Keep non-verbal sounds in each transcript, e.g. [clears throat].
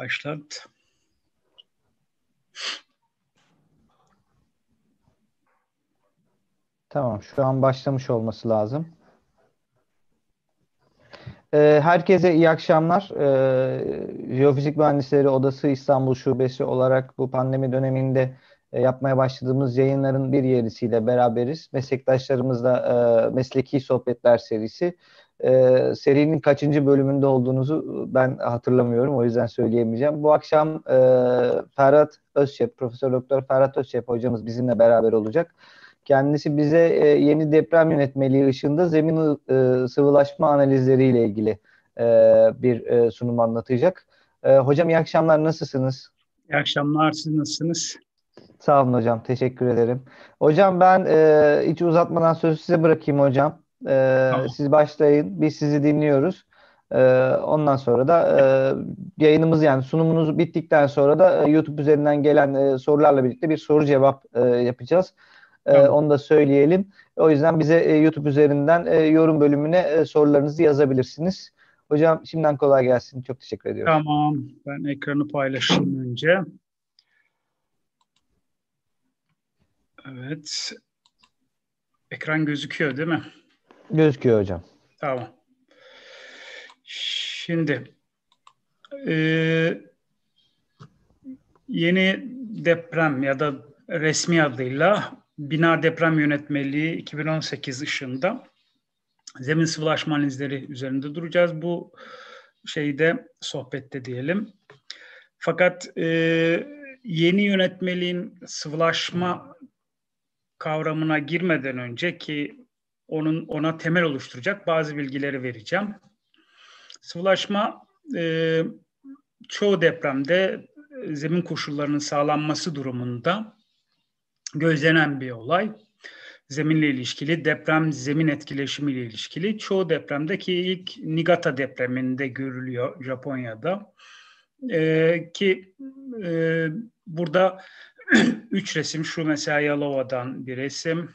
Başlat. Tamam şu an başlamış olması lazım. Ee, herkese iyi akşamlar. Ee, Jeofizik Mühendisleri Odası İstanbul Şubesi olarak bu pandemi döneminde e, yapmaya başladığımız yayınların bir yerisiyle beraberiz. Meslektaşlarımızla e, mesleki sohbetler serisi e, serinin kaçıncı bölümünde olduğunuzu e, ben hatırlamıyorum. O yüzden söyleyemeyeceğim. Bu akşam e, Ferhat Özçep, Profesör Doktor Ferhat Özçep hocamız bizimle beraber olacak. Kendisi bize e, yeni deprem yönetmeliği ışığında zemin e, sıvılaşma analizleriyle ilgili e, bir e, sunum anlatacak. E, hocam iyi akşamlar, nasılsınız? İyi akşamlar, siz nasılsınız? Sağ olun hocam, teşekkür ederim. Hocam ben e, hiç uzatmadan sözü size bırakayım hocam. E, tamam. Siz başlayın. Biz sizi dinliyoruz. E, ondan sonra da e, yayınımız yani sunumunuz bittikten sonra da e, YouTube üzerinden gelen e, sorularla birlikte bir soru cevap e, yapacağız. E, tamam. Onu da söyleyelim. O yüzden bize e, YouTube üzerinden e, yorum bölümüne e, sorularınızı yazabilirsiniz. Hocam şimdiden kolay gelsin. Çok teşekkür ediyorum. Tamam. Ben ekranı paylaşayım önce. Evet. Ekran gözüküyor değil mi? Gözüküyor hocam. Tamam. Şimdi e, yeni deprem ya da resmi adıyla Bina Deprem Yönetmeliği 2018 ışığında zemin sıvılaşma analizleri üzerinde duracağız. Bu şeyde sohbette diyelim. Fakat e, yeni yönetmeliğin sıvılaşma kavramına girmeden önce ki onun ona temel oluşturacak bazı bilgileri vereceğim. Sıvılaşma e, çoğu depremde e, zemin koşullarının sağlanması durumunda gözlenen bir olay. Zeminle ilişkili, deprem zemin etkileşimiyle ilişkili. Çoğu depremdeki ilk Niigata depreminde görülüyor Japonya'da. Ee, ki e, burada [clears throat] üç resim şu mesela Yalova'dan bir resim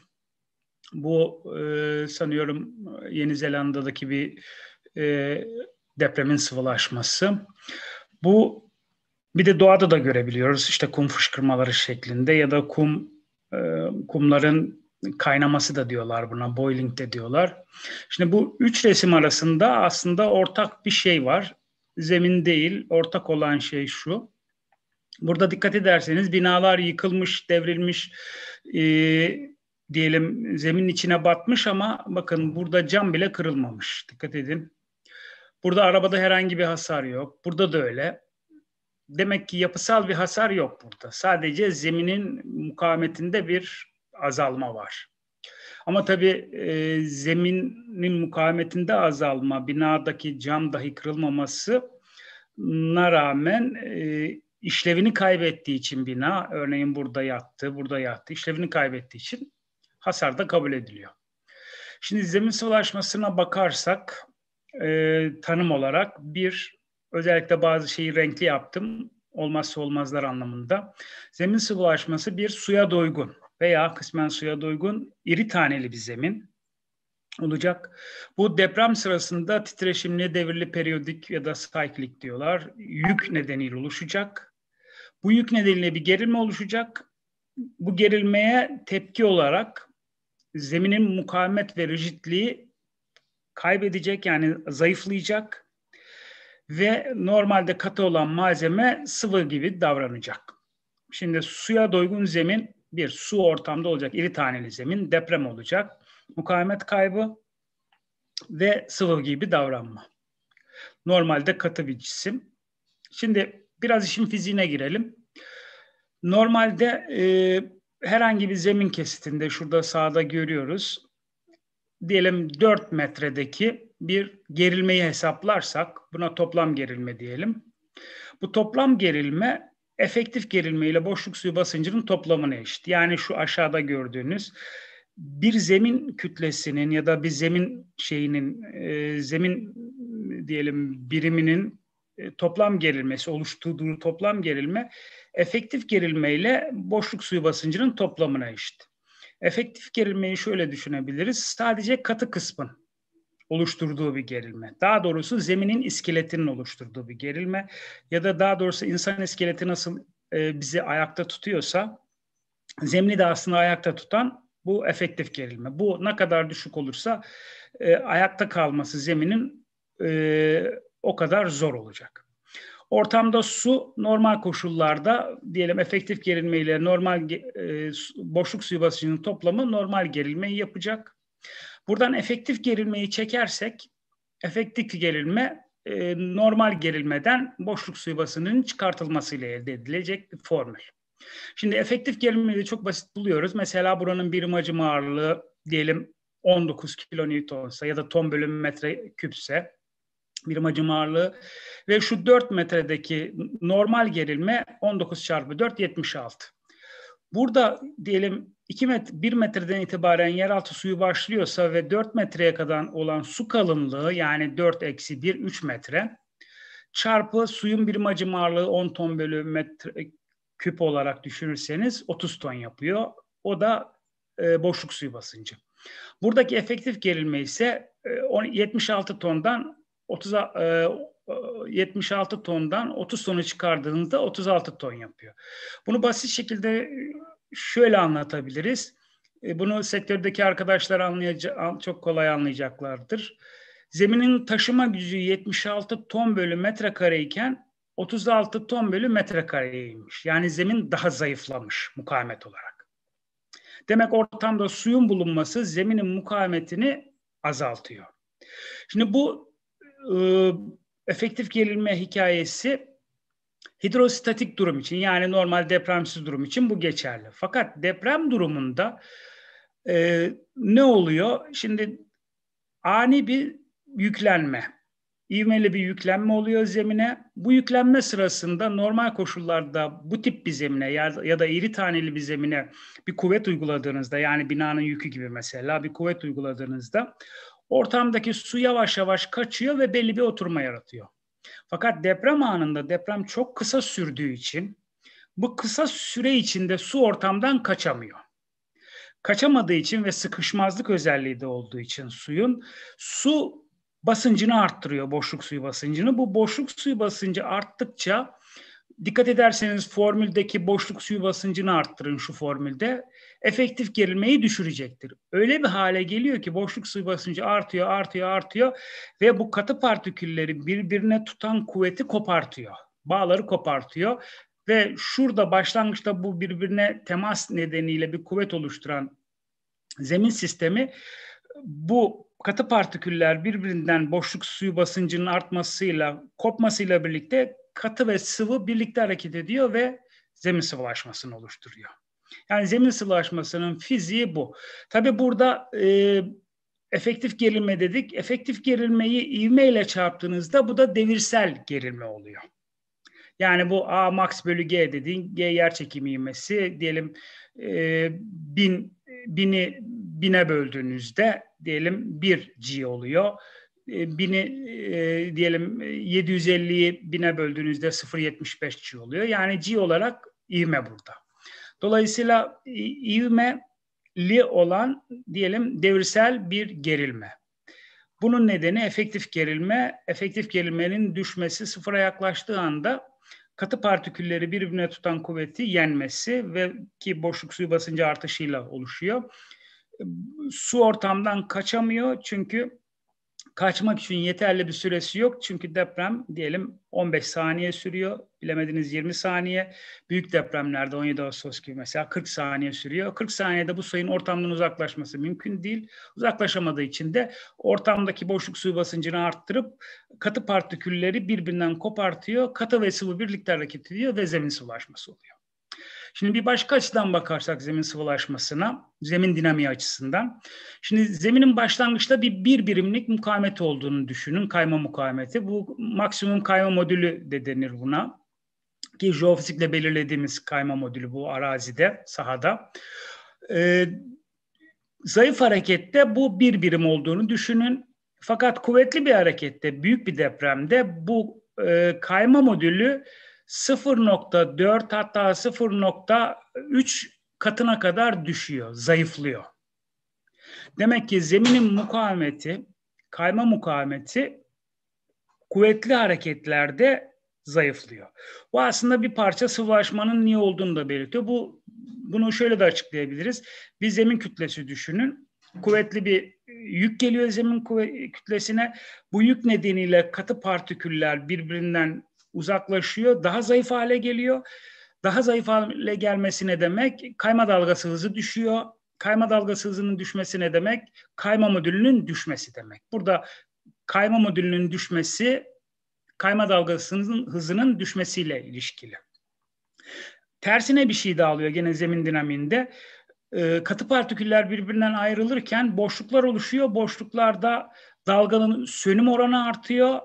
bu e, sanıyorum Yeni Zelanda'daki bir e, depremin sıvılaşması. Bu bir de doğada da görebiliyoruz. işte kum fışkırmaları şeklinde ya da kum e, kumların kaynaması da diyorlar buna, boiling de diyorlar. Şimdi bu üç resim arasında aslında ortak bir şey var. Zemin değil, ortak olan şey şu. Burada dikkat ederseniz binalar yıkılmış, devrilmiş, e, diyelim zemin içine batmış ama bakın burada cam bile kırılmamış. Dikkat edin. Burada arabada herhangi bir hasar yok. Burada da öyle. Demek ki yapısal bir hasar yok burada. Sadece zeminin mukavemetinde bir azalma var. Ama tabii e, zeminin mukavemetinde azalma, binadaki cam dahi na rağmen e, işlevini kaybettiği için bina, örneğin burada yattı, burada yattı, işlevini kaybettiği için hasar da kabul ediliyor. Şimdi zemin sıvılaşmasına bakarsak e, tanım olarak bir özellikle bazı şeyi renkli yaptım olmazsa olmazlar anlamında. Zemin sıvılaşması bir suya doygun veya kısmen suya doygun iri taneli bir zemin olacak. Bu deprem sırasında titreşimli, devirli, periyodik ya da cyclic diyorlar. Yük nedeniyle oluşacak. Bu yük nedeniyle bir gerilme oluşacak. Bu gerilmeye tepki olarak zeminin mukavemet ve rigidliği kaybedecek yani zayıflayacak ve normalde katı olan malzeme sıvı gibi davranacak. Şimdi suya doygun zemin bir su ortamda olacak iri taneli zemin deprem olacak. Mukavemet kaybı ve sıvı gibi davranma. Normalde katı bir cisim. Şimdi biraz işin fiziğine girelim. Normalde e, herhangi bir zemin kesitinde şurada sağda görüyoruz. Diyelim 4 metredeki bir gerilmeyi hesaplarsak buna toplam gerilme diyelim. Bu toplam gerilme efektif gerilme ile boşluk suyu basıncının toplamına eşit. Yani şu aşağıda gördüğünüz bir zemin kütlesinin ya da bir zemin şeyinin e, zemin diyelim biriminin e, toplam gerilmesi oluşturduğu toplam gerilme efektif gerilmeyle boşluk suyu basıncının toplamına eşit. Efektif gerilmeyi şöyle düşünebiliriz. Sadece katı kısmın oluşturduğu bir gerilme. Daha doğrusu zeminin iskeletinin oluşturduğu bir gerilme ya da daha doğrusu insan iskeleti nasıl e, bizi ayakta tutuyorsa zemini de aslında ayakta tutan bu efektif gerilme. Bu ne kadar düşük olursa e, ayakta kalması zeminin e, o kadar zor olacak. Ortamda su normal koşullarda diyelim efektif gerilme ile normal e, boşluk suyu basıncının toplamı normal gerilmeyi yapacak. Buradan efektif gerilmeyi çekersek efektif gerilme e, normal gerilmeden boşluk suyu basıncının çıkartılmasıyla elde edilecek bir formül. Şimdi efektif gerilmeyi de çok basit buluyoruz. Mesela buranın birim hacim ağırlığı diyelim 19 kilonewtonsa ya da ton bölü metre küpse Mirma Cımarlı ve şu 4 metredeki normal gerilme 19 çarpı 4 76. Burada diyelim 2 met 1 metreden itibaren yeraltı suyu başlıyorsa ve 4 metreye kadar olan su kalınlığı yani 4 eksi 1 3 metre çarpı suyun bir macim ağırlığı 10 ton bölü metre küp olarak düşünürseniz 30 ton yapıyor. O da e, boşluk suyu basıncı. Buradaki efektif gerilme ise e, 76 tondan 30'a e, 76 tondan 30 tonu çıkardığınızda 36 ton yapıyor. Bunu basit şekilde e, şöyle anlatabiliriz. E, bunu sektördeki arkadaşlar anlayacak, çok kolay anlayacaklardır. Zeminin taşıma gücü 76 ton bölü metrekare iken 36 ton bölü metrekareymiş. Yani zemin daha zayıflamış mukavemet olarak. Demek ortamda suyun bulunması zeminin mukavemetini azaltıyor. Şimdi bu ee, efektif gerilme hikayesi hidrostatik durum için yani normal depremsiz durum için bu geçerli. Fakat deprem durumunda e, ne oluyor? Şimdi ani bir yüklenme, ivmeli bir yüklenme oluyor zemine. Bu yüklenme sırasında normal koşullarda bu tip bir zemine ya da iri taneli bir zemine bir kuvvet uyguladığınızda yani binanın yükü gibi mesela bir kuvvet uyguladığınızda ortamdaki su yavaş yavaş kaçıyor ve belli bir oturma yaratıyor. Fakat deprem anında deprem çok kısa sürdüğü için bu kısa süre içinde su ortamdan kaçamıyor. Kaçamadığı için ve sıkışmazlık özelliği de olduğu için suyun su basıncını arttırıyor boşluk suyu basıncını. Bu boşluk suyu basıncı arttıkça dikkat ederseniz formüldeki boşluk suyu basıncını arttırın şu formülde efektif gerilmeyi düşürecektir. Öyle bir hale geliyor ki boşluk sıvı basıncı artıyor, artıyor, artıyor ve bu katı partikülleri birbirine tutan kuvveti kopartıyor. Bağları kopartıyor ve şurada başlangıçta bu birbirine temas nedeniyle bir kuvvet oluşturan zemin sistemi bu katı partiküller birbirinden boşluk suyu basıncının artmasıyla, kopmasıyla birlikte katı ve sıvı birlikte hareket ediyor ve zemin sıvılaşmasını oluşturuyor. Yani zemin sıvılaşmasının fiziği bu. Tabi burada e, efektif gerilme dedik. Efektif gerilmeyi ivme ile çarptığınızda bu da devirsel gerilme oluyor. Yani bu A max bölü G dediğin G yer çekimi ivmesi diyelim e, bin, bini bine böldüğünüzde diyelim 1 G oluyor. E, bini e, diyelim 750'yi bine böldüğünüzde 0.75 G oluyor. Yani G olarak ivme burada. Dolayısıyla ivmeli olan diyelim devirsel bir gerilme. Bunun nedeni efektif gerilme. Efektif gerilmenin düşmesi sıfıra yaklaştığı anda katı partikülleri birbirine tutan kuvveti yenmesi ve ki boşluk suyu basıncı artışıyla oluşuyor. Su ortamdan kaçamıyor çünkü kaçmak için yeterli bir süresi yok. Çünkü deprem diyelim 15 saniye sürüyor. Bilemediniz 20 saniye. Büyük depremlerde 17 Ağustos gibi mesela 40 saniye sürüyor. 40 saniyede bu suyun ortamdan uzaklaşması mümkün değil. Uzaklaşamadığı için de ortamdaki boşluk su basıncını arttırıp katı partikülleri birbirinden kopartıyor. Katı ve sıvı birlikte hareket ediyor ve zemin sulaşması oluyor. Şimdi bir başka açıdan bakarsak zemin sıvılaşmasına, zemin dinamiği açısından. Şimdi zeminin başlangıçta bir, bir birimlik mukavemet olduğunu düşünün, kayma mukavemeti. Bu maksimum kayma modülü de denir buna. Ki jeofizikle belirlediğimiz kayma modülü bu arazide, sahada. Ee, zayıf harekette bu bir birim olduğunu düşünün. Fakat kuvvetli bir harekette, büyük bir depremde bu e, kayma modülü 0.4 hatta 0.3 katına kadar düşüyor, zayıflıyor. Demek ki zeminin mukavemeti, kayma mukavemeti kuvvetli hareketlerde zayıflıyor. Bu aslında bir parça sıvılaşmanın niye olduğunu da belirtiyor. Bu bunu şöyle de açıklayabiliriz. Bir zemin kütlesi düşünün. Kuvvetli bir yük geliyor zemin kütlesine. Bu yük nedeniyle katı partiküller birbirinden uzaklaşıyor, daha zayıf hale geliyor. Daha zayıf hale gelmesi ne demek? Kayma dalgası hızı düşüyor. Kayma dalgası hızının düşmesi ne demek? Kayma modülünün düşmesi demek. Burada kayma modülünün düşmesi kayma dalgasının hızının düşmesiyle ilişkili. Tersine bir şey dağılıyor gene zemin dinamiğinde. Ee, katı partiküller birbirinden ayrılırken boşluklar oluşuyor. Boşluklarda dalganın sönüm oranı artıyor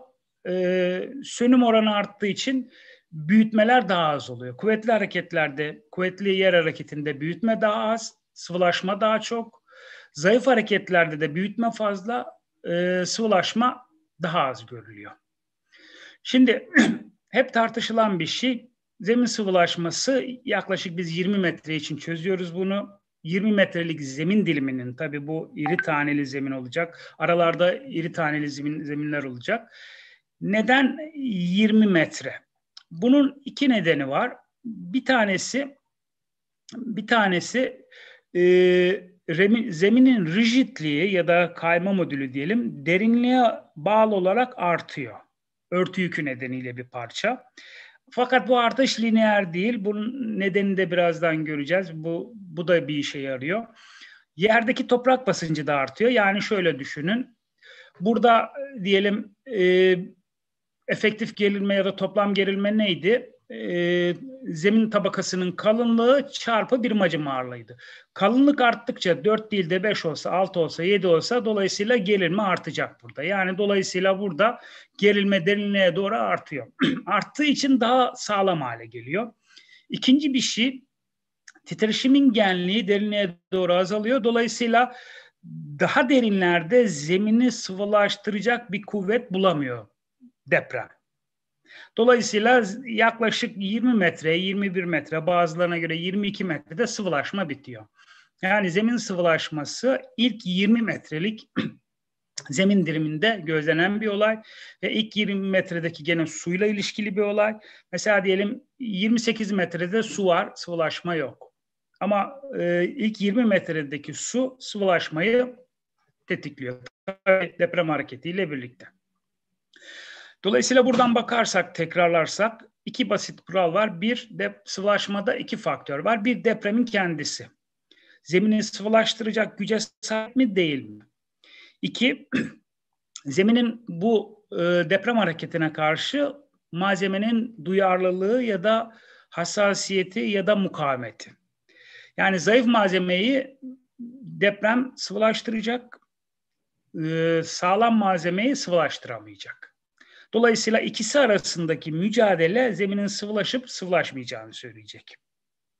e, sönüm oranı arttığı için büyütmeler daha az oluyor. Kuvvetli hareketlerde, kuvvetli yer hareketinde büyütme daha az, sıvılaşma daha çok. Zayıf hareketlerde de büyütme fazla, e, sıvılaşma daha az görülüyor. Şimdi [clears throat] hep tartışılan bir şey zemin sıvılaşması yaklaşık biz 20 metre için çözüyoruz bunu. 20 metrelik zemin diliminin tabi bu iri taneli zemin olacak. Aralarda iri taneli zemin, zeminler olacak. Neden 20 metre? Bunun iki nedeni var. Bir tanesi bir tanesi e, remi, zeminin rigidliği ya da kayma modülü diyelim derinliğe bağlı olarak artıyor. Örtü yükü nedeniyle bir parça. Fakat bu artış lineer değil. Bunun nedenini de birazdan göreceğiz. Bu, bu da bir işe yarıyor. Yerdeki toprak basıncı da artıyor. Yani şöyle düşünün. Burada diyelim e, efektif gerilme ya da toplam gerilme neydi? E, zemin tabakasının kalınlığı çarpı bir macım ağırlığıydı. Kalınlık arttıkça 4 değil de 5 olsa, 6 olsa, 7 olsa dolayısıyla gerilme artacak burada. Yani dolayısıyla burada gerilme derinliğe doğru artıyor. [clears throat] Arttığı için daha sağlam hale geliyor. İkinci bir şey titreşimin genliği derinliğe doğru azalıyor. Dolayısıyla daha derinlerde zemini sıvılaştıracak bir kuvvet bulamıyor deprem. Dolayısıyla yaklaşık 20 metre, 21 metre, bazılarına göre 22 metrede sıvılaşma bitiyor. Yani zemin sıvılaşması ilk 20 metrelik [clears throat] zemin diliminde gözlenen bir olay ve ilk 20 metredeki gene suyla ilişkili bir olay. Mesela diyelim 28 metrede su var, sıvılaşma yok. Ama e, ilk 20 metredeki su sıvılaşmayı tetikliyor. Deprem hareketiyle birlikte. Dolayısıyla buradan bakarsak, tekrarlarsak iki basit kural var. Bir, de sıvılaşmada iki faktör var. Bir, depremin kendisi. Zemini sıvılaştıracak güce sahip mi değil mi? İki, [clears throat] zeminin bu e, deprem hareketine karşı malzemenin duyarlılığı ya da hassasiyeti ya da mukavemeti. Yani zayıf malzemeyi deprem sıvılaştıracak, e, sağlam malzemeyi sıvılaştıramayacak. Dolayısıyla ikisi arasındaki mücadele zeminin sıvılaşıp sıvılaşmayacağını söyleyecek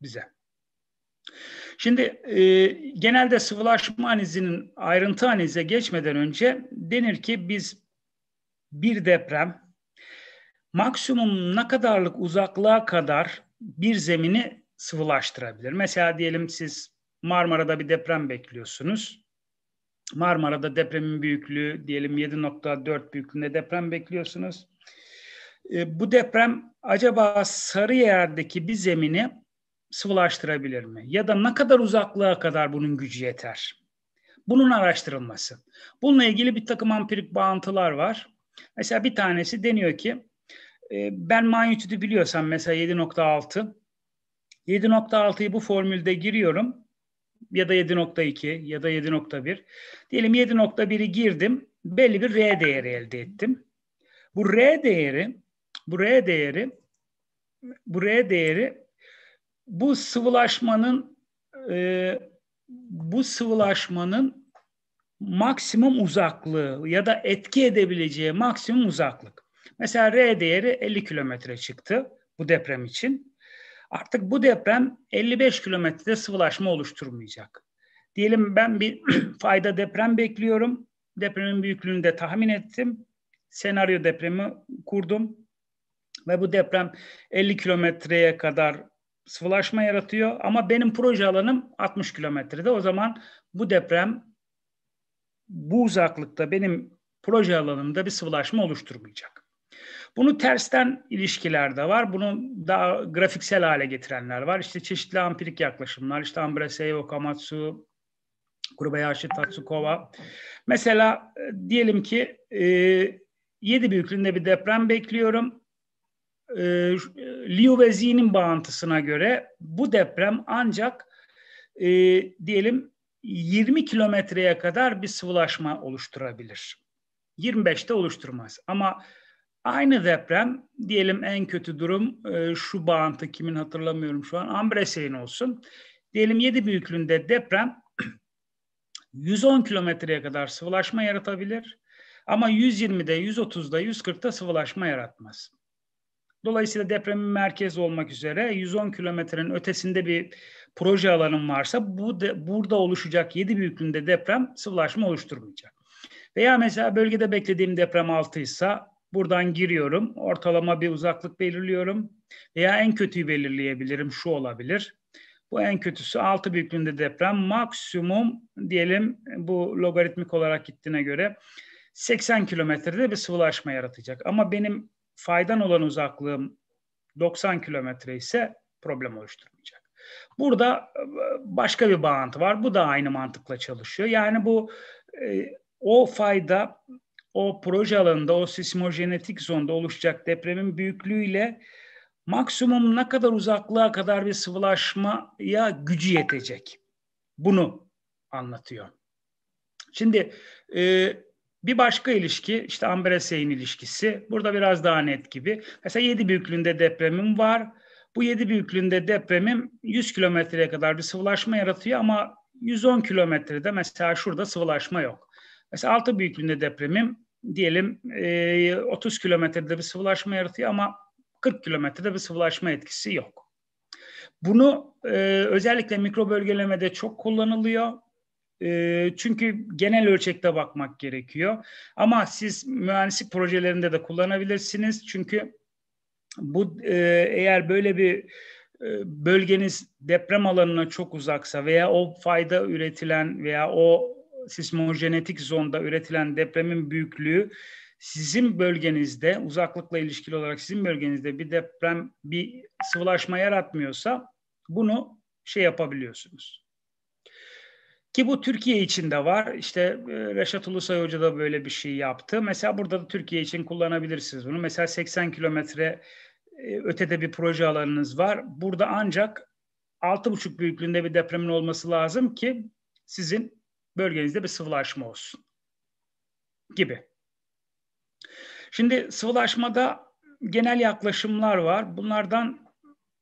bize. Şimdi e, genelde sıvılaşma analizinin ayrıntı analize geçmeden önce denir ki biz bir deprem maksimum ne kadarlık uzaklığa kadar bir zemini sıvılaştırabilir. Mesela diyelim siz Marmara'da bir deprem bekliyorsunuz. Marmara'da depremin büyüklüğü diyelim 7.4 büyüklüğünde deprem bekliyorsunuz. E, bu deprem acaba Sarıyer'deki bir zemini sıvılaştırabilir mi? Ya da ne kadar uzaklığa kadar bunun gücü yeter? Bunun araştırılması. Bununla ilgili bir takım ampirik bağıntılar var. Mesela bir tanesi deniyor ki e, ben manyetüdü biliyorsam mesela 7.6 7.6'yı bu formülde giriyorum ya da 7.2 ya da 7.1. Diyelim 7.1'i girdim. Belli bir R değeri elde ettim. Bu R değeri bu R değeri bu R değeri bu sıvılaşmanın e, bu sıvılaşmanın maksimum uzaklığı ya da etki edebileceği maksimum uzaklık. Mesela R değeri 50 kilometre çıktı bu deprem için. Artık bu deprem 55 kilometrede sıvılaşma oluşturmayacak. Diyelim ben bir [clears throat] fayda deprem bekliyorum. Depremin büyüklüğünü de tahmin ettim. Senaryo depremi kurdum. Ve bu deprem 50 kilometreye kadar sıvılaşma yaratıyor. Ama benim proje alanım 60 kilometrede. O zaman bu deprem bu uzaklıkta benim proje alanımda bir sıvılaşma oluşturmayacak. Bunu tersten ilişkiler de var. Bunu daha grafiksel hale getirenler var. İşte çeşitli ampirik yaklaşımlar. İşte Ambrasei Okamatsu, Kurubayashi Tatsukova. Mesela e, diyelim ki e, 7 büyüklüğünde bir deprem bekliyorum. E, Liu ve Zi'nin bağıntısına göre bu deprem ancak e, diyelim 20 kilometreye kadar bir sıvılaşma oluşturabilir. 25'te oluşturmaz. Ama Aynı deprem diyelim en kötü durum e, şu bağıntı kimin hatırlamıyorum şu an Ambreseyn olsun. Diyelim 7 büyüklüğünde deprem 110 [clears throat] kilometreye kadar sıvılaşma yaratabilir. Ama 120'de, 130'da, 140'da sıvılaşma yaratmaz. Dolayısıyla depremin merkezi olmak üzere 110 kilometrenin ötesinde bir proje alanım varsa bu de, burada oluşacak 7 büyüklüğünde deprem sıvılaşma oluşturmayacak. Veya mesela bölgede beklediğim deprem 6 ise Buradan giriyorum. Ortalama bir uzaklık belirliyorum. Veya en kötüyü belirleyebilirim. Şu olabilir. Bu en kötüsü 6 büyüklüğünde deprem. Maksimum diyelim bu logaritmik olarak gittiğine göre 80 kilometrede bir sıvılaşma yaratacak. Ama benim faydan olan uzaklığım 90 kilometre ise problem oluşturmayacak. Burada e, başka bir bağıntı var. Bu da aynı mantıkla çalışıyor. Yani bu e, o fayda o proje alanında, o sismojenetik zonda oluşacak depremin büyüklüğüyle maksimum ne kadar uzaklığa kadar bir sıvılaşmaya gücü yetecek. Bunu anlatıyor. Şimdi e, bir başka ilişki işte Amber-Hüseyin ilişkisi. Burada biraz daha net gibi. Mesela 7 büyüklüğünde depremim var. Bu 7 büyüklüğünde depremim 100 kilometreye kadar bir sıvılaşma yaratıyor ama 110 kilometrede mesela şurada sıvılaşma yok. Mesela altı büyüklüğünde depremim diyelim e, 30 kilometrede bir sıvılaşma yaratıyor ama 40 kilometrede bir sıvılaşma etkisi yok. Bunu e, özellikle mikro bölgelemede çok kullanılıyor. E, çünkü genel ölçekte bakmak gerekiyor. Ama siz mühendislik projelerinde de kullanabilirsiniz. Çünkü bu e, eğer böyle bir bölgeniz deprem alanına çok uzaksa veya o fayda üretilen veya o sismojenetik zonda üretilen depremin büyüklüğü sizin bölgenizde uzaklıkla ilişkili olarak sizin bölgenizde bir deprem bir sıvılaşma yaratmıyorsa bunu şey yapabiliyorsunuz. Ki bu Türkiye için de var. İşte e, Reşat Ulusoy Hoca da böyle bir şey yaptı. Mesela burada da Türkiye için kullanabilirsiniz bunu. Mesela 80 kilometre e, ötede bir proje alanınız var. Burada ancak 6,5 büyüklüğünde bir depremin olması lazım ki sizin bölgenizde bir sıvılaşma olsun gibi. Şimdi sıvılaşmada genel yaklaşımlar var. Bunlardan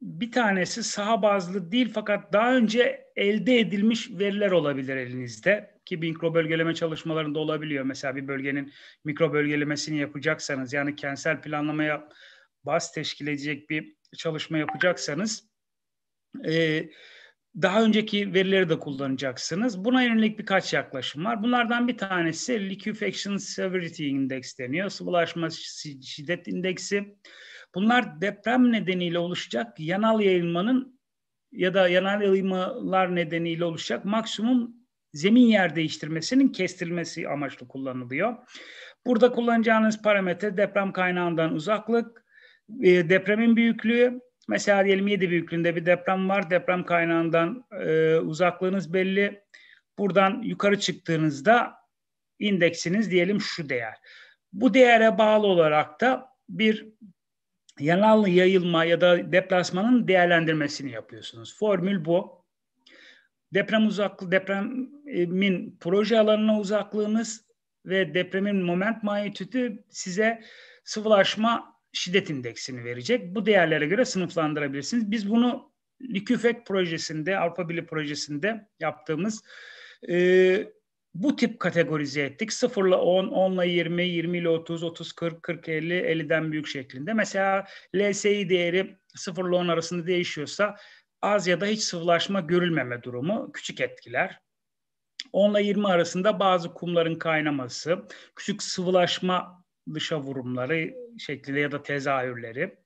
bir tanesi saha bazlı değil fakat daha önce elde edilmiş veriler olabilir elinizde ki mikro bölgeleme çalışmalarında olabiliyor. Mesela bir bölgenin mikro bölgelemesini yapacaksanız yani kentsel planlamaya baz teşkil edecek bir çalışma yapacaksanız e, daha önceki verileri de kullanacaksınız. Buna yönelik birkaç yaklaşım var. Bunlardan bir tanesi Liquefaction Severity Index deniyor. Sıvılaşma şiddet indeksi. Bunlar deprem nedeniyle oluşacak yanal yayılmanın ya da yanal yayılmalar nedeniyle oluşacak maksimum zemin yer değiştirmesinin kestirilmesi amaçlı kullanılıyor. Burada kullanacağınız parametre deprem kaynağından uzaklık, e, depremin büyüklüğü, Mesela diyelim 7 büyüklüğünde bir deprem var. Deprem kaynağından e, uzaklığınız belli. Buradan yukarı çıktığınızda indeksiniz diyelim şu değer. Bu değere bağlı olarak da bir yanal yayılma ya da deplasmanın değerlendirmesini yapıyorsunuz. Formül bu. Deprem uzaklığı, depremin proje alanına uzaklığınız ve depremin moment manyetüdü size sıvılaşma şiddet indeksini verecek. Bu değerlere göre sınıflandırabilirsiniz. Biz bunu Liküfek projesinde, Avrupa Birliği projesinde yaptığımız e, bu tip kategorize ettik. 0 ile 10, 10 ile 20, 20 ile 30, 30, 40, 40, 50, 50'den büyük şeklinde. Mesela LSI değeri 0 ile 10 arasında değişiyorsa az ya da hiç sıvılaşma görülmeme durumu küçük etkiler. 10 ile 20 arasında bazı kumların kaynaması, küçük sıvılaşma dışa vurumları şeklinde ya da tezahürleri.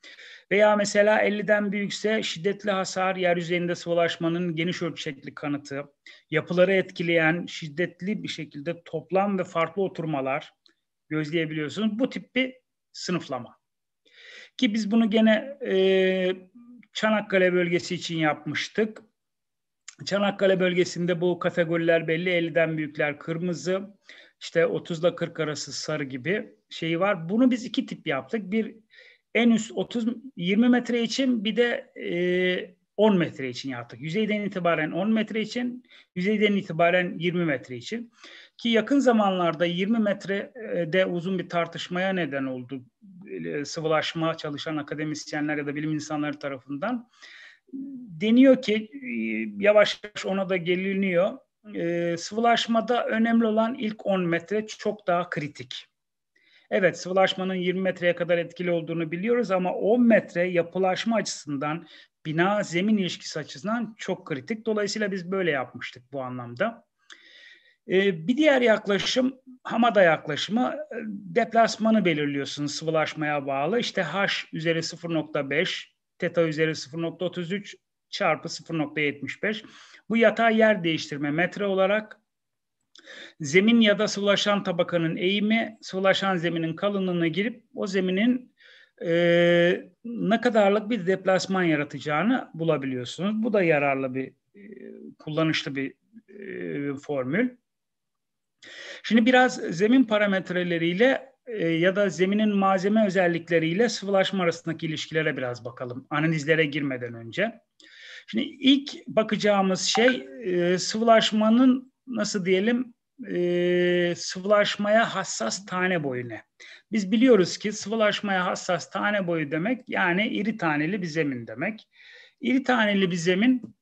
Veya mesela 50'den büyükse şiddetli hasar, yer yüzeyinde sıvılaşmanın geniş ölçekli kanıtı, yapıları etkileyen şiddetli bir şekilde toplam ve farklı oturmalar gözleyebiliyorsunuz. Bu tip bir sınıflama. Ki biz bunu gene e, Çanakkale bölgesi için yapmıştık. Çanakkale bölgesinde bu kategoriler belli. 50'den büyükler kırmızı, işte 30 ile 40 arası sarı gibi şeyi var. Bunu biz iki tip yaptık. Bir en üst 30 20 metre için bir de e, 10 metre için yaptık. Yüzeyden itibaren 10 metre için, yüzeyden itibaren 20 metre için. Ki yakın zamanlarda 20 metre e, de uzun bir tartışmaya neden oldu. Sıvılaşma çalışan akademisyenler ya da bilim insanları tarafından. Deniyor ki e, yavaş yavaş ona da geliniyor. E, sıvılaşmada önemli olan ilk 10 metre çok daha kritik. Evet sıvılaşmanın 20 metreye kadar etkili olduğunu biliyoruz ama 10 metre yapılaşma açısından bina zemin ilişkisi açısından çok kritik. Dolayısıyla biz böyle yapmıştık bu anlamda. Ee, bir diğer yaklaşım Hamada yaklaşımı ee, deplasmanı belirliyorsunuz sıvılaşmaya bağlı. İşte H üzeri 0.5, teta üzeri 0.33 çarpı 0.75. Bu yatay yer değiştirme metre olarak Zemin ya da sulaşan tabakanın eğimi sulaşan zeminin kalınlığına girip o zeminin e, ne kadarlık bir deplasman yaratacağını bulabiliyorsunuz. Bu da yararlı bir, e, kullanışlı bir e, formül. Şimdi biraz zemin parametreleriyle e, ya da zeminin malzeme özellikleriyle sıvılaşma arasındaki ilişkilere biraz bakalım analizlere girmeden önce. Şimdi ilk bakacağımız şey e, sıvılaşmanın nasıl diyelim e, sıvılaşmaya hassas tane boyu ne? Biz biliyoruz ki sıvılaşmaya hassas tane boyu demek yani iri taneli bir zemin demek. İri taneli bir zemin,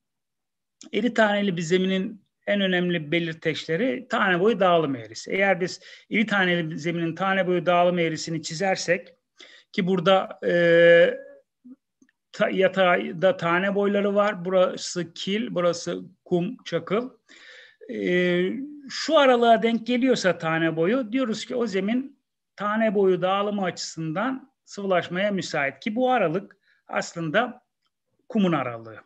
iri taneli bir zeminin en önemli belirteçleri tane boyu dağılım eğrisi. Eğer biz iri taneli bir zeminin tane boyu dağılım eğrisini çizersek ki burada e, ta, yatağda tane boyları var. Burası kil, burası kum, çakıl e, şu aralığa denk geliyorsa tane boyu diyoruz ki o zemin tane boyu dağılımı açısından sıvılaşmaya müsait ki bu aralık aslında kumun aralığı.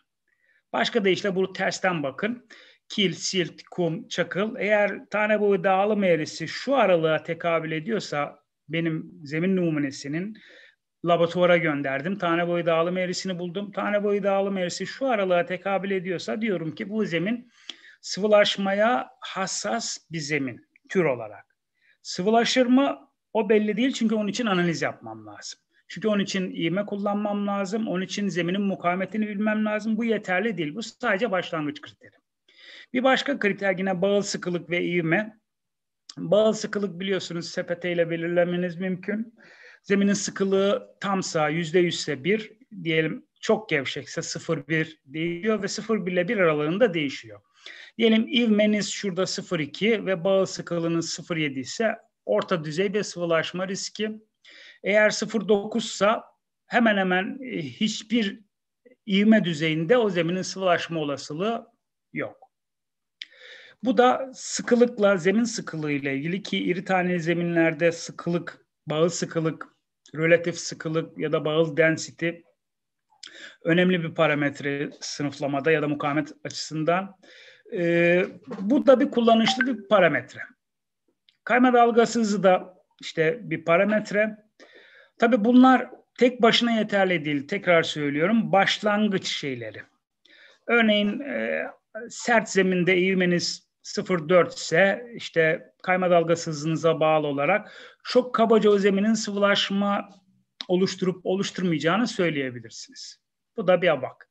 Başka deyişle bu tersten bakın. Kil, silt, kum, çakıl. Eğer tane boyu dağılım eğrisi şu aralığa tekabül ediyorsa benim zemin numunesinin laboratuvara gönderdim. Tane boyu dağılım eğrisini buldum. Tane boyu dağılım eğrisi şu aralığa tekabül ediyorsa diyorum ki bu zemin sıvılaşmaya hassas bir zemin tür olarak. Sıvılaşır mı? O belli değil çünkü onun için analiz yapmam lazım. Çünkü onun için iğme kullanmam lazım, onun için zeminin mukavemetini bilmem lazım. Bu yeterli değil. Bu sadece başlangıç kriteri. Bir başka kriter yine bağıl sıkılık ve iğme. Bağıl sıkılık biliyorsunuz sepete ile belirlemeniz mümkün. Zeminin sıkılığı tamsa yüzde yüzse bir diyelim çok gevşekse 0,1 değişiyor ve 0,1 ile 1 aralığında değişiyor. Diyelim ivmeniz şurada 0.2 ve bağıl sıkılığınız 0.7 ise orta düzey bir sıvılaşma riski. Eğer 0.9 ise hemen hemen e, hiçbir ivme düzeyinde o zeminin sıvılaşma olasılığı yok. Bu da sıkılıkla zemin sıkılığı ile ilgili ki iri taneli zeminlerde sıkılık, bağıl sıkılık, relatif sıkılık ya da bağıl density önemli bir parametre sınıflamada ya da mukavemet açısından. E, bu da bir kullanışlı bir parametre. Kayma dalgası hızı da işte bir parametre. Tabii bunlar tek başına yeterli değil. Tekrar söylüyorum başlangıç şeyleri. Örneğin e, sert zeminde eğilmeniz 0.4 ise işte kayma dalgası hızınıza bağlı olarak çok kabaca o zeminin sıvılaşma oluşturup oluşturmayacağını söyleyebilirsiniz. Bu da bir bak.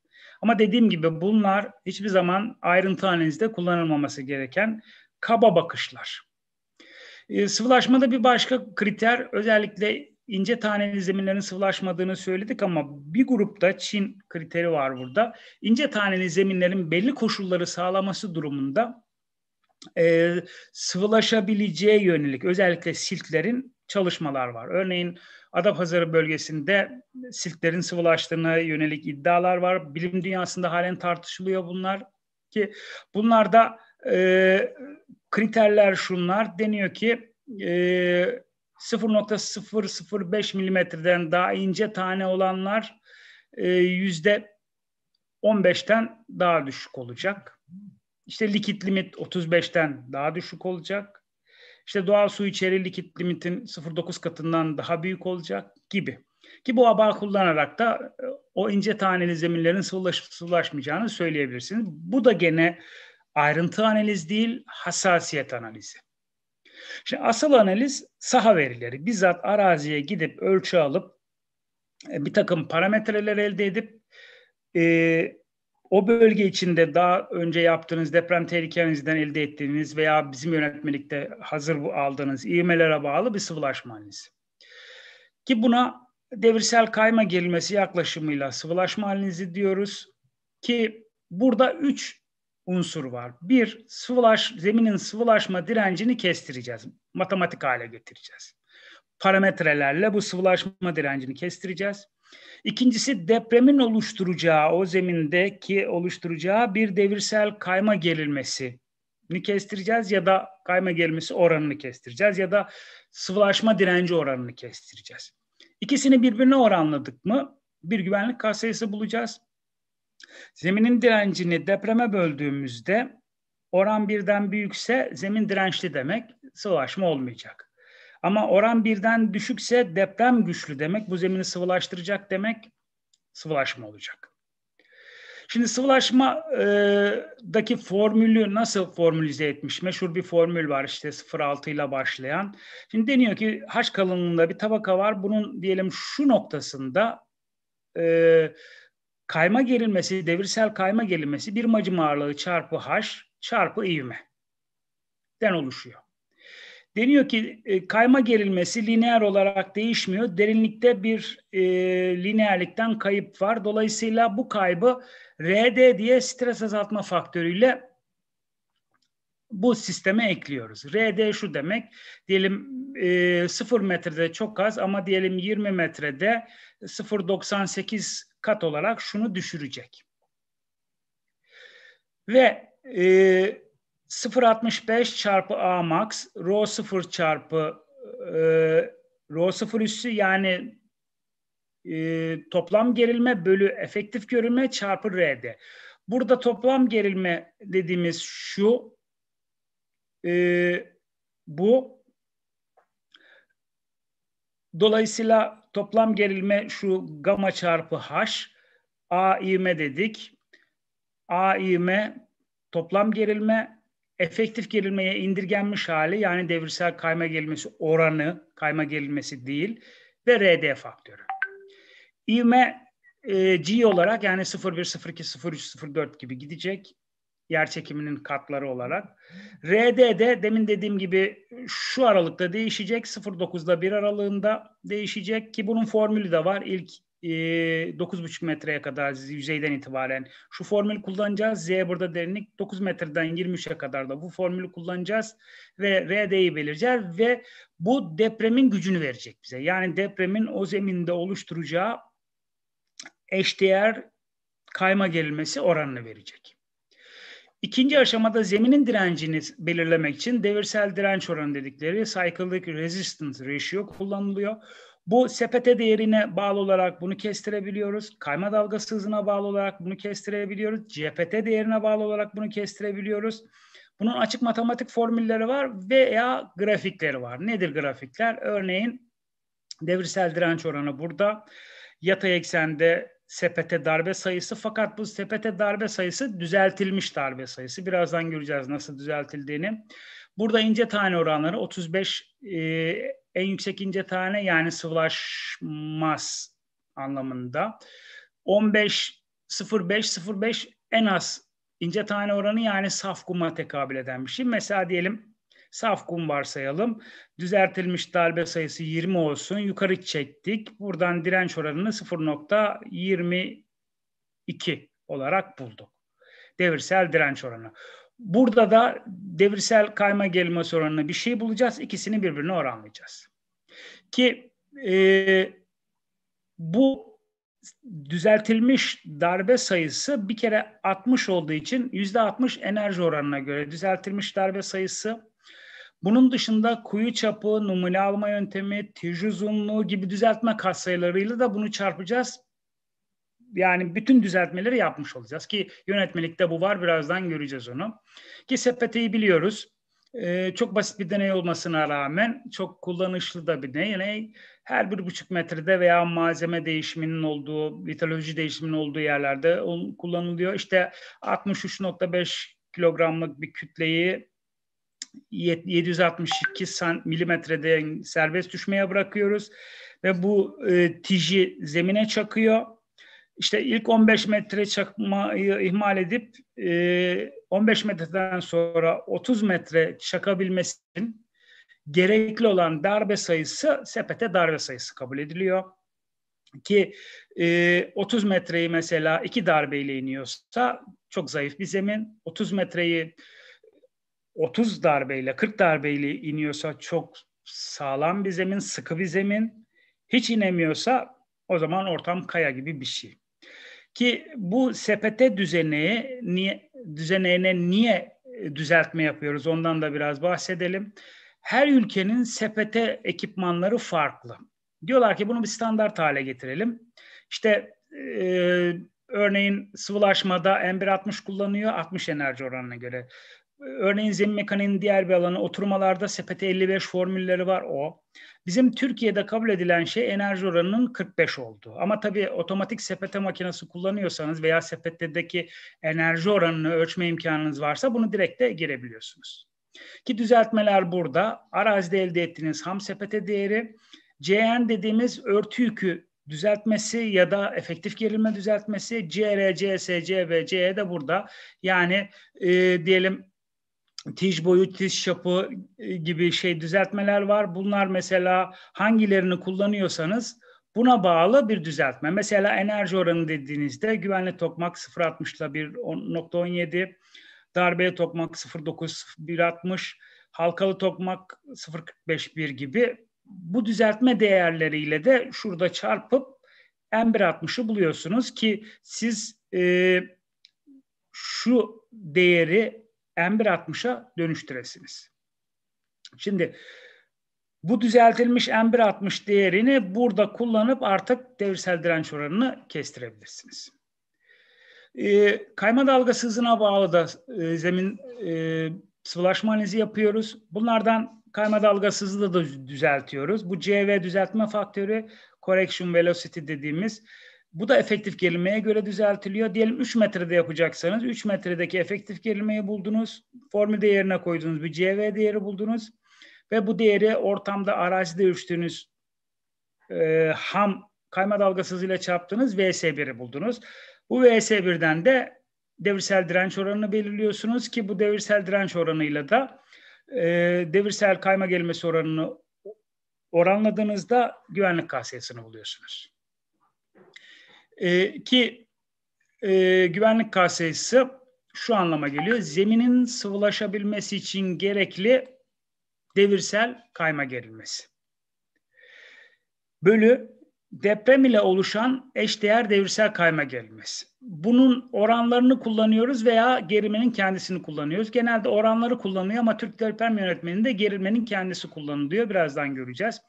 Ama dediğim gibi bunlar hiçbir zaman ayrıntı analizde kullanılmaması gereken kaba bakışlar. E, sıvılaşmada bir başka kriter özellikle ince taneli zeminlerin sıvılaşmadığını söyledik ama bir grupta Çin kriteri var burada. İnce taneli zeminlerin belli koşulları sağlaması durumunda e, sıvılaşabileceği yönelik özellikle siltlerin çalışmalar var. Örneğin Adapazarı bölgesinde siltlerin sıvılaştığına yönelik iddialar var. Bilim dünyasında halen tartışılıyor bunlar ki bunlarda e, kriterler şunlar deniyor ki e, 0.005 milimetreden daha ince tane olanlar e, yüzde 15'ten daha düşük olacak. İşte likit limit 35'ten daha düşük olacak. İşte doğal su içeri likit limitin 0.9 katından daha büyük olacak gibi. Ki bu aba kullanarak da e, o ince taneli zeminlerin sıvılaş, sıvılaşmayacağını söyleyebilirsiniz. Bu da gene ayrıntı analiz değil, hassasiyet analizi. Şimdi asıl analiz saha verileri. Bizzat araziye gidip ölçü alıp e, bir takım parametreler elde edip e, o bölge içinde daha önce yaptığınız deprem tehlikenizden elde ettiğiniz veya bizim yönetmelikte hazır aldığınız ivmelere bağlı bir sıvılaşma Ki buna devirsel kayma gerilmesi yaklaşımıyla sıvılaşma halinizi diyoruz ki burada üç unsur var. Bir, sıvılaş, zeminin sıvılaşma direncini kestireceğiz. Matematik hale getireceğiz. Parametrelerle bu sıvılaşma direncini kestireceğiz. İkincisi depremin oluşturacağı, o zemindeki oluşturacağı bir devirsel kayma gerilmesi ni kestireceğiz ya da kayma gerilmesi oranını kestireceğiz ya da sıvılaşma direnci oranını kestireceğiz. İkisini birbirine oranladık mı bir güvenlik katsayısı bulacağız. Zeminin direncini depreme böldüğümüzde oran birden büyükse zemin dirençli demek sıvılaşma olmayacak. Ama oran birden düşükse deprem güçlü demek. Bu zemini sıvılaştıracak demek sıvılaşma olacak. Şimdi sıvılaşmadaki e, formülü nasıl formülize etmiş? Meşhur bir formül var işte 0.6 ile başlayan. Şimdi deniyor ki haç kalınlığında bir tabaka var. Bunun diyelim şu noktasında e, kayma gerilmesi, devirsel kayma gerilmesi bir macim ağırlığı çarpı haş çarpı ivme den oluşuyor. Deniyor ki e, kayma gerilmesi lineer olarak değişmiyor. Derinlikte bir e, lineerlikten kayıp var. Dolayısıyla bu kaybı RD diye stres azaltma faktörüyle bu sisteme ekliyoruz. RD şu demek diyelim e, 0 metrede çok az ama diyelim 20 metrede 0.98 kat olarak şunu düşürecek. Ve e, 0.65 çarpı A max, rho 0 çarpı e, rho 0 üssü yani e, toplam gerilme bölü efektif görülme çarpı R'd. Burada toplam gerilme dediğimiz şu e, bu dolayısıyla toplam gerilme şu gamma çarpı H A ivme dedik. A ivme toplam gerilme efektif gerilmeye indirgenmiş hali yani devirsel kayma gerilmesi oranı, kayma gerilmesi değil ve RD faktörü. İvme e, G olarak yani 0,1, 0,2, 0,3, 0,4 gibi gidecek yer çekiminin katları olarak. de demin dediğim gibi şu aralıkta değişecek. 0.9'da 1 aralığında değişecek ki bunun formülü de var. İlk 9,5 metreye kadar yüzeyden itibaren. Şu formülü kullanacağız. Z burada derinlik 9 metreden 23'e kadar da bu formülü kullanacağız ve RD'yi belirleyeceğiz ve bu depremin gücünü verecek bize. Yani depremin o zeminde oluşturacağı eşdeğer kayma gerilmesi oranını verecek. İkinci aşamada zeminin direncini belirlemek için devirsel direnç oranı dedikleri cyclic resistance ratio kullanılıyor. Bu sepete değerine bağlı olarak bunu kestirebiliyoruz. Kayma dalgası hızına bağlı olarak bunu kestirebiliyoruz. CPT değerine bağlı olarak bunu kestirebiliyoruz. Bunun açık matematik formülleri var veya grafikleri var. Nedir grafikler? Örneğin devirsel direnç oranı burada. Yatay eksende sepete darbe sayısı fakat bu sepete darbe sayısı düzeltilmiş darbe sayısı. Birazdan göreceğiz nasıl düzeltildiğini. Burada ince tane oranları 35 e, en yüksek ince tane yani sıvılaşmaz anlamında. 15 0.5 0.5 en az ince tane oranı yani saf kuma tekabül eden bir şey. Mesela diyelim saf kum varsayalım. Düzeltilmiş darbe sayısı 20 olsun. Yukarı çektik. Buradan direnç oranını 0.22 olarak bulduk. Devirsel direnç oranı. Burada da devirsel kayma gelme oranına bir şey bulacağız. İkisini birbirine oranlayacağız. Ki e, bu düzeltilmiş darbe sayısı bir kere 60 olduğu için yüzde %60 enerji oranına göre düzeltilmiş darbe sayısı. Bunun dışında kuyu çapı, numune alma yöntemi, tij uzunluğu gibi düzeltme katsayılarıyla da bunu çarpacağız yani bütün düzeltmeleri yapmış olacağız ki yönetmelikte bu var birazdan göreceğiz onu. Ki sepeteyi biliyoruz. Ee, çok basit bir deney olmasına rağmen çok kullanışlı da bir deney. Her bir buçuk metrede veya malzeme değişiminin olduğu, litoloji değişiminin olduğu yerlerde kullanılıyor. İşte 63.5 kilogramlık bir kütleyi 762 milimetrede serbest düşmeye bırakıyoruz ve bu e, tiji zemine çakıyor işte ilk 15 metre çakmayı ihmal edip e, 15 metreden sonra 30 metre çakabilmesinin gerekli olan darbe sayısı sepete darbe sayısı kabul ediliyor. Ki e, 30 metreyi mesela iki darbeyle iniyorsa çok zayıf bir zemin. 30 metreyi 30 darbeyle 40 darbeyle iniyorsa çok sağlam bir zemin, sıkı bir zemin. Hiç inemiyorsa o zaman ortam kaya gibi bir şey. Ki bu sepete düzeni niye, düzeneğine niye düzeltme yapıyoruz ondan da biraz bahsedelim. Her ülkenin sepete ekipmanları farklı. Diyorlar ki bunu bir standart hale getirelim. İşte e, örneğin sıvılaşmada m 160 kullanıyor 60 enerji oranına göre. Örneğin zemin mekaniğinin diğer bir alanı oturmalarda sepete 55 formülleri var o. Bizim Türkiye'de kabul edilen şey enerji oranının 45 oldu. Ama tabii otomatik sepete makinesi kullanıyorsanız veya sepetteki enerji oranını ölçme imkanınız varsa bunu direkt de girebiliyorsunuz. Ki düzeltmeler burada. Arazide elde ettiğiniz ham sepete değeri, CN dediğimiz örtü yükü düzeltmesi ya da efektif gerilme düzeltmesi CR, CSC ve CE de burada. Yani e, diyelim tiş boyu, tiş çapı e, gibi şey düzeltmeler var. Bunlar mesela hangilerini kullanıyorsanız buna bağlı bir düzeltme. Mesela enerji oranı dediğinizde güvenli tokmak 0.60 ile 1.17, darbe tokmak 0.9 1.60, halkalı tokmak 0.45 gibi bu düzeltme değerleriyle de şurada çarpıp M1.60'ı buluyorsunuz ki siz e, şu değeri M1.60'a dönüştüresiniz. Şimdi bu düzeltilmiş M1.60 değerini burada kullanıp artık devirsel direnç oranını kestirebilirsiniz. E, kayma dalgası hızına bağlı da e, zemin e, sıvılaşma analizi yapıyoruz. Bunlardan kayma dalgası hızını da düzeltiyoruz. Bu CV düzeltme faktörü correction velocity dediğimiz bu da efektif gerilmeye göre düzeltiliyor. Diyelim 3 metrede yapacaksanız 3 metredeki efektif gerilmeyi buldunuz. Formül değerine koyduğunuz bir CV değeri buldunuz. Ve bu değeri ortamda arazide ölçtüğünüz e, ham kayma dalgası hızıyla çarptığınız VS1'i buldunuz. Bu VS1'den de devirsel direnç oranını belirliyorsunuz ki bu devirsel direnç oranıyla da e, devirsel kayma gelmesi oranını oranladığınızda güvenlik kasiyesini buluyorsunuz. E, ki e, güvenlik kasesi şu anlama geliyor. Zeminin sıvılaşabilmesi için gerekli devirsel kayma gerilmesi. Bölü deprem ile oluşan eşdeğer devirsel kayma gerilmesi. Bunun oranlarını kullanıyoruz veya gerilmenin kendisini kullanıyoruz. Genelde oranları kullanıyor ama Türk Deprem Yönetmeni'nde gerilmenin kendisi kullanılıyor. Birazdan göreceğiz.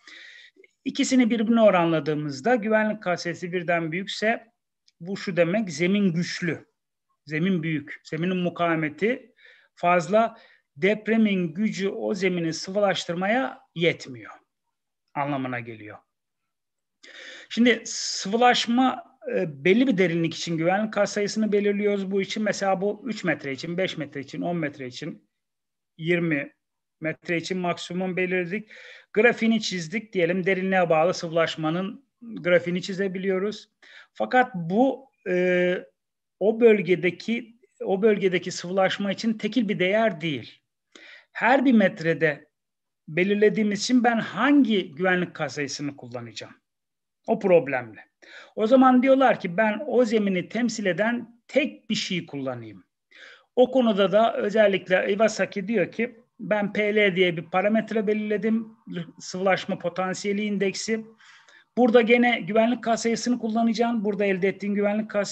İkisini birbirine oranladığımızda güvenlik kasesi birden büyükse bu şu demek zemin güçlü. Zemin büyük. Zeminin mukavemeti fazla depremin gücü o zemini sıvılaştırmaya yetmiyor anlamına geliyor. Şimdi sıvılaşma e, belli bir derinlik için güvenlik kat sayısını belirliyoruz bu için. Mesela bu 3 metre için, 5 metre için, 10 metre için, 20, metre için maksimum belirledik. grafini çizdik diyelim derinliğe bağlı sıvılaşmanın grafini çizebiliyoruz. Fakat bu e, o bölgedeki o bölgedeki sıvılaşma için tekil bir değer değil. Her bir metrede belirlediğimiz için ben hangi güvenlik kasayısını kullanacağım? O problemle. O zaman diyorlar ki ben o zemini temsil eden tek bir şey kullanayım. O konuda da özellikle Iwasaki diyor ki ben PL diye bir parametre belirledim. Sıvılaşma potansiyeli indeksi. Burada gene güvenlik K sayısını kullanacaksın. Burada elde ettiğin güvenlik K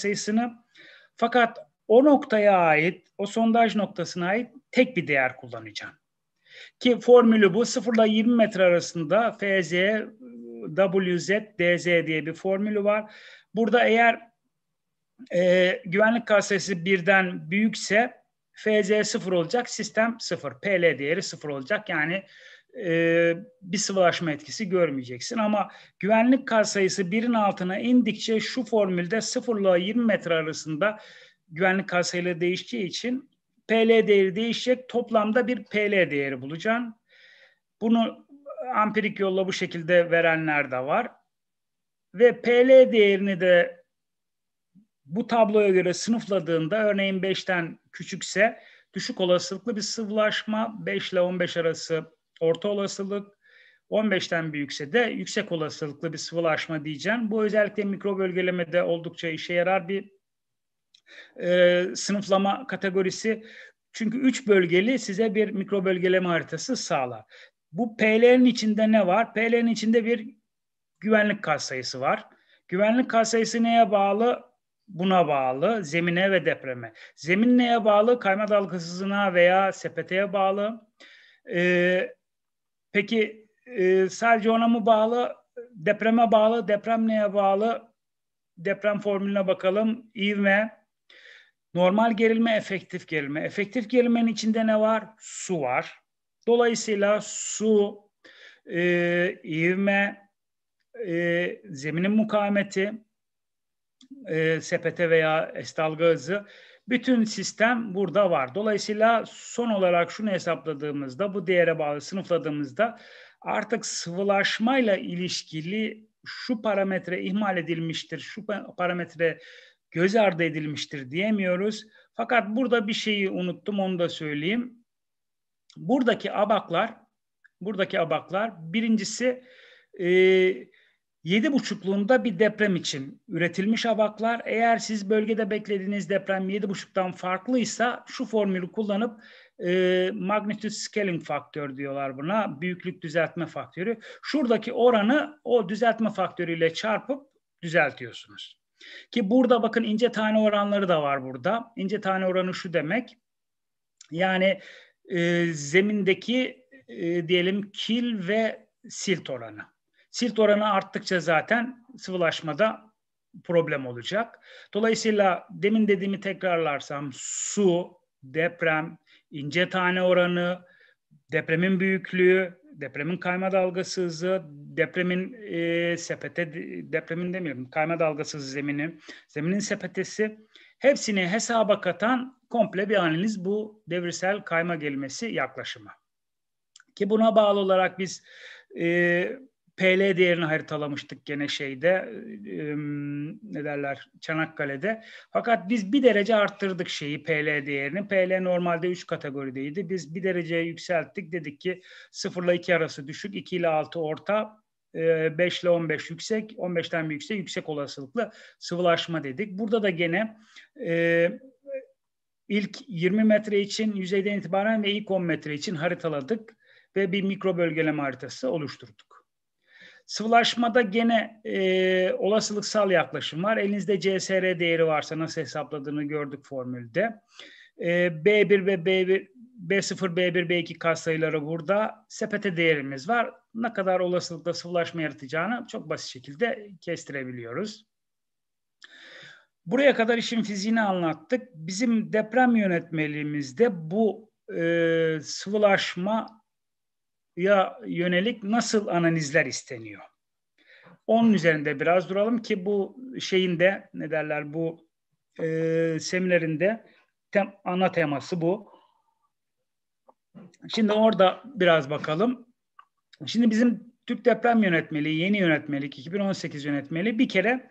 Fakat o noktaya ait, o sondaj noktasına ait tek bir değer kullanacaksın. Ki formülü bu 0 ile 20 metre arasında FZ, WZ, DZ diye bir formülü var. Burada eğer e, güvenlik kasesi birden büyükse FC 0 olacak, sistem 0. PL değeri 0 olacak. Yani e, bir sıvılaşma etkisi görmeyeceksin. Ama güvenlik katsayısı birin altına indikçe şu formülde 0 ile 20 metre arasında güvenlik katsayıları değiştiği için PL değeri değişecek. Toplamda bir PL değeri bulacaksın. Bunu ampirik yolla bu şekilde verenler de var. Ve PL değerini de bu tabloya göre sınıfladığında örneğin 5'ten küçükse düşük olasılıklı bir sıvılaşma, 5 ile 15 arası orta olasılık, 15'ten büyükse de yüksek olasılıklı bir sıvılaşma diyeceğim. Bu özellikle mikro bölgelemede oldukça işe yarar bir e, sınıflama kategorisi. Çünkü 3 bölgeli size bir mikro bölgeleme haritası sağlar. Bu PL'nin içinde ne var? PL'nin içinde bir güvenlik katsayısı var. Güvenlik katsayısı neye bağlı? buna bağlı zemine ve depreme. Zemin neye bağlı? Kayma dalgasızlığına veya sepeteye bağlı. Ee, peki e, sadece ona mı bağlı? Depreme bağlı. Deprem neye bağlı? Deprem formülüne bakalım. İvme, normal gerilme, efektif gerilme. Efektif gerilmenin içinde ne var? Su var. Dolayısıyla su, e, ivme, e, zeminin mukavemeti, e, sepete veya estalga hızı bütün sistem burada var. Dolayısıyla son olarak şunu hesapladığımızda bu değere bağlı sınıfladığımızda artık sıvılaşmayla ilişkili şu parametre ihmal edilmiştir, şu parametre göz ardı edilmiştir diyemiyoruz. Fakat burada bir şeyi unuttum onu da söyleyeyim. Buradaki abaklar, buradaki abaklar birincisi e, Yedi buçukluğunda bir deprem için üretilmiş abaklar, Eğer siz bölgede beklediğiniz deprem yedi buçuktan farklıysa şu formülü kullanıp e, magnitude scaling faktör diyorlar buna. Büyüklük düzeltme faktörü. Şuradaki oranı o düzeltme faktörüyle çarpıp düzeltiyorsunuz. Ki burada bakın ince tane oranları da var burada. İnce tane oranı şu demek. Yani e, zemindeki e, diyelim kil ve silt oranı. Silt oranı arttıkça zaten sıvılaşmada problem olacak. Dolayısıyla demin dediğimi tekrarlarsam su, deprem, ince tane oranı, depremin büyüklüğü, depremin kayma dalgası hızı, depremin e, sepete, depremin demiyorum kayma dalgası hızı zemini, zeminin sepetesi hepsini hesaba katan komple bir analiz bu devirsel kayma gelmesi yaklaşımı. Ki buna bağlı olarak biz e, PL değerini haritalamıştık gene şeyde e, ne derler Çanakkale'de. Fakat biz bir derece arttırdık şeyi PL değerini. PL normalde 3 kategorideydi. Biz bir derece yükselttik. Dedik ki 0 ile 2 arası düşük, 2 ile 6 orta, 5 ile 15 yüksek, 15'ten büyükse yüksek olasılıklı sıvılaşma dedik. Burada da gene e, ilk 20 metre için yüzeyden itibaren ve ilk 10 metre için haritaladık ve bir mikro bölgeleme haritası oluşturduk. Sıvılaşmada gene e, olasılıksal yaklaşım var. Elinizde CSR değeri varsa nasıl hesapladığını gördük formülde. E, B1 ve B1 B0, B1, B2 sayıları burada. Sepete değerimiz var. Ne kadar olasılıkla sıvılaşma yaratacağını çok basit şekilde kestirebiliyoruz. Buraya kadar işin fiziğini anlattık. Bizim deprem yönetmeliğimizde bu e, sıvılaşma ya yönelik nasıl analizler isteniyor? Onun üzerinde biraz duralım ki bu şeyin de ne derler bu e, seminerinde tem, ana teması bu. Şimdi orada biraz bakalım. Şimdi bizim Türk deprem yönetmeliği, yeni yönetmelik, 2018 yönetmeliği bir kere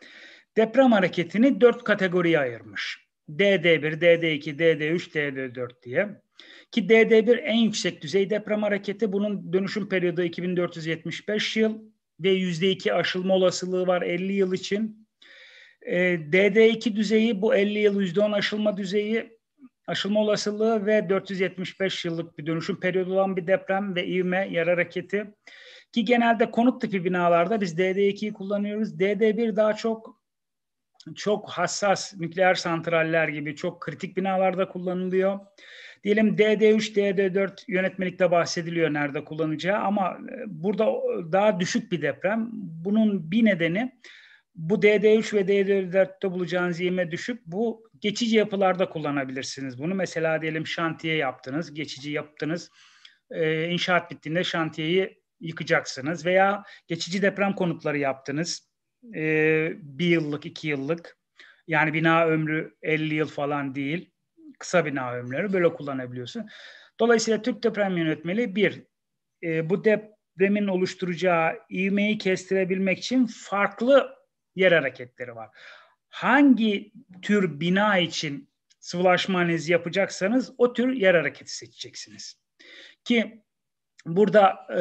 deprem hareketini dört kategoriye ayırmış. DD1, DD2, DD3, DD4 diye. Ki DD1 en yüksek düzey deprem hareketi. Bunun dönüşüm periyodu 2475 yıl ve %2 aşılma olasılığı var 50 yıl için. E, DD2 düzeyi bu 50 yıl %10 aşılma düzeyi aşılma olasılığı ve 475 yıllık bir dönüşüm periyodu olan bir deprem ve ivme yara hareketi. Ki genelde konut tipi binalarda biz DD2'yi kullanıyoruz. DD1 daha çok çok hassas nükleer santraller gibi çok kritik binalarda kullanılıyor. Diyelim DD3, DD4 yönetmelikte bahsediliyor nerede kullanacağı ama e, burada daha düşük bir deprem. Bunun bir nedeni bu DD3 ve DD4'te bulacağınız yeme düşük. Bu geçici yapılarda kullanabilirsiniz. Bunu mesela diyelim şantiye yaptınız, geçici yaptınız. Ee, inşaat bittiğinde şantiyeyi yıkacaksınız veya geçici deprem konutları yaptınız e, bir yıllık, iki yıllık. Yani bina ömrü 50 yıl falan değil. Kısa bina ömrü böyle kullanabiliyorsun. Dolayısıyla Türk Deprem Yönetmeliği bir, e, bu depremin oluşturacağı ivmeyi kestirebilmek için farklı yer hareketleri var. Hangi tür bina için sıvılaşma analizi yapacaksanız o tür yer hareketi seçeceksiniz. Ki burada e,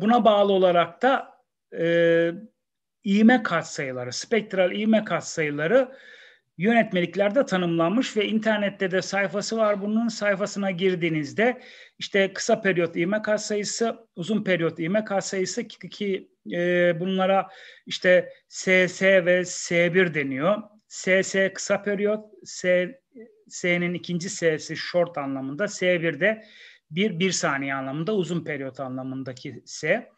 buna bağlı olarak da e, iğme katsayıları, spektral iğme katsayıları yönetmeliklerde tanımlanmış ve internette de sayfası var. Bunun sayfasına girdiğinizde işte kısa periyot ivme katsayısı, uzun periyot ivme katsayısı ki, ki e, bunlara işte SS ve S1 deniyor. SS kısa periyot, S S'nin ikinci S'si short anlamında, S1 de bir, bir saniye anlamında, uzun periyot anlamındaki S.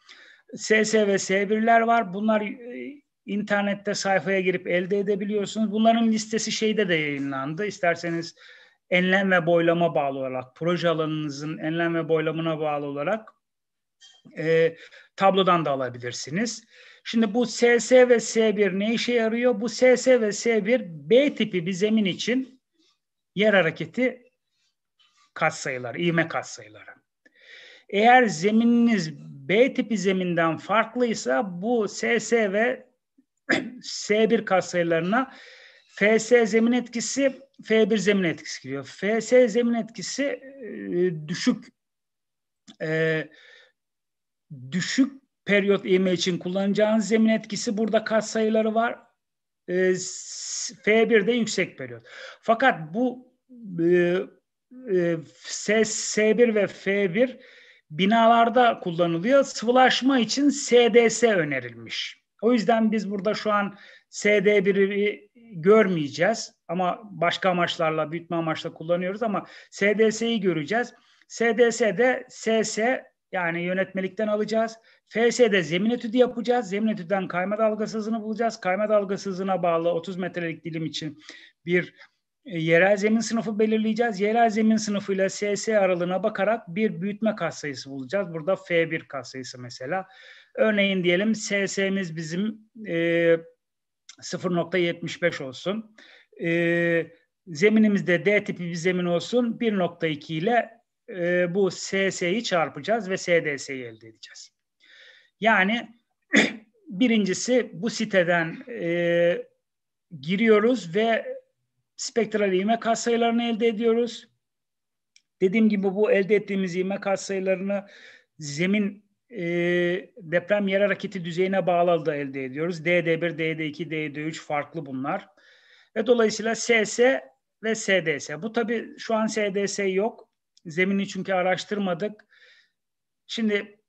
SS ve S1'ler var. Bunlar e, internette sayfaya girip elde edebiliyorsunuz. Bunların listesi şeyde de yayınlandı. İsterseniz enlem ve boylama bağlı olarak, proje alanınızın enlem ve boylamına bağlı olarak e, tablodan da alabilirsiniz. Şimdi bu SS ve S1 ne işe yarıyor? Bu SS ve S1 B tipi bir zemin için yer hareketi katsayıları, ivme katsayıları. Eğer zemininiz B tipi zeminden farklıysa bu SS ve S1 [clears throat] kas sayılarına FS zemin etkisi, F1 zemin etkisi giriyor. FS zemin etkisi e, düşük e, düşük periyot ivme için kullanacağınız zemin etkisi burada kas sayıları var. E, F1'de yüksek periyot. Fakat bu e, e, S, 1 ve F1 binalarda kullanılıyor. Sıvılaşma için SDS önerilmiş. O yüzden biz burada şu an SD1'i görmeyeceğiz ama başka amaçlarla, büyütme amaçla kullanıyoruz ama SDS'yi göreceğiz. SDS'de SS yani yönetmelikten alacağız. FS'de zemin etüdü yapacağız. Zemin etüden kayma dalgası hızını bulacağız. Kayma dalgası hızına bağlı 30 metrelik dilim için bir e, yerel zemin sınıfı belirleyeceğiz. Yerel zemin sınıfıyla SS aralığına bakarak bir büyütme katsayısı bulacağız. Burada F1 katsayısı mesela. Örneğin diyelim SS'miz bizim e, 0.75 olsun. E, zeminimizde D tipi bir zemin olsun. 1.2 ile e, bu SS'yi çarpacağız ve SDS'yi elde edeceğiz. Yani [clears throat] birincisi bu siteden e, giriyoruz ve spektral ivme katsayılarını elde ediyoruz. Dediğim gibi bu elde ettiğimiz ivme katsayılarını zemin e, deprem yer hareketi düzeyine bağlı da elde ediyoruz. DD1, DD2, DD3 farklı bunlar. Ve dolayısıyla SS ve SDS. Bu tabi şu an SDS yok. Zemini çünkü araştırmadık. Şimdi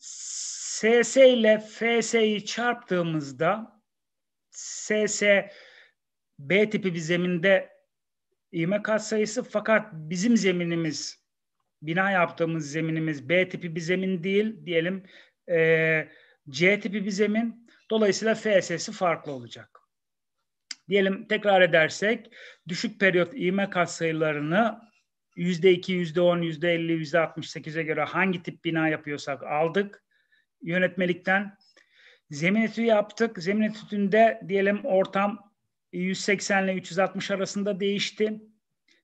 SS ile FS'yi çarptığımızda SS B tipi bir zeminde ivme katsayısı fakat bizim zeminimiz bina yaptığımız zeminimiz B tipi bir zemin değil diyelim e, C tipi bir zemin dolayısıyla FS'si farklı olacak. Diyelim tekrar edersek düşük periyot ivme katsayılarını elli yüzde altmış sekize göre hangi tip bina yapıyorsak aldık yönetmelikten. Zemin etüdü yaptık. Zemin etüdünde diyelim ortam 180 e, ile 360 arasında değişti.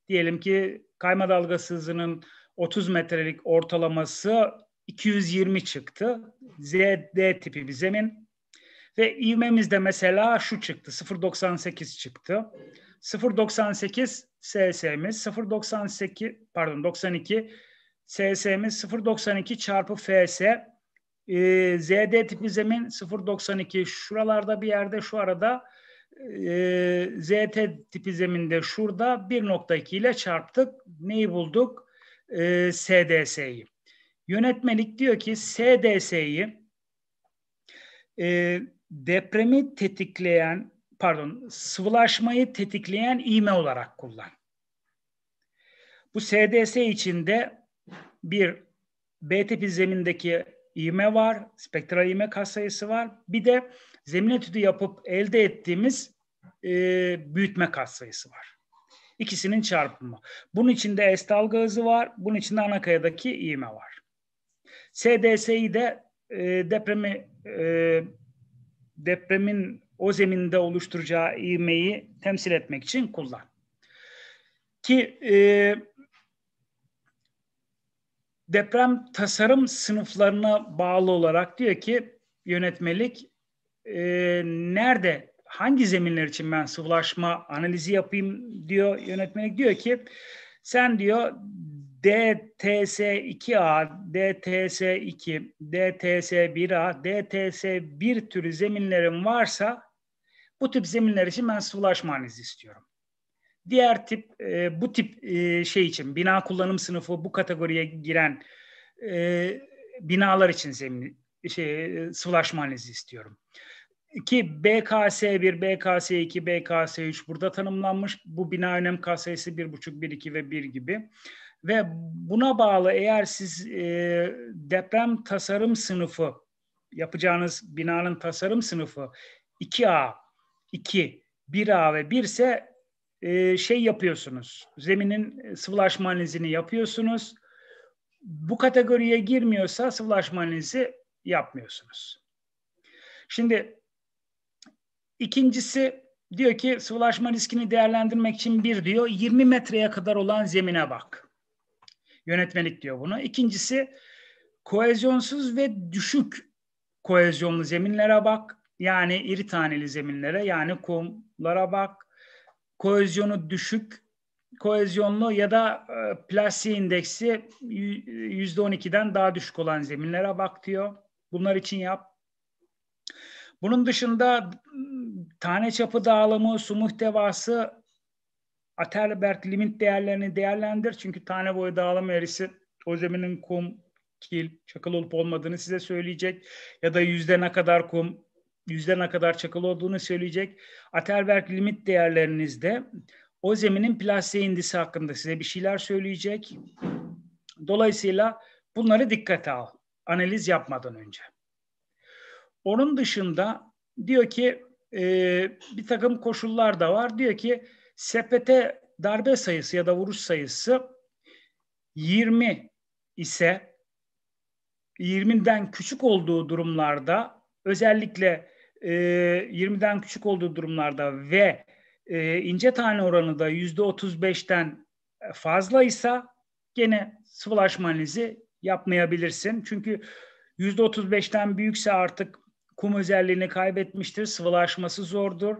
Diyelim ki kayma dalgası hızının 30 metrelik ortalaması 220 çıktı. ZD tipi bir zemin. Ve ivmemizde mesela şu çıktı. 0.98 çıktı. 0.98 SS'miz 0.98 pardon 92 SS'miz 0.92 çarpı FS e, ZD tipi zemin 0.92 şuralarda bir yerde şu arada e, ZT tipi zeminde şurada 1.2 ile çarptık. Neyi bulduk? E, SDS'yi. Yönetmelik diyor ki SDS'yi e, depremi tetikleyen pardon sıvılaşmayı tetikleyen iğme olarak kullan. Bu SDS içinde bir B tipi zemindeki iğme var, spektral iğme katsayısı var. Bir de zemin etüdü yapıp elde ettiğimiz e, büyütme katsayısı var. İkisinin çarpımı. Bunun içinde S dalga hızı var, bunun içinde anakayadaki iğme var. SDS'yi de e, depremi e, depremin o zeminde oluşturacağı ivmeyi temsil etmek için kullan. Ki e, deprem tasarım sınıflarına bağlı olarak diyor ki yönetmelik e, nerede hangi zeminler için ben sıvılaşma analizi yapayım diyor yönetmenlik diyor ki sen diyor DTS2A, DTS2, DTS1A, DTS1 türü zeminlerin varsa bu tip zeminler için ben sıvılaşma analizi istiyorum. Diğer tip e, bu tip e, şey için bina kullanım sınıfı bu kategoriye giren e, binalar için zemin şey e, sıvılaşma analizi istiyorum ki BKS1, BKS2, BKS3 burada tanımlanmış. Bu bina önem kasesi 1.5, 1.2 ve 1 gibi. Ve buna bağlı eğer siz e, deprem tasarım sınıfı, yapacağınız binanın tasarım sınıfı 2A, 2, 1A ve 1 ise e, şey yapıyorsunuz. Zeminin e, sıvılaşma analizini yapıyorsunuz. Bu kategoriye girmiyorsa sıvılaşma analizi yapmıyorsunuz. Şimdi İkincisi diyor ki sıvılaşma riskini değerlendirmek için bir diyor 20 metreye kadar olan zemine bak. Yönetmelik diyor bunu. İkincisi koezyonsuz ve düşük koezyonlu zeminlere bak. Yani iri taneli zeminlere yani kumlara bak. Koezyonu düşük koezyonlu ya da e, plasti indeksi %12'den daha düşük olan zeminlere bak diyor. Bunlar için yap. Bunun dışında ıı, tane çapı dağılımı, su muhtevası Aterberg limit değerlerini değerlendir. Çünkü tane boyu dağılım eğrisi o zeminin kum, kil, çakıl olup olmadığını size söyleyecek. Ya da yüzde ne kadar kum, yüzde ne kadar çakıl olduğunu söyleyecek. Aterberg limit değerlerinizde o zeminin plastiğe indisi hakkında size bir şeyler söyleyecek. Dolayısıyla bunları dikkate al analiz yapmadan önce. Onun dışında diyor ki e, bir takım koşullar da var. Diyor ki sepete darbe sayısı ya da vuruş sayısı 20 ise 20'den küçük olduğu durumlarda özellikle e, 20'den küçük olduğu durumlarda ve e, ince tane oranı da %35'ten fazla ise gene sıvılaşma analizi yapmayabilirsin. Çünkü %35'ten büyükse artık kum özelliğini kaybetmiştir. Sıvılaşması zordur.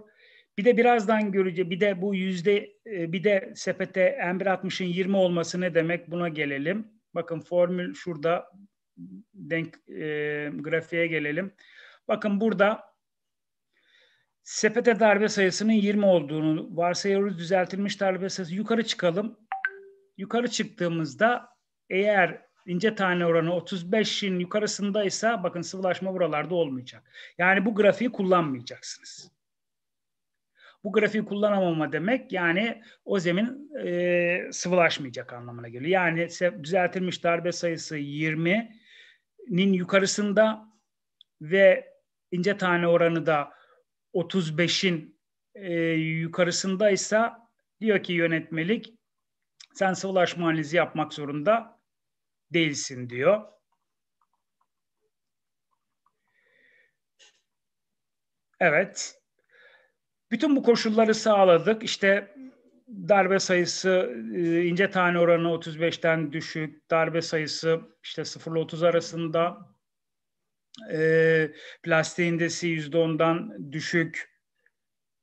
Bir de birazdan göreceğiz. Bir de bu yüzde e, bir de sepete M160'ın 20 olması ne demek buna gelelim. Bakın formül şurada denk e, grafiğe gelelim. Bakın burada sepete darbe sayısının 20 olduğunu varsayıyoruz. Düzeltilmiş darbe sayısı yukarı çıkalım. Yukarı çıktığımızda eğer ince tane oranı 35'in yukarısındaysa bakın sıvılaşma buralarda olmayacak. Yani bu grafiği kullanmayacaksınız. Bu grafiği kullanamama demek yani o zemin e, sıvılaşmayacak anlamına geliyor. Yani düzeltilmiş darbe sayısı 20'nin yukarısında ve ince tane oranı da 35'in e, yukarısındaysa diyor ki yönetmelik sen sıvılaşma analizi yapmak zorunda değilsin diyor. Evet. Bütün bu koşulları sağladık. İşte darbe sayısı e, ince tane oranı 35'ten düşük, darbe sayısı işte 0 ile 30 arasında, e, plastik indesi %10'dan düşük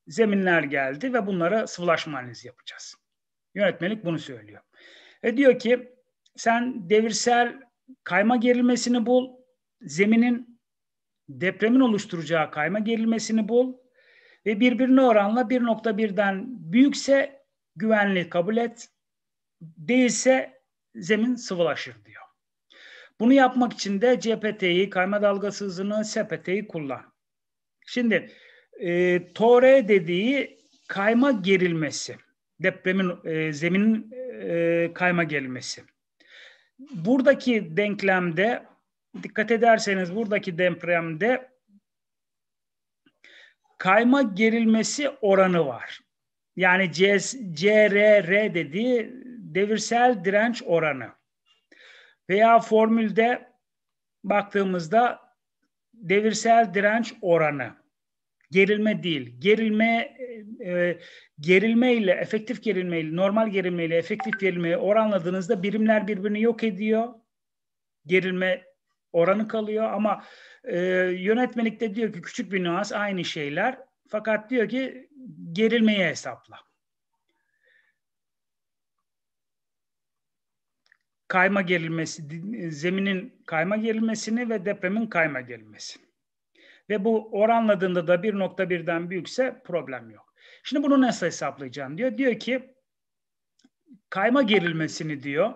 zeminler geldi ve bunlara sıvılaşma analizi yapacağız. Yönetmelik bunu söylüyor. Ve diyor ki sen devirsel kayma gerilmesini bul. Zeminin depremin oluşturacağı kayma gerilmesini bul ve birbirine oranla 1.1'den büyükse güvenli kabul et. Değilse zemin sıvılaşır diyor. Bunu yapmak için de CPT'yi, kayma dalgası hızını, SPT'yi kullan. Şimdi e, TORE dediği kayma gerilmesi, depremin, e, zeminin e, kayma gerilmesi buradaki denklemde dikkat ederseniz buradaki depremde kayma gerilmesi oranı var. Yani CRR dediği devirsel direnç oranı. Veya formülde baktığımızda devirsel direnç oranı gerilme değil. Gerilme e, e gerilme ile efektif gerilme ile normal gerilme ile efektif gerilmeyi oranladığınızda birimler birbirini yok ediyor. Gerilme oranı kalıyor ama e, yönetmelikte diyor ki küçük bir nüans aynı şeyler fakat diyor ki gerilmeyi hesapla. Kayma gerilmesi, zeminin kayma gerilmesini ve depremin kayma gerilmesini ve bu oranladığında da 1.1'den büyükse problem yok. Şimdi bunu nasıl hesaplayacağım diyor. Diyor ki kayma gerilmesini diyor.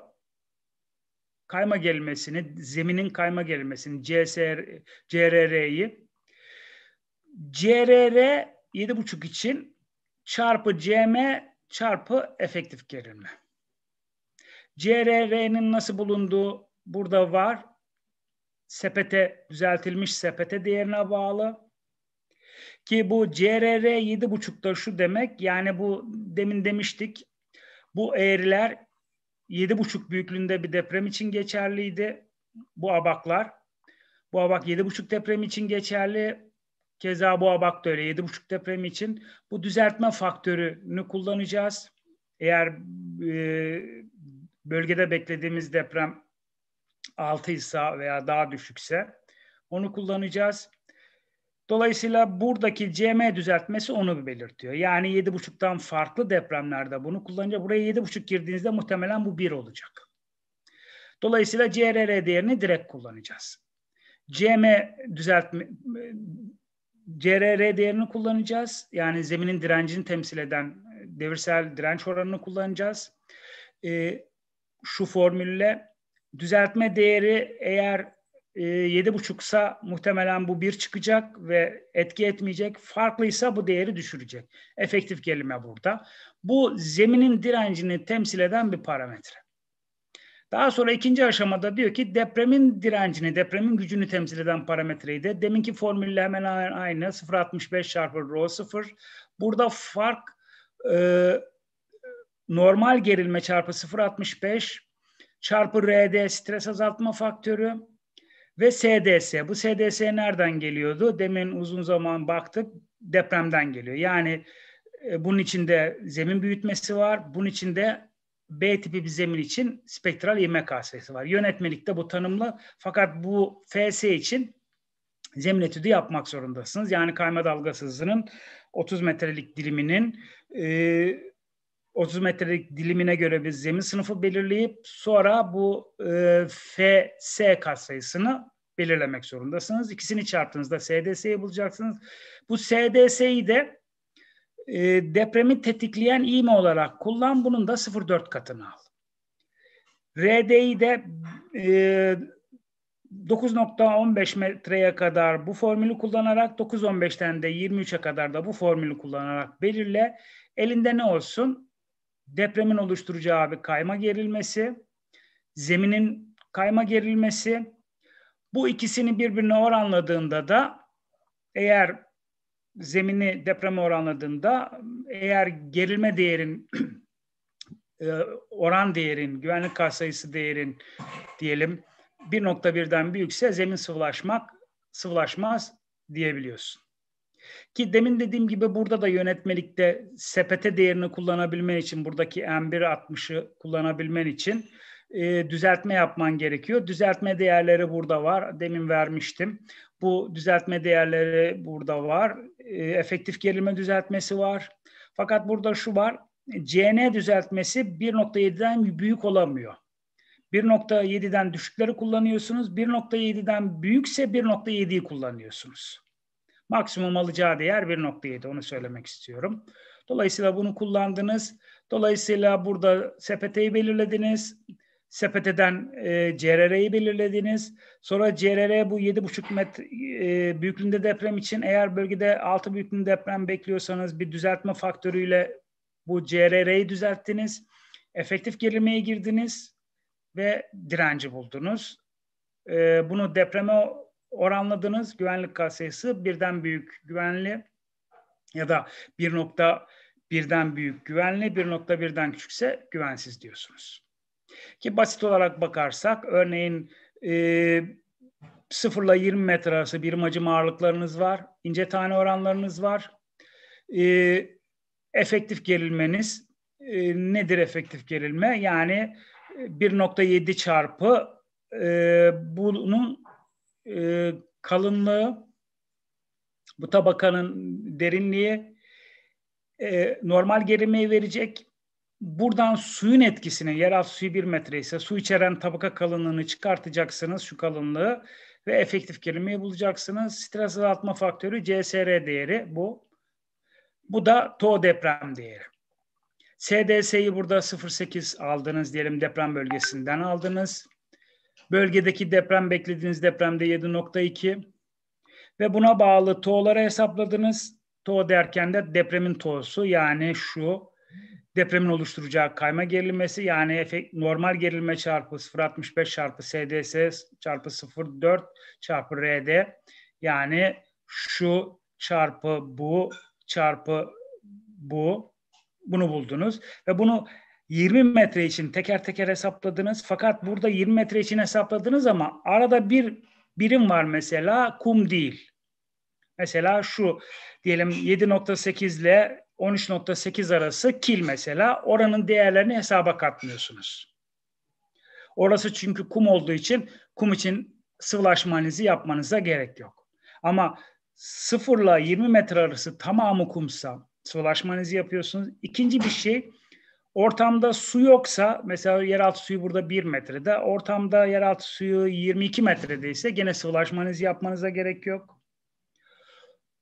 Kayma gerilmesini, zeminin kayma gerilmesini, CSR, CRR'yi. CRR 7.5 için çarpı CM çarpı efektif gerilme. CRR'nin nasıl bulunduğu burada var sepete düzeltilmiş sepete değerine bağlı. Ki bu CRR 7.5'da şu demek yani bu demin demiştik bu eğriler 7.5 büyüklüğünde bir deprem için geçerliydi bu abaklar. Bu abak 7.5 deprem için geçerli. Keza bu abak da öyle 7.5 deprem için. Bu düzeltme faktörünü kullanacağız. Eğer e, bölgede beklediğimiz deprem 6 ise veya daha düşükse onu kullanacağız. Dolayısıyla buradaki CM düzeltmesi onu belirtiyor. Yani 7.5'tan farklı depremlerde bunu kullanınca buraya 7.5 girdiğinizde muhtemelen bu 1 olacak. Dolayısıyla CRR değerini direkt kullanacağız. CM düzeltme CRR değerini kullanacağız. Yani zeminin direncini temsil eden e, devirsel direnç oranını kullanacağız. E, şu formülle Düzeltme değeri eğer e, yedi buçuksa muhtemelen bu bir çıkacak ve etki etmeyecek. Farklıysa bu değeri düşürecek. Efektif kelime burada. Bu zeminin direncini temsil eden bir parametre. Daha sonra ikinci aşamada diyor ki depremin direncini, depremin gücünü temsil eden parametreyi de deminki formülle hemen aynı 0.65 çarpı rho 0. Burada fark e, normal gerilme çarpı 0.65 çarpı RD stres azaltma faktörü ve SDS. Bu SDS nereden geliyordu? Demin uzun zaman baktık depremden geliyor. Yani e, bunun içinde zemin büyütmesi var. Bunun içinde B tipi bir zemin için spektral ivme kasesi var. Yönetmelikte bu tanımlı fakat bu FS için zemin etüdü yapmak zorundasınız. Yani kayma dalgasızlığının 30 metrelik diliminin e, 30 metrelik dilimine göre bir zemin sınıfı belirleyip sonra bu e, FS katsayısını belirlemek zorundasınız. İkisini çarptığınızda SDS'yi bulacaksınız. Bu SDS'yi de e, depremi tetikleyen iğme olarak kullan. Bunun da 0.4 katını al. RD'yi de e, 9.15 metreye kadar bu formülü kullanarak 9.15'ten de 23'e kadar da bu formülü kullanarak belirle. Elinde ne olsun? depremin oluşturacağı bir kayma gerilmesi, zeminin kayma gerilmesi. Bu ikisini birbirine oranladığında da eğer zemini depreme oranladığında eğer gerilme değerin [clears throat] e, oran değerin, güvenlik katsayısı değerin diyelim 1.1'den büyükse zemin sıvılaşmak sıvılaşmaz diyebiliyorsun. Ki demin dediğim gibi burada da yönetmelikte sepete değerini kullanabilmen için buradaki M1.60'ı kullanabilmen için e, düzeltme yapman gerekiyor. Düzeltme değerleri burada var. Demin vermiştim. Bu düzeltme değerleri burada var. E, efektif gerilme düzeltmesi var. Fakat burada şu var. CN düzeltmesi 1.7'den büyük olamıyor. 1.7'den düşükleri kullanıyorsunuz. 1.7'den büyükse 1.7'yi kullanıyorsunuz. Maksimum alacağı değer 1.7 onu söylemek istiyorum. Dolayısıyla bunu kullandınız. Dolayısıyla burada sepeteyi belirlediniz. Sepeteden e, CRR'yi belirlediniz. Sonra CRR bu 7,5 metre e, büyüklüğünde deprem için eğer bölgede 6 büyüklüğünde deprem bekliyorsanız bir düzeltme faktörüyle bu CRR'yi düzelttiniz. Efektif gerilimeye girdiniz ve direnci buldunuz. E, bunu depreme oranladınız. Güvenlik kasesi birden büyük güvenli ya da bir nokta birden büyük güvenli, bir nokta birden küçükse güvensiz diyorsunuz. Ki basit olarak bakarsak örneğin e, 0 ile 20 metre arası bir macım ağırlıklarınız var, ince tane oranlarınız var. E, efektif gerilmeniz e, nedir efektif gerilme? Yani 1.7 çarpı e, bunun e, kalınlığı, bu tabakanın derinliği e, normal gerimeyi verecek. Buradan suyun etkisini yer altı suyu bir metre ise su içeren tabaka kalınlığını çıkartacaksınız şu kalınlığı ve efektif gerimeyi bulacaksınız. Stres azaltma faktörü CSR değeri bu. Bu da TO deprem değeri. SDS'yi burada 0.8 aldınız diyelim deprem bölgesinden aldınız. Bölgedeki deprem beklediğiniz depremde 7.2 ve buna bağlı to'ları hesapladınız. To derken de depremin to'su yani şu depremin oluşturacağı kayma gerilmesi yani efekt, normal gerilme çarpı 0.65 çarpı SDS çarpı 0.4 çarpı RD yani şu çarpı bu çarpı bu bunu buldunuz ve bunu 20 metre için teker teker hesapladınız. Fakat burada 20 metre için hesapladınız ama arada bir birim var mesela kum değil. Mesela şu diyelim 7.8 ile 13.8 arası kil mesela oranın değerlerini hesaba katmıyorsunuz. Orası çünkü kum olduğu için kum için sıvılaşma yapmanıza gerek yok. Ama sıfırla 20 metre arası tamamı kumsa sıvılaşma yapıyorsunuz. İkinci bir şey Ortamda su yoksa mesela yeraltı suyu burada 1 metrede, ortamda yeraltı suyu 22 metrede ise gene sıvılaşmanızı yapmanıza gerek yok.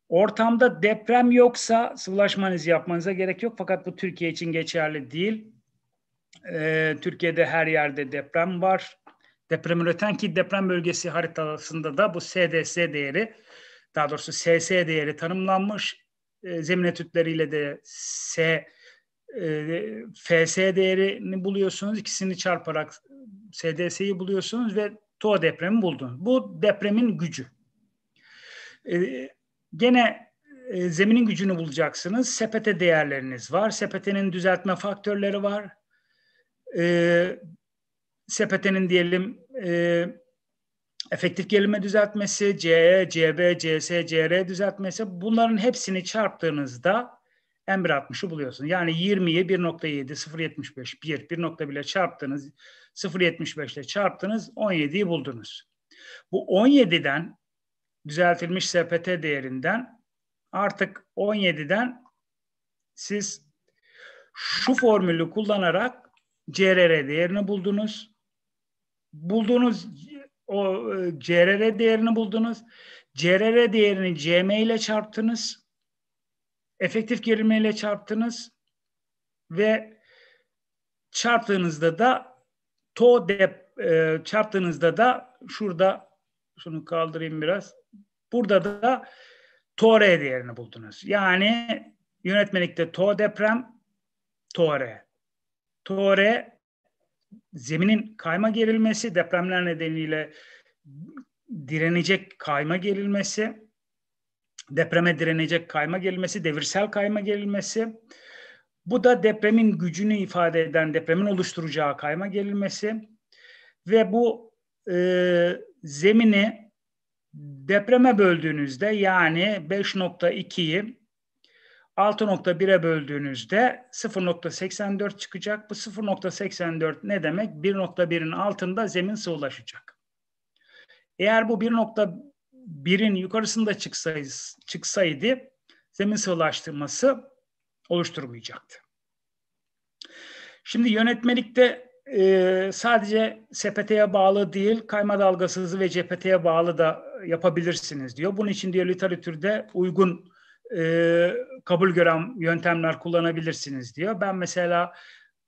Ortamda deprem yoksa sıvılaşmanızı yapmanıza gerek yok fakat bu Türkiye için geçerli değil. Ee, Türkiye'de her yerde deprem var. Deprem üreten ki deprem bölgesi haritasında da bu SDS değeri daha doğrusu SS değeri tanımlanmış. Ee, zemin etütleriyle de S e, ee, FS değerini buluyorsunuz. ikisini çarparak SDS'yi buluyorsunuz ve TOA depremi buldunuz. Bu depremin gücü. Ee, gene e, zeminin gücünü bulacaksınız. Sepete değerleriniz var. Sepetenin düzeltme faktörleri var. E, sepetenin diyelim e, efektif gelime düzeltmesi, CE, CB, CS, CR düzeltmesi bunların hepsini çarptığınızda en 1.60'ı buluyorsun. Yani 20'ye 1.7, 0.75, 1, nokta bile çarptınız, 0.75 ile çarptınız, 17'yi buldunuz. Bu 17'den düzeltilmiş SPT değerinden artık 17'den siz şu formülü kullanarak CRR değerini buldunuz. Bulduğunuz o e, CRR değerini buldunuz. CRR değerini CM ile çarptınız efektif gerilmeyle çarptınız ve çarptığınızda da to dep e, çarptığınızda da şurada şunu kaldırayım biraz. Burada da tore değerini buldunuz. Yani yönetmelikte to deprem tore. Tore zeminin kayma gerilmesi, depremler nedeniyle direnecek kayma gerilmesi depreme direnecek kayma gelmesi, devirsel kayma gelmesi, Bu da depremin gücünü ifade eden, depremin oluşturacağı kayma gelmesi ve bu e, zemini depreme böldüğünüzde yani 5.2'yi 6.1'e böldüğünüzde 0.84 çıkacak. Bu 0.84 ne demek? 1.1'in altında zemin sıvılaşacak. Eğer bu 1 birin yukarısında çıksaydı, çıksaydı zemin sıvılaştırması oluşturmayacaktı. Şimdi yönetmelikte e, sadece sepeteye bağlı değil, kayma dalgası hızı ve cepeteye bağlı da yapabilirsiniz diyor. Bunun için diyor literatürde uygun e, kabul gören yöntemler kullanabilirsiniz diyor. Ben mesela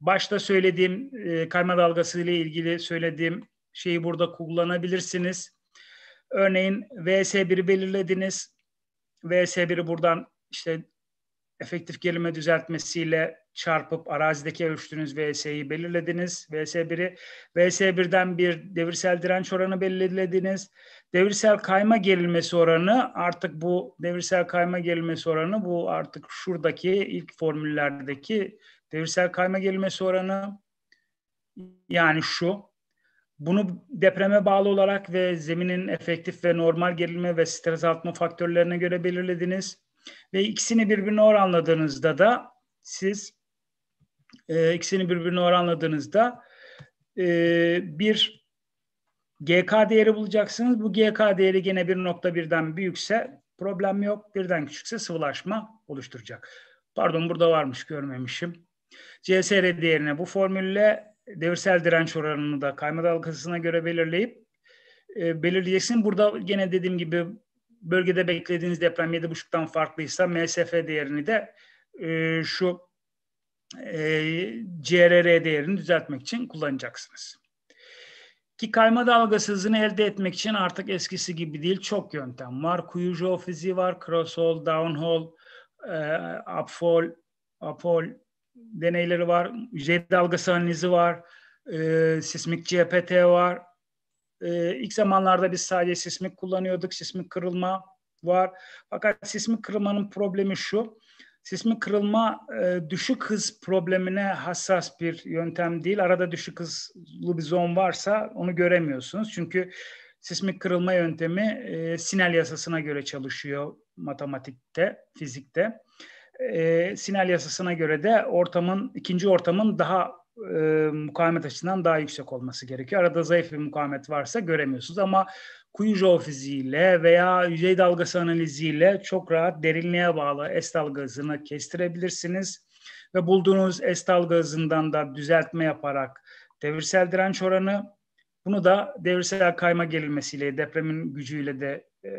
başta söylediğim e, kayma dalgası ile ilgili söylediğim şeyi burada kullanabilirsiniz. Örneğin vs 1 belirlediniz. VS1'i buradan işte efektif gelime düzeltmesiyle çarpıp arazideki ölçtüğünüz VS'yi belirlediniz. VS1'i VS1'den bir devirsel direnç oranı belirlediniz. Devirsel kayma gerilmesi oranı artık bu devirsel kayma gerilmesi oranı bu artık şuradaki ilk formüllerdeki devirsel kayma gerilmesi oranı yani şu bunu depreme bağlı olarak ve zeminin efektif ve normal gerilme ve stres altma faktörlerine göre belirlediniz. Ve ikisini birbirine oranladığınızda da siz e, ikisini birbirine oranladığınızda e, bir GK değeri bulacaksınız. Bu GK değeri gene 1.1'den büyükse problem yok. Birden küçükse sıvılaşma oluşturacak. Pardon burada varmış görmemişim. CSR değerine bu formülle devirsel direnç oranını da kayma dalgasına göre belirleyip e, belirleyeceksin. Burada gene dediğim gibi bölgede beklediğiniz deprem 7.5'tan farklıysa MSF değerini de e, şu e, CRR değerini düzeltmek için kullanacaksınız. Ki kayma dalgası hızını elde etmek için artık eskisi gibi değil çok yöntem var. Kuyu jeofiziği var, crosshole, downhole, e, upfall, upfall, deneyleri var, yüzey dalgası analizi var, e, sismik CPT var. E, ilk zamanlarda biz sadece sismik kullanıyorduk, sismik kırılma var. Fakat sismik kırılmanın problemi şu, sismik kırılma e, düşük hız problemine hassas bir yöntem değil. Arada düşük hızlı bir zon varsa onu göremiyorsunuz. Çünkü sismik kırılma yöntemi e, sinel yasasına göre çalışıyor matematikte, fizikte e, ee, Sinel yasasına göre de ortamın ikinci ortamın daha e, mukavemet açısından daha yüksek olması gerekiyor. Arada zayıf bir mukavemet varsa göremiyorsunuz ama kuyu jeofiziğiyle veya yüzey dalgası analiziyle çok rahat derinliğe bağlı S dalgasını kestirebilirsiniz ve bulduğunuz S dalgazından da düzeltme yaparak devirsel direnç oranı bunu da devirsel kayma gerilmesiyle depremin gücüyle de e,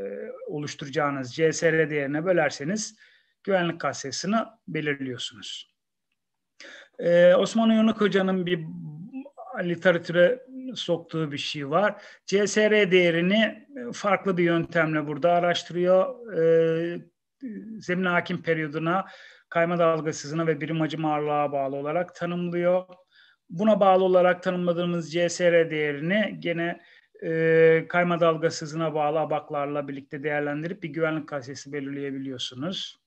oluşturacağınız CSR değerine bölerseniz güvenlik kasesini belirliyorsunuz. Ee, Osman Uyanık Hoca'nın bir literatüre soktuğu bir şey var. CSR değerini e, farklı bir yöntemle burada araştırıyor. Ee, zemin hakim periyoduna, kayma dalgasızına ve birim hacim ağırlığa bağlı olarak tanımlıyor. Buna bağlı olarak tanımladığımız CSR değerini gene e, kayma dalgasızına bağlı abaklarla birlikte değerlendirip bir güvenlik kasesi belirleyebiliyorsunuz.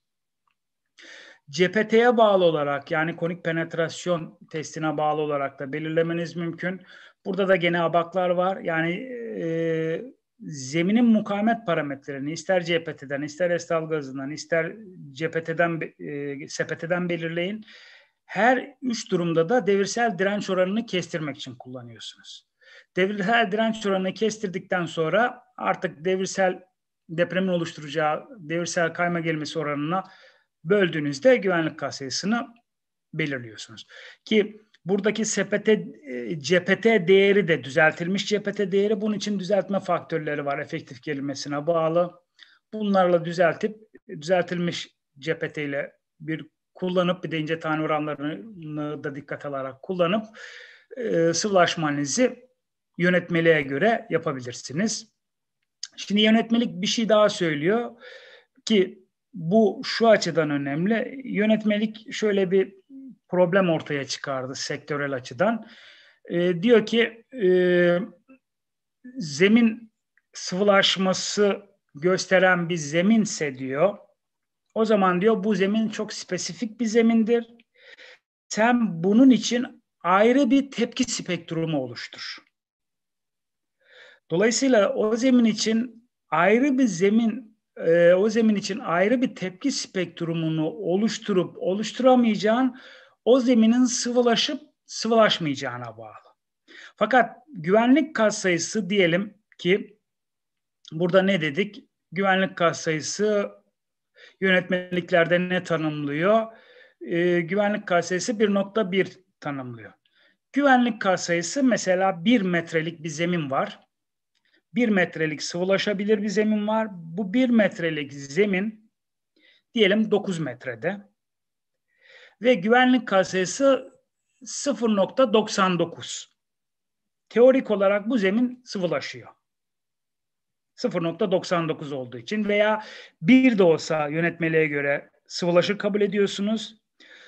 CPT'ye bağlı olarak yani konik penetrasyon testine bağlı olarak da belirlemeniz mümkün. Burada da gene abaklar var. Yani e, zeminin mukavemet parametrelerini ister CPT'den, ister estal gazından, ister CPT'den, e, sepeteden belirleyin. Her üç durumda da devirsel direnç oranını kestirmek için kullanıyorsunuz. Devirsel direnç oranını kestirdikten sonra artık devirsel depremin oluşturacağı devirsel kayma gelmesi oranına böldüğünüzde güvenlik kasesini belirliyorsunuz. Ki buradaki sepete e, CPT değeri de düzeltilmiş CPT değeri bunun için düzeltme faktörleri var efektif gelmesine bağlı. Bunlarla düzeltip düzeltilmiş CPT ile bir kullanıp bir de ince tane oranlarını da dikkat alarak kullanıp e, sıvılaşma analizi yönetmeliğe göre yapabilirsiniz. Şimdi yönetmelik bir şey daha söylüyor ki bu şu açıdan önemli. Yönetmelik şöyle bir problem ortaya çıkardı sektörel açıdan. E, diyor ki e, zemin sıvılaşması gösteren bir zeminse diyor. O zaman diyor bu zemin çok spesifik bir zemindir. Sen bunun için ayrı bir tepki spektrumu oluştur. Dolayısıyla o zemin için ayrı bir zemin e, o zemin için ayrı bir tepki spektrumunu oluşturup oluşturamayacağın o zeminin sıvılaşıp sıvılaşmayacağına bağlı. Fakat güvenlik sayısı diyelim ki burada ne dedik? Güvenlik sayısı yönetmeliklerde ne tanımlıyor? Ee, güvenlik sayısı 1.1 tanımlıyor. Güvenlik sayısı mesela 1 metrelik bir zemin var bir metrelik sıvılaşabilir bir zemin var. Bu bir metrelik zemin diyelim 9 metrede ve güvenlik kasesi 0.99. Teorik olarak bu zemin sıvılaşıyor. 0.99 olduğu için veya bir de olsa yönetmeliğe göre sıvılaşır kabul ediyorsunuz.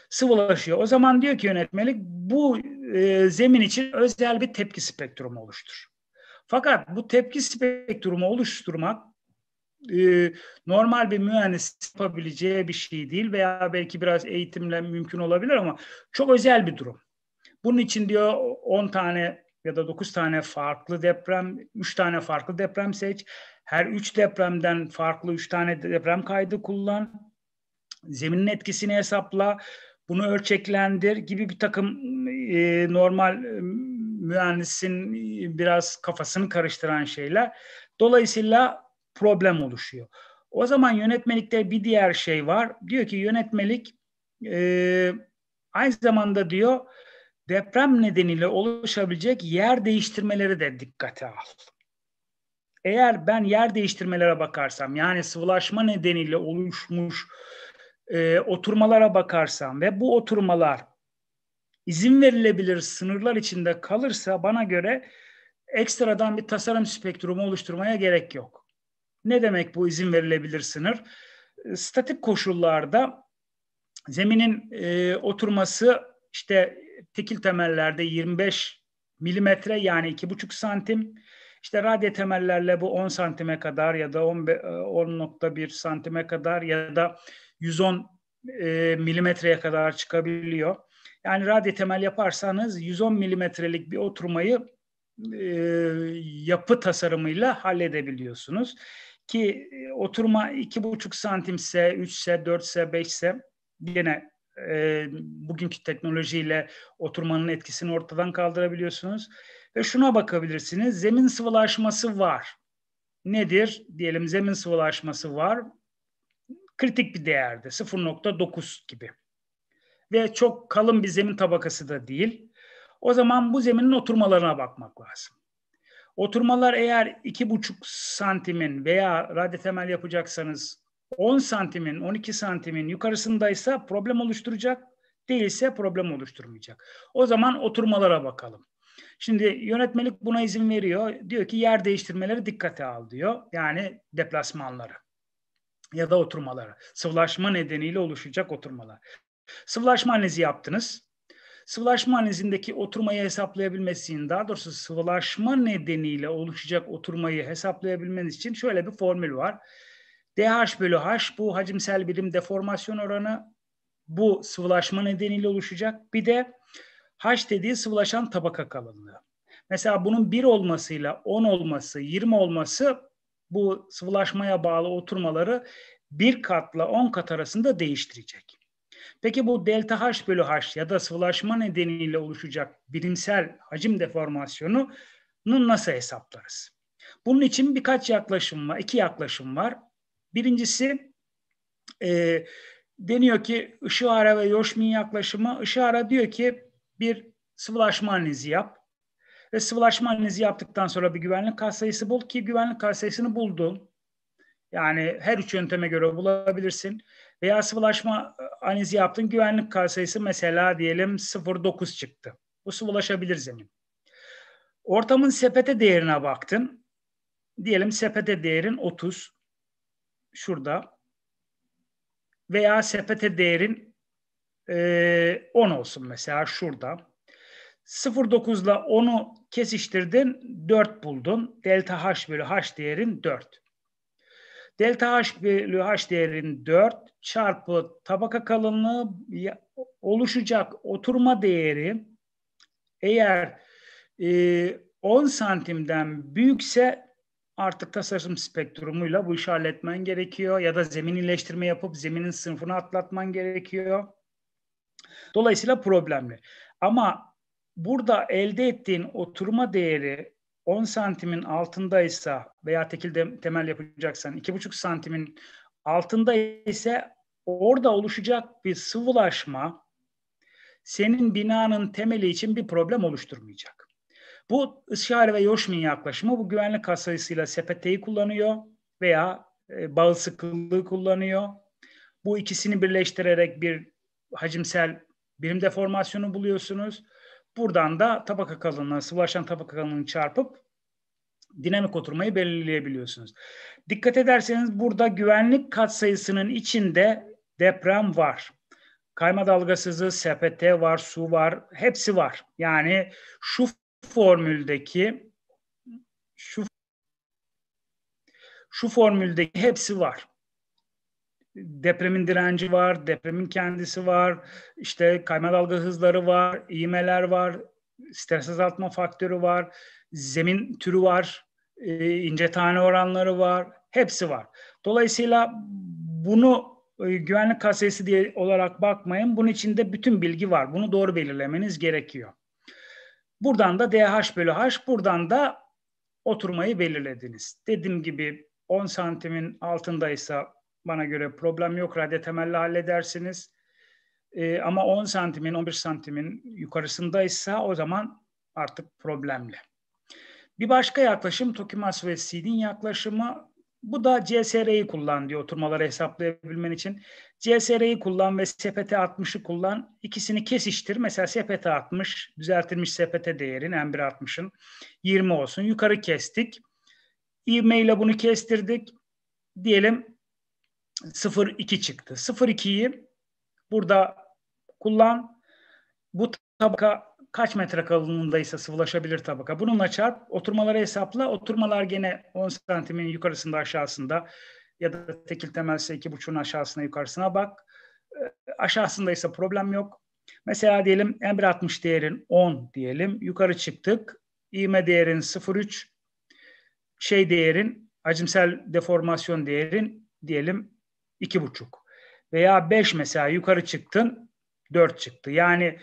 Sıvılaşıyor. O zaman diyor ki yönetmelik bu e, zemin için özel bir tepki spektrumu oluştur. Fakat bu tepki spektrumu oluşturmak e, normal bir mühendis yapabileceği bir şey değil veya belki biraz eğitimle mümkün olabilir ama çok özel bir durum. Bunun için diyor 10 tane ya da 9 tane farklı deprem, 3 tane farklı deprem seç. Her 3 depremden farklı 3 tane deprem kaydı kullan. Zeminin etkisini hesapla. Bunu ölçeklendir gibi bir takım e, normal e, mühendisin e, biraz kafasını karıştıran şeyler. Dolayısıyla problem oluşuyor. O zaman yönetmelikte bir diğer şey var. Diyor ki yönetmelik e, aynı zamanda diyor deprem nedeniyle oluşabilecek yer değiştirmeleri de dikkate al. Eğer ben yer değiştirmelere bakarsam yani sıvılaşma nedeniyle oluşmuş e, oturmalara bakarsam ve bu oturmalar izin verilebilir sınırlar içinde kalırsa bana göre ekstradan bir tasarım spektrumu oluşturmaya gerek yok. Ne demek bu izin verilebilir sınır? Ee, statik koşullarda zeminin e, oturması işte tekil temellerde 25 milimetre yani 2,5 santim. İşte radya temellerle bu 10 santime kadar ya da 10.1 e, santime kadar ya da 110 e, milimetreye kadar çıkabiliyor. Yani radya temel yaparsanız 110 milimetrelik bir oturmayı e, yapı tasarımıyla halledebiliyorsunuz. Ki e, oturma 2,5 santimse, 3'se, 4'se, 5'se yine e, bugünkü teknolojiyle oturmanın etkisini ortadan kaldırabiliyorsunuz. Ve şuna bakabilirsiniz, zemin sıvılaşması var. Nedir? Diyelim zemin sıvılaşması var. Kritik bir değerde 0.9 gibi ve çok kalın bir zemin tabakası da değil. O zaman bu zeminin oturmalarına bakmak lazım. Oturmalar eğer iki buçuk santimin veya radya yapacaksanız 10 santimin, 12 santimin yukarısındaysa problem oluşturacak, değilse problem oluşturmayacak. O zaman oturmalara bakalım. Şimdi yönetmelik buna izin veriyor. Diyor ki yer değiştirmeleri dikkate al diyor. Yani deplasmanları ya da oturmaları. Sıvılaşma nedeniyle oluşacak oturmalar. Sıvılaşma analizi yaptınız. Sıvılaşma analizindeki oturmayı hesaplayabilmesi için, daha doğrusu sıvılaşma nedeniyle oluşacak oturmayı hesaplayabilmeniz için şöyle bir formül var. DH bölü H bu hacimsel birim deformasyon oranı bu sıvılaşma nedeniyle oluşacak. Bir de H dediği sıvılaşan tabaka kalınlığı. Mesela bunun 1 olmasıyla 10 olması, 20 olması bu sıvılaşmaya bağlı oturmaları bir katla 10 kat arasında değiştirecek. Peki bu delta H bölü H ya da sıvılaşma nedeniyle oluşacak birimsel hacim deformasyonunu nasıl hesaplarız? Bunun için birkaç yaklaşım var, iki yaklaşım var. Birincisi e, deniyor ki ara ve Yoshmin yaklaşımı. ara diyor ki bir sıvılaşma analizi yap ve sıvılaşma analizi yaptıktan sonra bir güvenlik katsayısı bul ki güvenlik katsayısını buldun. Yani her üç yönteme göre bulabilirsin. Veya sıvılaşma e, analizi yaptın. Güvenlik katsayısı mesela diyelim 0.9 çıktı. Bu sıvılaşabilir zemin. Ortamın sepete değerine baktın. Diyelim sepete değerin 30. Şurada. Veya sepete değerin e, 10 olsun mesela şurada. 0.9 ile 10'u kesiştirdin 4 buldun. Delta H bölü H değerin 4. Delta H bölü H değerin 4 çarpı tabaka kalınlığı oluşacak oturma değeri eğer e, 10 santimden büyükse artık tasarım spektrumuyla bu işi halletmen gerekiyor ya da zemin iyileştirme yapıp zeminin sınıfını atlatman gerekiyor. Dolayısıyla problemli. Ama burada elde ettiğin oturma değeri 10 santimin altındaysa veya tekil temel yapacaksan 2,5 santimin Altında ise orada oluşacak bir sıvılaşma senin binanın temeli için bir problem oluşturmayacak. Bu ışare ve yoşmin yaklaşımı bu güvenlik kasasıyla sepeteyi kullanıyor veya e, bağıl sıkılığı kullanıyor. Bu ikisini birleştirerek bir hacimsel birim deformasyonu buluyorsunuz. Buradan da tabaka kalınlığı, sıvılaşan tabaka kalınlığını çarpıp dinamik oturmayı belirleyebiliyorsunuz. Dikkat ederseniz burada güvenlik katsayısının içinde deprem var. Kayma dalgasızı, SPT var, su var, hepsi var. Yani şu formüldeki şu şu formüldeki hepsi var. Depremin direnci var, depremin kendisi var, işte kayma dalga hızları var, iğmeler var, stres azaltma faktörü var, zemin türü var, e, ince tane oranları var, hepsi var. Dolayısıyla bunu e, güvenlik kasesi diye olarak bakmayın. Bunun içinde bütün bilgi var. Bunu doğru belirlemeniz gerekiyor. Buradan da DH bölü H, buradan da oturmayı belirlediniz. Dediğim gibi 10 santimin altındaysa bana göre problem yok. Radya temelli halledersiniz. E, ama 10 santimin, 11 santimin yukarısındaysa o zaman artık problemli. Bir başka yaklaşım Tokimas ve Seed'in yaklaşımı. Bu da CSR'yi kullan diyor oturmaları hesaplayabilmen için. CSR'yi kullan ve SPT 60'ı kullan. İkisini kesiştir. Mesela SPT 60 düzeltilmiş SPT değerin M1 60'ın 20 olsun. Yukarı kestik. İvme ile bunu kestirdik. Diyelim 0.2 çıktı. 0.2'yi burada kullan. Bu tabaka kaç metre kalınlığındaysa sıvılaşabilir tabaka. Bununla çarp, oturmaları hesapla. Oturmalar gene 10 santimin yukarısında aşağısında ya da tekil temelse iki buçuğun aşağısına yukarısına bak. Ee, Aşağısındaysa problem yok. Mesela diyelim M1.60 değerin 10 diyelim. Yukarı çıktık. İğme değerin 0.3. Şey değerin, hacimsel deformasyon değerin diyelim 2.5. Veya 5 mesela yukarı çıktın 4 çıktı. Yani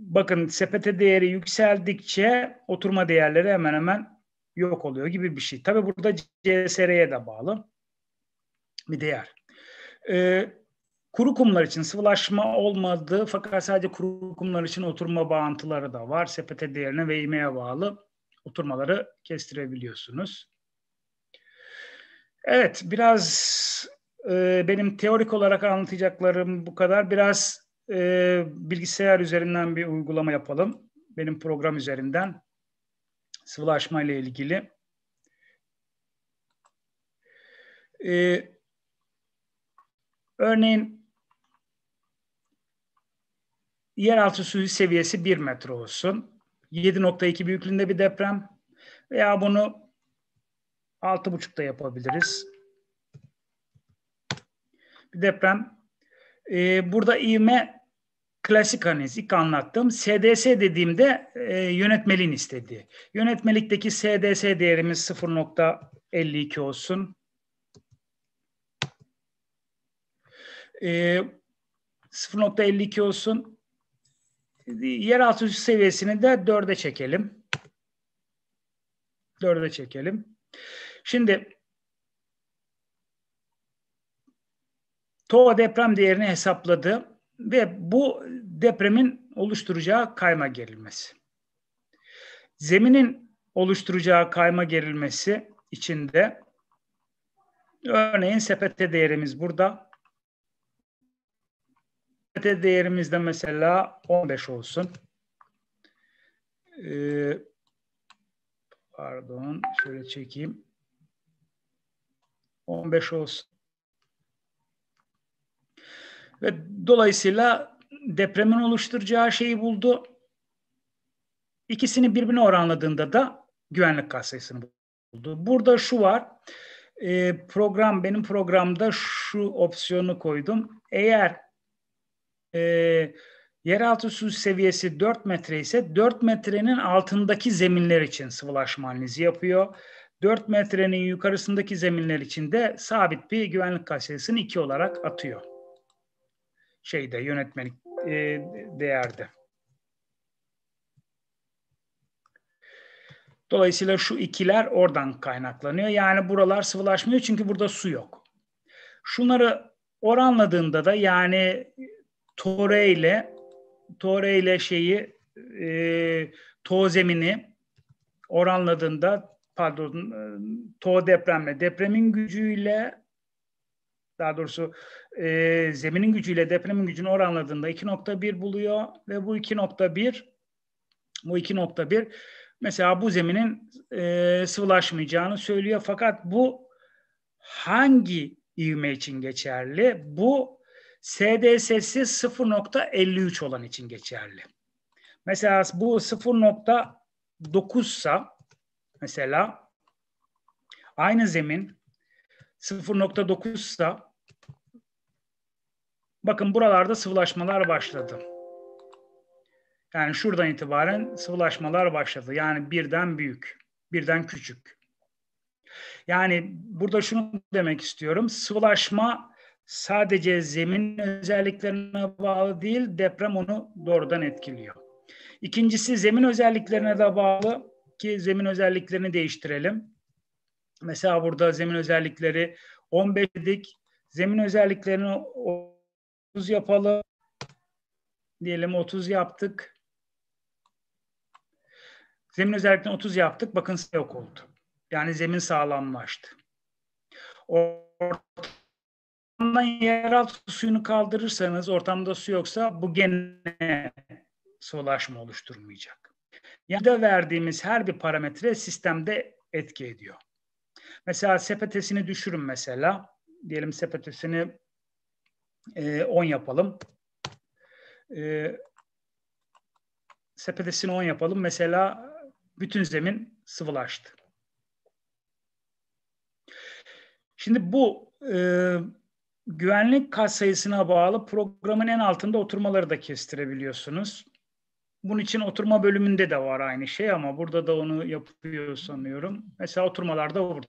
bakın sepete değeri yükseldikçe oturma değerleri hemen hemen yok oluyor gibi bir şey. Tabii burada CSR'ye de bağlı bir değer. Ee, kuru kumlar için sıvılaşma olmadı fakat sadece kuru kumlar için oturma bağıntıları da var. Sepete değerine ve imeye bağlı oturmaları kestirebiliyorsunuz. Evet biraz e, benim teorik olarak anlatacaklarım bu kadar. Biraz e, bilgisayar üzerinden bir uygulama yapalım. Benim program üzerinden sıvılaşma ile ilgili. E, örneğin yeraltı suyu seviyesi 1 metre olsun. 7.2 büyüklüğünde bir deprem veya bunu 6.5'da yapabiliriz. Bir deprem. Ee, burada ivme klasik analiz ilk anlattığım SDS dediğimde e, yönetmeliğin istediği. Yönetmelikteki SDS değerimiz 0.52 olsun. E, 0.52 olsun. Yeraltı üstü seviyesini de 4'e çekelim. 4'e çekelim. Şimdi TOA deprem değerini hesapladı ve bu depremin oluşturacağı kayma gerilmesi. Zeminin oluşturacağı kayma gerilmesi içinde örneğin sepete değerimiz burada. Sepete değerimiz de mesela 15 olsun. Ee, pardon şöyle çekeyim. 15 olsun. Ve dolayısıyla depremin oluşturacağı şeyi buldu. İkisini birbirine oranladığında da güvenlik kasesini buldu. Burada şu var. Ee, program benim programda şu opsiyonu koydum. Eğer e, yeraltı su seviyesi 4 metre ise 4 metrenin altındaki zeminler için sıvılaşma analizi yapıyor. 4 metrenin yukarısındaki zeminler için de sabit bir güvenlik kasesini 2 olarak atıyor şeyde yönetmelik e, değerde. Dolayısıyla şu ikiler oradan kaynaklanıyor. Yani buralar sıvılaşmıyor çünkü burada su yok. Şunları oranladığında da yani tore ile tore ile şeyi e, zemini oranladığında pardon e, to depremle depremin gücüyle daha doğrusu e, zeminin gücüyle depremin gücünü oranladığında 2.1 buluyor ve bu 2.1 bu 2.1 mesela bu zeminin e, sıvılaşmayacağını söylüyor fakat bu hangi ivme için geçerli? Bu SDS'si 0.53 olan için geçerli. Mesela bu 0.9 sa mesela aynı zemin 0.9 sa Bakın buralarda sıvılaşmalar başladı. Yani şuradan itibaren sıvılaşmalar başladı. Yani birden büyük, birden küçük. Yani burada şunu demek istiyorum. Sıvılaşma sadece zemin özelliklerine bağlı değil, deprem onu doğrudan etkiliyor. İkincisi zemin özelliklerine de bağlı ki zemin özelliklerini değiştirelim. Mesela burada zemin özellikleri 15 dedik. Zemin özelliklerini 30 yapalım. Diyelim 30 yaptık. Zemin özellikle 30 yaptık. Bakın yok oldu. Yani zemin sağlamlaştı. Ortamdan yeraltı suyunu kaldırırsanız ortamda su yoksa bu gene solaşma oluşturmayacak. Ya da verdiğimiz her bir parametre sistemde etki ediyor. Mesela sepetesini düşürün mesela. Diyelim sepetesini e, ee, 10 yapalım. E, sepetesini 10 yapalım. Mesela bütün zemin sıvılaştı. Şimdi bu e, güvenlik kat sayısına bağlı programın en altında oturmaları da kestirebiliyorsunuz. Bunun için oturma bölümünde de var aynı şey ama burada da onu yapıyor sanıyorum. Mesela oturmalarda burada.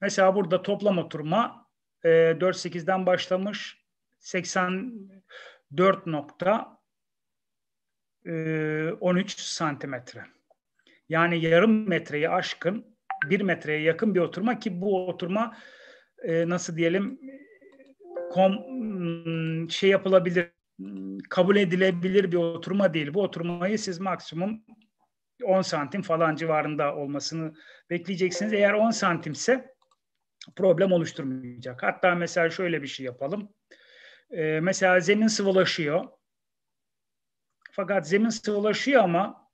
Mesela burada toplam oturma ee, e, 4.8'den başlamış 84.13 santimetre. Yani yarım metreyi aşkın bir metreye yakın bir oturma ki bu oturma e, nasıl diyelim kom, hmm, şey yapılabilir kabul edilebilir bir oturma değil. Bu oturmayı siz maksimum 10 santim falan civarında olmasını bekleyeceksiniz. Eğer 10 santimse problem oluşturmayacak. Hatta mesela şöyle bir şey yapalım. Ee, mesela zemin sıvılaşıyor. Fakat zemin sıvılaşıyor ama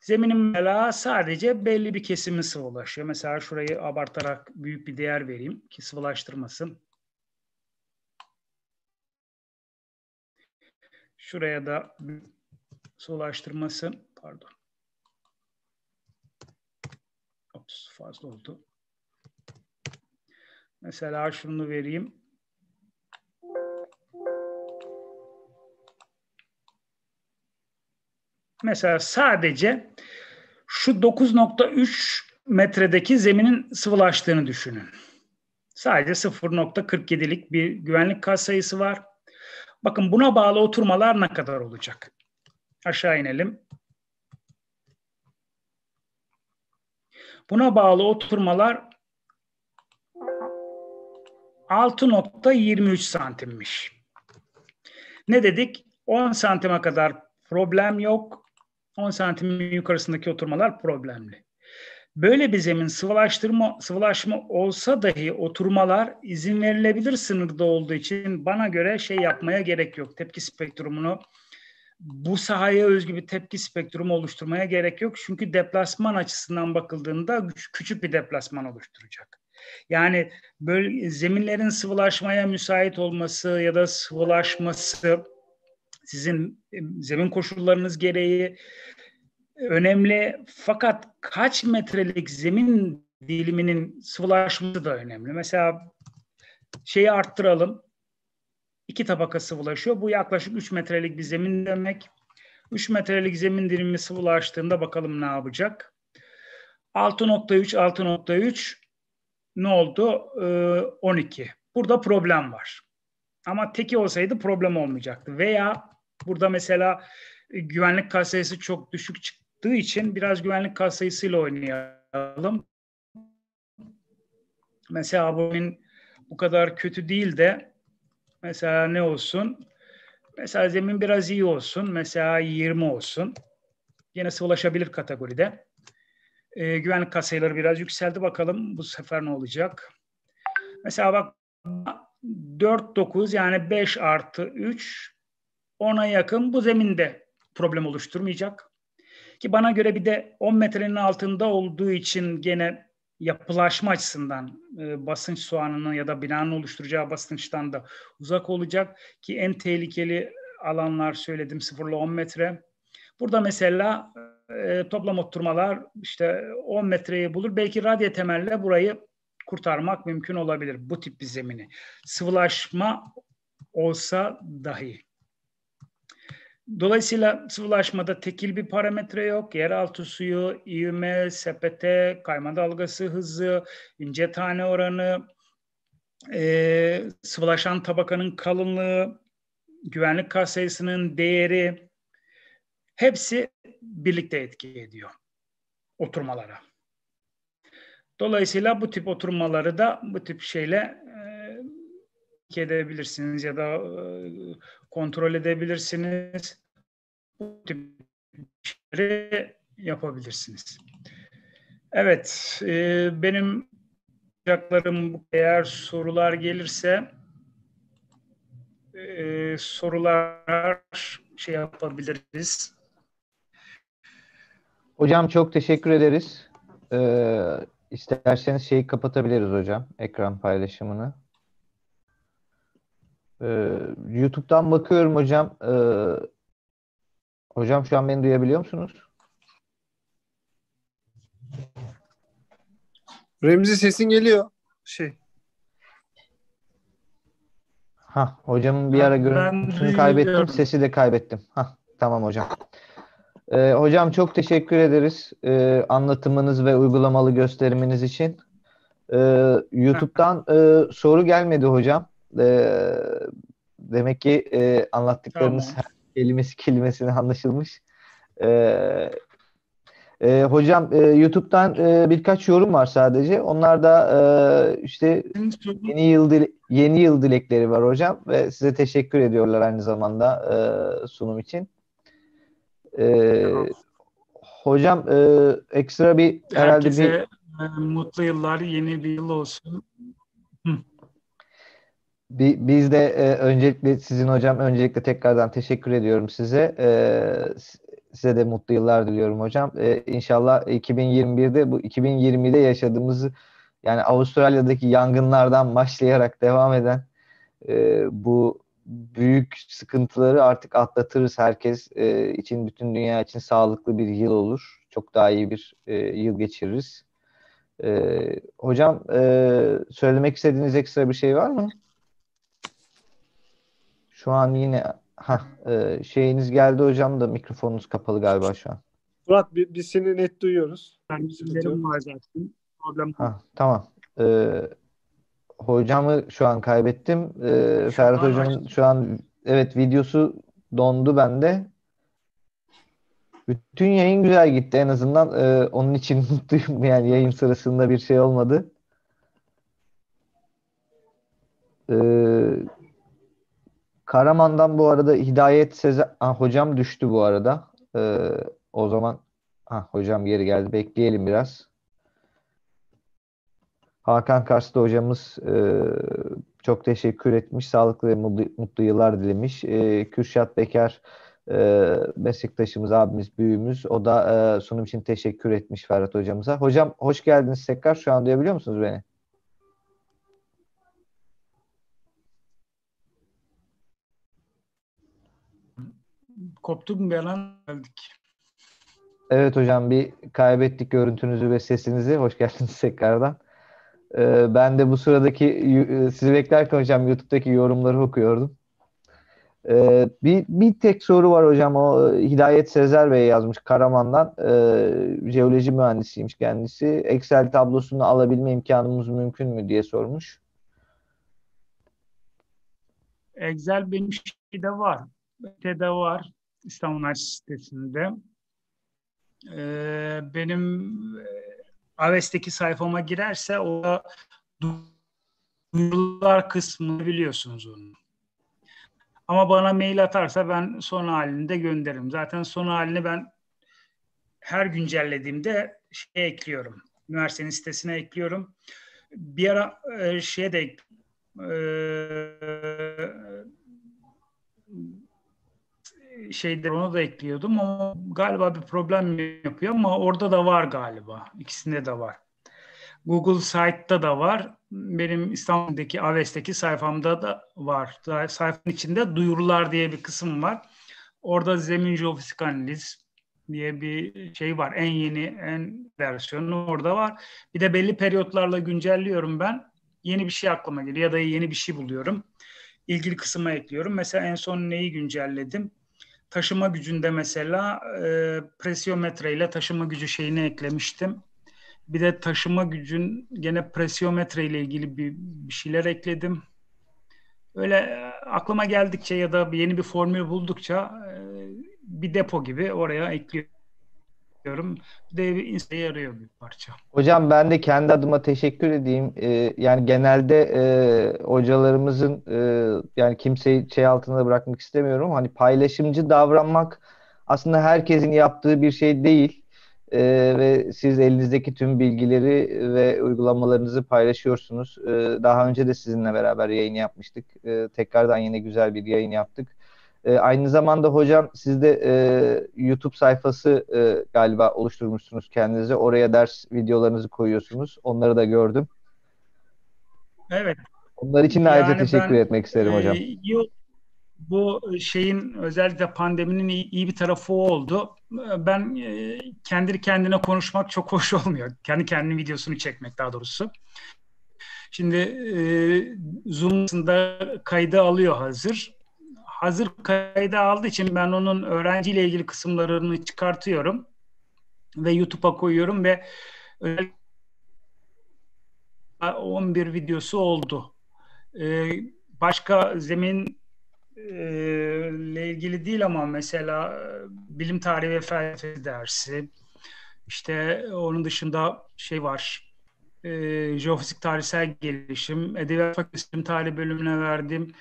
zeminin mesela sadece belli bir kesimi sıvılaşıyor. Mesela şurayı abartarak büyük bir değer vereyim ki sıvılaştırmasın. Şuraya da sıvılaştırmasın. pardon. Ops, fazla oldu. Mesela şunu vereyim. Mesela sadece şu 9.3 metredeki zeminin sıvılaştığını düşünün. Sadece 0.47'lik bir güvenlik kat sayısı var. Bakın buna bağlı oturmalar ne kadar olacak? Aşağı inelim. Buna bağlı oturmalar 6.23 santimmiş. Ne dedik? 10 santime kadar problem yok. 10 santimin yukarısındaki oturmalar problemli. Böyle bir zemin sıvılaştırma, sıvılaşma olsa dahi oturmalar izin verilebilir sınırda olduğu için bana göre şey yapmaya gerek yok. Tepki spektrumunu bu sahaya özgü bir tepki spektrumu oluşturmaya gerek yok. Çünkü deplasman açısından bakıldığında küçük bir deplasman oluşturacak. Yani böyle zeminlerin sıvılaşmaya müsait olması ya da sıvılaşması sizin zemin koşullarınız gereği önemli. Fakat kaç metrelik zemin diliminin sıvılaşması da önemli. Mesela şeyi arttıralım. İki tabaka sıvılaşıyor. Bu yaklaşık 3 metrelik bir zemin demek. 3 metrelik zemin dilimi sıvılaştığında bakalım ne yapacak. 6.3 6.3 ne oldu? E, ee, 12. Burada problem var. Ama teki olsaydı problem olmayacaktı. Veya burada mesela e, güvenlik kas sayısı çok düşük çıktığı için biraz güvenlik kas sayısıyla oynayalım. Mesela bugün bu kadar kötü değil de mesela ne olsun? Mesela zemin biraz iyi olsun. Mesela 20 olsun. Yine ulaşabilir kategoride. E, güvenlik kasayaları biraz yükseldi. Bakalım bu sefer ne olacak? Mesela bak 4 9 yani 5 artı 3 ona yakın bu zeminde problem oluşturmayacak. Ki bana göre bir de 10 metrenin altında olduğu için gene yapılaşma açısından e, basınç soğanının ya da binanın oluşturacağı basınçtan da uzak olacak ki en tehlikeli alanlar söyledim 0 ile 10 metre. Burada mesela e, toplam oturmalar işte 10 metreyi bulur. Belki radya temelle burayı kurtarmak mümkün olabilir bu tip bir zemini. Sıvılaşma olsa dahi. Dolayısıyla sıvılaşmada tekil bir parametre yok. Yeraltı suyu, ivme, sepete, kayma dalgası hızı, ince tane oranı, e, sıvılaşan tabakanın kalınlığı, güvenlik kas değeri, Hepsi birlikte etki ediyor oturmalara. Dolayısıyla bu tip oturmaları da bu tip şeyle e, edebilirsiniz ya da e, kontrol edebilirsiniz. Bu tip şeyleri yapabilirsiniz. Evet, e, benim yapacaklarım eğer sorular gelirse e, sorular şey yapabiliriz. Hocam çok teşekkür ederiz. Ee, isterseniz şeyi kapatabiliriz hocam. Ekran paylaşımını. Ee, YouTube'dan bakıyorum hocam. Ee, hocam şu an beni duyabiliyor musunuz? Remzi sesin geliyor. Şey. Ha hocamın bir ara görüntüsünü kaybettim, sesi de kaybettim. Ha tamam hocam. E, hocam çok teşekkür ederiz e, anlatımınız ve uygulamalı gösteriminiz için. E, YouTube'dan e, soru gelmedi hocam. E, demek ki e, anlattıklarınız tamam. her kelimesi kelimesine anlaşılmış. E, e, hocam e, YouTube'dan e, birkaç yorum var sadece. Onlar da e, işte yeni yıl yeni yıl dilekleri var hocam ve size teşekkür ediyorlar aynı zamanda e, sunum için. Ee, hocam e, ekstra bir herhalde Herkese bir... E, mutlu yıllar, yeni bir yıl olsun. Biz de e, öncelikle sizin hocam öncelikle tekrardan teşekkür ediyorum size. E, size de mutlu yıllar diliyorum hocam. E, inşallah 2021'de bu 2020'de yaşadığımız yani Avustralya'daki yangınlardan başlayarak devam eden e, bu büyük sıkıntıları artık atlatırız herkes e, için bütün dünya için sağlıklı bir yıl olur. Çok daha iyi bir e, yıl geçiririz. E, hocam e, söylemek istediğiniz ekstra bir şey var mı? Şu an yine ha e, şeyiniz geldi hocam da mikrofonunuz kapalı galiba şu an. Murat biz seni net duyuyoruz. Ben yani, var zaten. Problem. Ha, tamam. Ee, hocamı şu an kaybettim. Ee, şu Ferhat Hocam'ın şu an evet videosu dondu bende. Bütün yayın güzel gitti en azından. Ee, onun için [laughs] mutluyum. Yani yayın sırasında bir şey olmadı. Ee, Karaman'dan bu arada Hidayet Sezer... Ha, hocam düştü bu arada. Ee, o zaman ah hocam geri geldi. Bekleyelim biraz. Hakan Karslı hocamız e, çok teşekkür etmiş. Sağlıklı ve mutlu, mutlu yıllar dilemiş. E, Kürşat Bekar e, meslektaşımız, abimiz, büyüğümüz. O da e, sunum için teşekkür etmiş Ferhat hocamıza. Hocam hoş geldiniz tekrar. Şu an duyabiliyor musunuz beni? Koptuk mu bir alan geldik. Evet hocam bir kaybettik görüntünüzü ve sesinizi. Hoş geldiniz [laughs] tekrardan. Ee, ben de bu sıradaki e, sizi beklerken hocam YouTube'daki yorumları okuyordum. Ee, bir, bir tek soru var hocam o e, Hidayet Sezer Bey yazmış Karaman'dan ee, jeoloji mühendisiymiş kendisi Excel tablosunu alabilme imkanımız mümkün mü diye sormuş. Excel benim şeyde var. Ötede var. İstanbul Üniversitesi'nde. Ee, benim e, Aves'teki sayfama girerse o duyurular kısmını biliyorsunuz onu. Ama bana mail atarsa ben son halini de gönderirim. Zaten son halini ben her güncellediğimde şey ekliyorum. Üniversitenin sitesine ekliyorum. Bir ara e, şeye de e, şeyleri onu da ekliyordum ama galiba bir problem yapıyor ama orada da var galiba. İkisinde de var. Google Site'da da var. Benim İstanbul'daki Aves'teki sayfamda da var. Sayfanın içinde duyurular diye bir kısım var. Orada zeminci jeofisik analiz diye bir şey var. En yeni en versiyonu orada var. Bir de belli periyotlarla güncelliyorum ben. Yeni bir şey aklıma geliyor ya da yeni bir şey buluyorum. İlgili kısma ekliyorum. Mesela en son neyi güncelledim? taşıma gücünde mesela e, presiyometre ile taşıma gücü şeyini eklemiştim. Bir de taşıma gücün gene presiyometre ile ilgili bir, bir şeyler ekledim. Öyle e, aklıma geldikçe ya da yeni bir formül buldukça e, bir depo gibi oraya ekliyorum diyorum. Bir de bir yarıyor bir parça. Hocam ben de kendi adıma teşekkür edeyim. Ee, yani genelde e, hocalarımızın e, yani kimseyi şey altında bırakmak istemiyorum. Hani paylaşımcı davranmak aslında herkesin yaptığı bir şey değil. Ee, ve siz elinizdeki tüm bilgileri ve uygulamalarınızı paylaşıyorsunuz. Ee, daha önce de sizinle beraber yayın yapmıştık. Ee, tekrardan yine güzel bir yayın yaptık. E, aynı zamanda hocam siz de e, YouTube sayfası e, galiba oluşturmuşsunuz kendinize. Oraya ders videolarınızı koyuyorsunuz. Onları da gördüm. Evet. Onlar için de yani ayrıca teşekkür ben, etmek isterim e, hocam. E, bu şeyin özellikle pandeminin iyi, iyi bir tarafı oldu. Ben e, kendi kendine konuşmak çok hoş olmuyor. Kendi kendine videosunu çekmek daha doğrusu. Şimdi e, Zoom'da kaydı alıyor hazır hazır kayda aldığı için ben onun öğrenciyle ilgili kısımlarını çıkartıyorum ve YouTube'a koyuyorum ve 11 videosu oldu. Ee, başka zemin e, ile ilgili değil ama mesela e, bilim tarihi ve felsefe dersi işte onun dışında şey var e, jeofizik tarihsel gelişim edebiyat fakültesi tarihi bölümüne verdiğim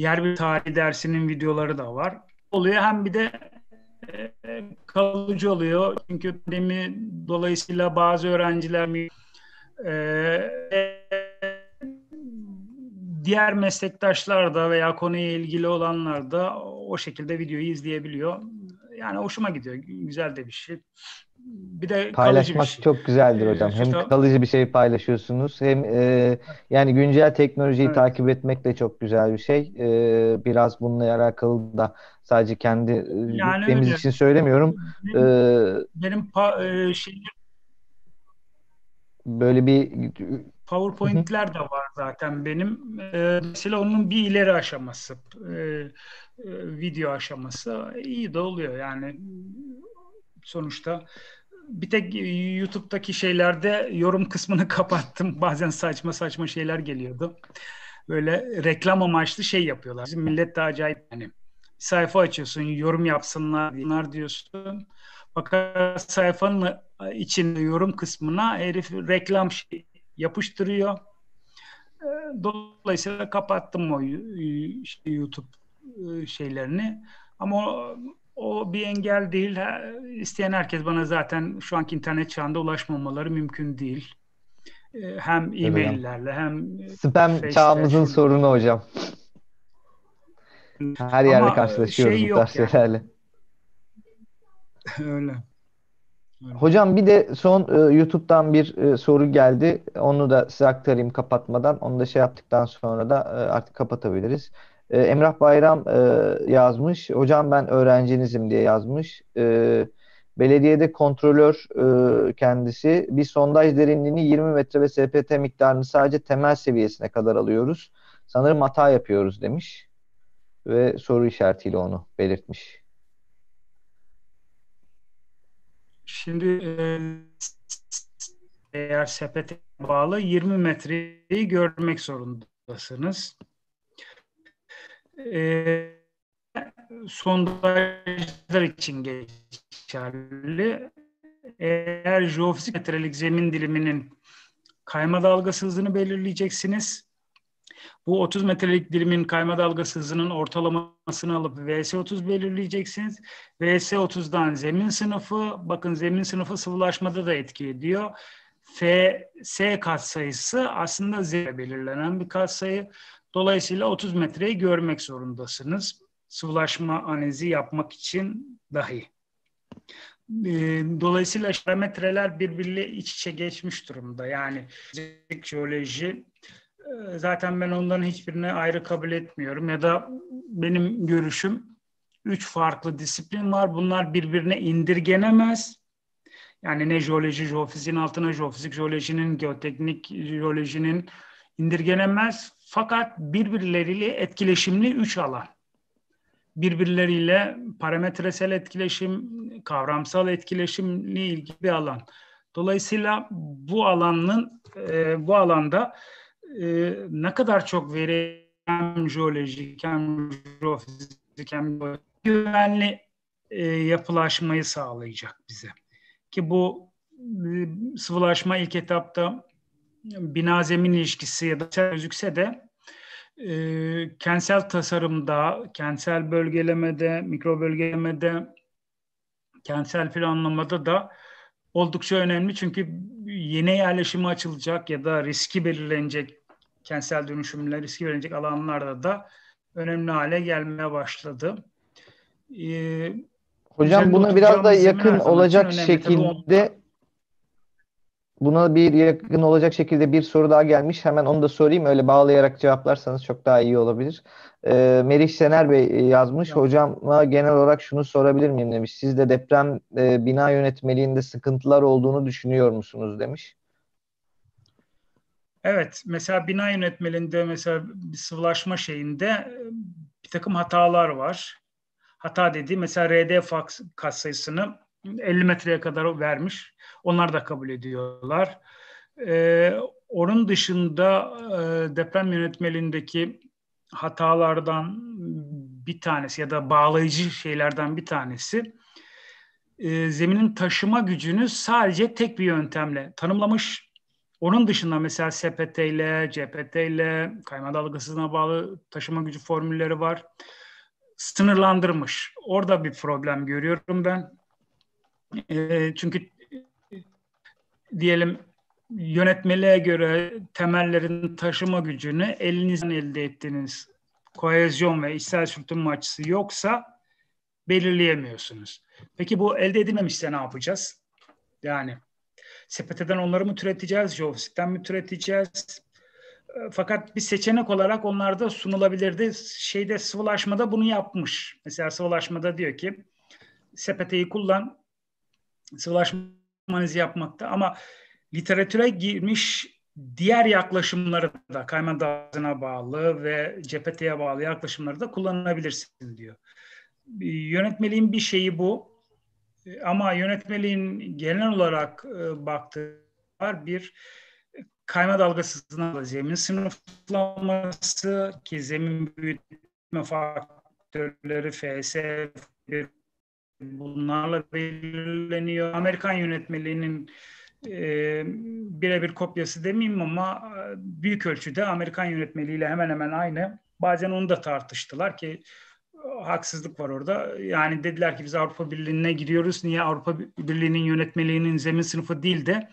yer bir tarih dersinin videoları da var. Oluyor hem bir de e, kalıcı oluyor. Çünkü pandemi dolayısıyla bazı öğrenciler mi e, diğer meslektaşlar da veya konuya ilgili olanlar da o şekilde videoyu izleyebiliyor. Yani hoşuma gidiyor. Güzel de bir şey bir de paylaşmak şey. çok güzeldir ee, hocam. Hem işte, kalıcı bir şey paylaşıyorsunuz hem e, yani güncel teknolojiyi evet. takip etmek de çok güzel bir şey. E, biraz bununla alakalı da sadece kendi e, yani temiz öyle. için söylemiyorum. Benim, ee, benim e, böyle bir PowerPoint'ler de var zaten benim. E, mesela onun bir ileri aşaması e, e video aşaması iyi de oluyor yani sonuçta bir tek e, YouTube'daki şeylerde yorum kısmını [laughs] kapattım. Bazen saçma saçma şeyler geliyordu. Böyle reklam amaçlı şey yapıyorlar. Bizim millet de acayip yani sayfa açıyorsun, yorum yapsınlar bunlar diyorsun. Fakat sayfanın içinde yorum kısmına herif reklam şey yapıştırıyor. E, dolayısıyla kapattım o şey, YouTube e, şeylerini. Ama o bir engel değil. İsteyen herkes bana zaten şu anki internet çağında ulaşmamaları mümkün değil. Ee, hem e-maillerle hem... E, Spam face'ler. çağımızın sorunu hocam. Her yerde Ama e, karşılaşıyoruz şey bu tarz yani. şeylerle. [laughs] Öyle. Öyle. Hocam bir de son e, YouTube'dan bir e, soru geldi. Onu da size aktarayım kapatmadan. Onu da şey yaptıktan sonra da e, artık kapatabiliriz. E, Emrah Bayram e, yazmış. Hocam ben öğrencinizim diye yazmış. E, belediyede kontrolör e, kendisi. Bir sondaj derinliğini 20 metre ve SPT miktarını sadece temel seviyesine kadar alıyoruz. Sanırım hata yapıyoruz demiş. Ve soru işaretiyle onu belirtmiş. Şimdi e, eğer sepete bağlı 20 metreyi görmek zorundasınız e, sondajlar için geçerli. Eğer jeofizik metrelik zemin diliminin kayma dalgası hızını belirleyeceksiniz. Bu 30 metrelik dilimin kayma dalgası hızının ortalamasını alıp VS30 belirleyeceksiniz. VS30'dan zemin sınıfı, bakın zemin sınıfı sıvılaşmada da etki ediyor. FS katsayısı aslında Z belirlenen bir katsayı. Dolayısıyla 30 metreyi görmek zorundasınız. Sıvılaşma analizi yapmak için dahi. Ee, dolayısıyla parametreler birbiriyle iç içe geçmiş durumda. Yani jeoloji e, zaten ben onların hiçbirini ayrı kabul etmiyorum ya da benim görüşüm üç farklı disiplin var. Bunlar birbirine indirgenemez. Yani ne jeoloji, jeofiziğin altına jeofizik, jeolojinin, geoteknik, jeolojinin indirgenemez. Fakat birbirleriyle etkileşimli üç alan. Birbirleriyle parametresel etkileşim, kavramsal etkileşimle ilgili bir alan. Dolayısıyla bu alanın e, bu alanda e, ne kadar çok veri hem jeolojik hem jeofizik hem güvenli e, yapılaşmayı sağlayacak bize. Ki bu e, sıvılaşma ilk etapta bina zemin ilişkisi ya da gözükse de e, kentsel tasarımda, kentsel bölgelemede, mikro bölgelemede, kentsel planlamada da oldukça önemli. Çünkü yeni yerleşime açılacak ya da riski belirlenecek, kentsel dönüşümler, riski belirlenecek alanlarda da önemli hale gelmeye başladı. Ee, Hocam buna biraz da yakın olacak şekilde Buna bir yakın olacak şekilde bir soru daha gelmiş. Hemen onu da sorayım. Öyle bağlayarak cevaplarsanız çok daha iyi olabilir. E, ee, Melih Sener Bey e, yazmış. Hocama genel olarak şunu sorabilir miyim demiş. Siz de deprem e, bina yönetmeliğinde sıkıntılar olduğunu düşünüyor musunuz demiş. Evet, mesela bina yönetmeliğinde mesela bir sıvılaşma şeyinde e, bir takım hatalar var. Hata dediği mesela RD fax kat sayısını 50 metreye kadar vermiş. Onlar da kabul ediyorlar. E, onun dışında e, deprem yönetmeliğindeki hatalardan bir tanesi ya da bağlayıcı şeylerden bir tanesi e, zeminin taşıma gücünü sadece tek bir yöntemle tanımlamış. Onun dışında mesela SPT ile, CPT ile, kayma dalgasına bağlı taşıma gücü formülleri var. Sınırlandırmış. Orada bir problem görüyorum ben. E, çünkü diyelim yönetmeliğe göre temellerin taşıma gücünü elinizden elde ettiğiniz koalizyon ve içsel sürtünme açısı yoksa belirleyemiyorsunuz. Peki bu elde edilememişse ne yapacağız? Yani sepeteden onları mı türeteceğiz, jeofizikten mi türeteceğiz? Ee, fakat bir seçenek olarak onlarda sunulabilirdi. Şeyde sıvılaşmada bunu yapmış. Mesela sıvılaşmada diyor ki sepeteyi kullan, sıvılaşma analizi yapmakta ama literatüre girmiş diğer yaklaşımları da kayma dağına bağlı ve cepheye bağlı yaklaşımları da kullanabilirsin diyor. E, yönetmeliğin bir şeyi bu e, ama yönetmeliğin genel olarak e, baktığı var bir kayma dalgasızlığına zemin sınıflanması ki zemin büyütme faktörleri FS bunlarla belirleniyor. Amerikan yönetmeliğinin e, birebir kopyası demeyeyim ama e, büyük ölçüde Amerikan yönetmeliğiyle hemen hemen aynı. Bazen onu da tartıştılar ki e, haksızlık var orada. Yani dediler ki biz Avrupa Birliği'ne giriyoruz. Niye Avrupa Birliği'nin yönetmeliğinin zemin sınıfı değil de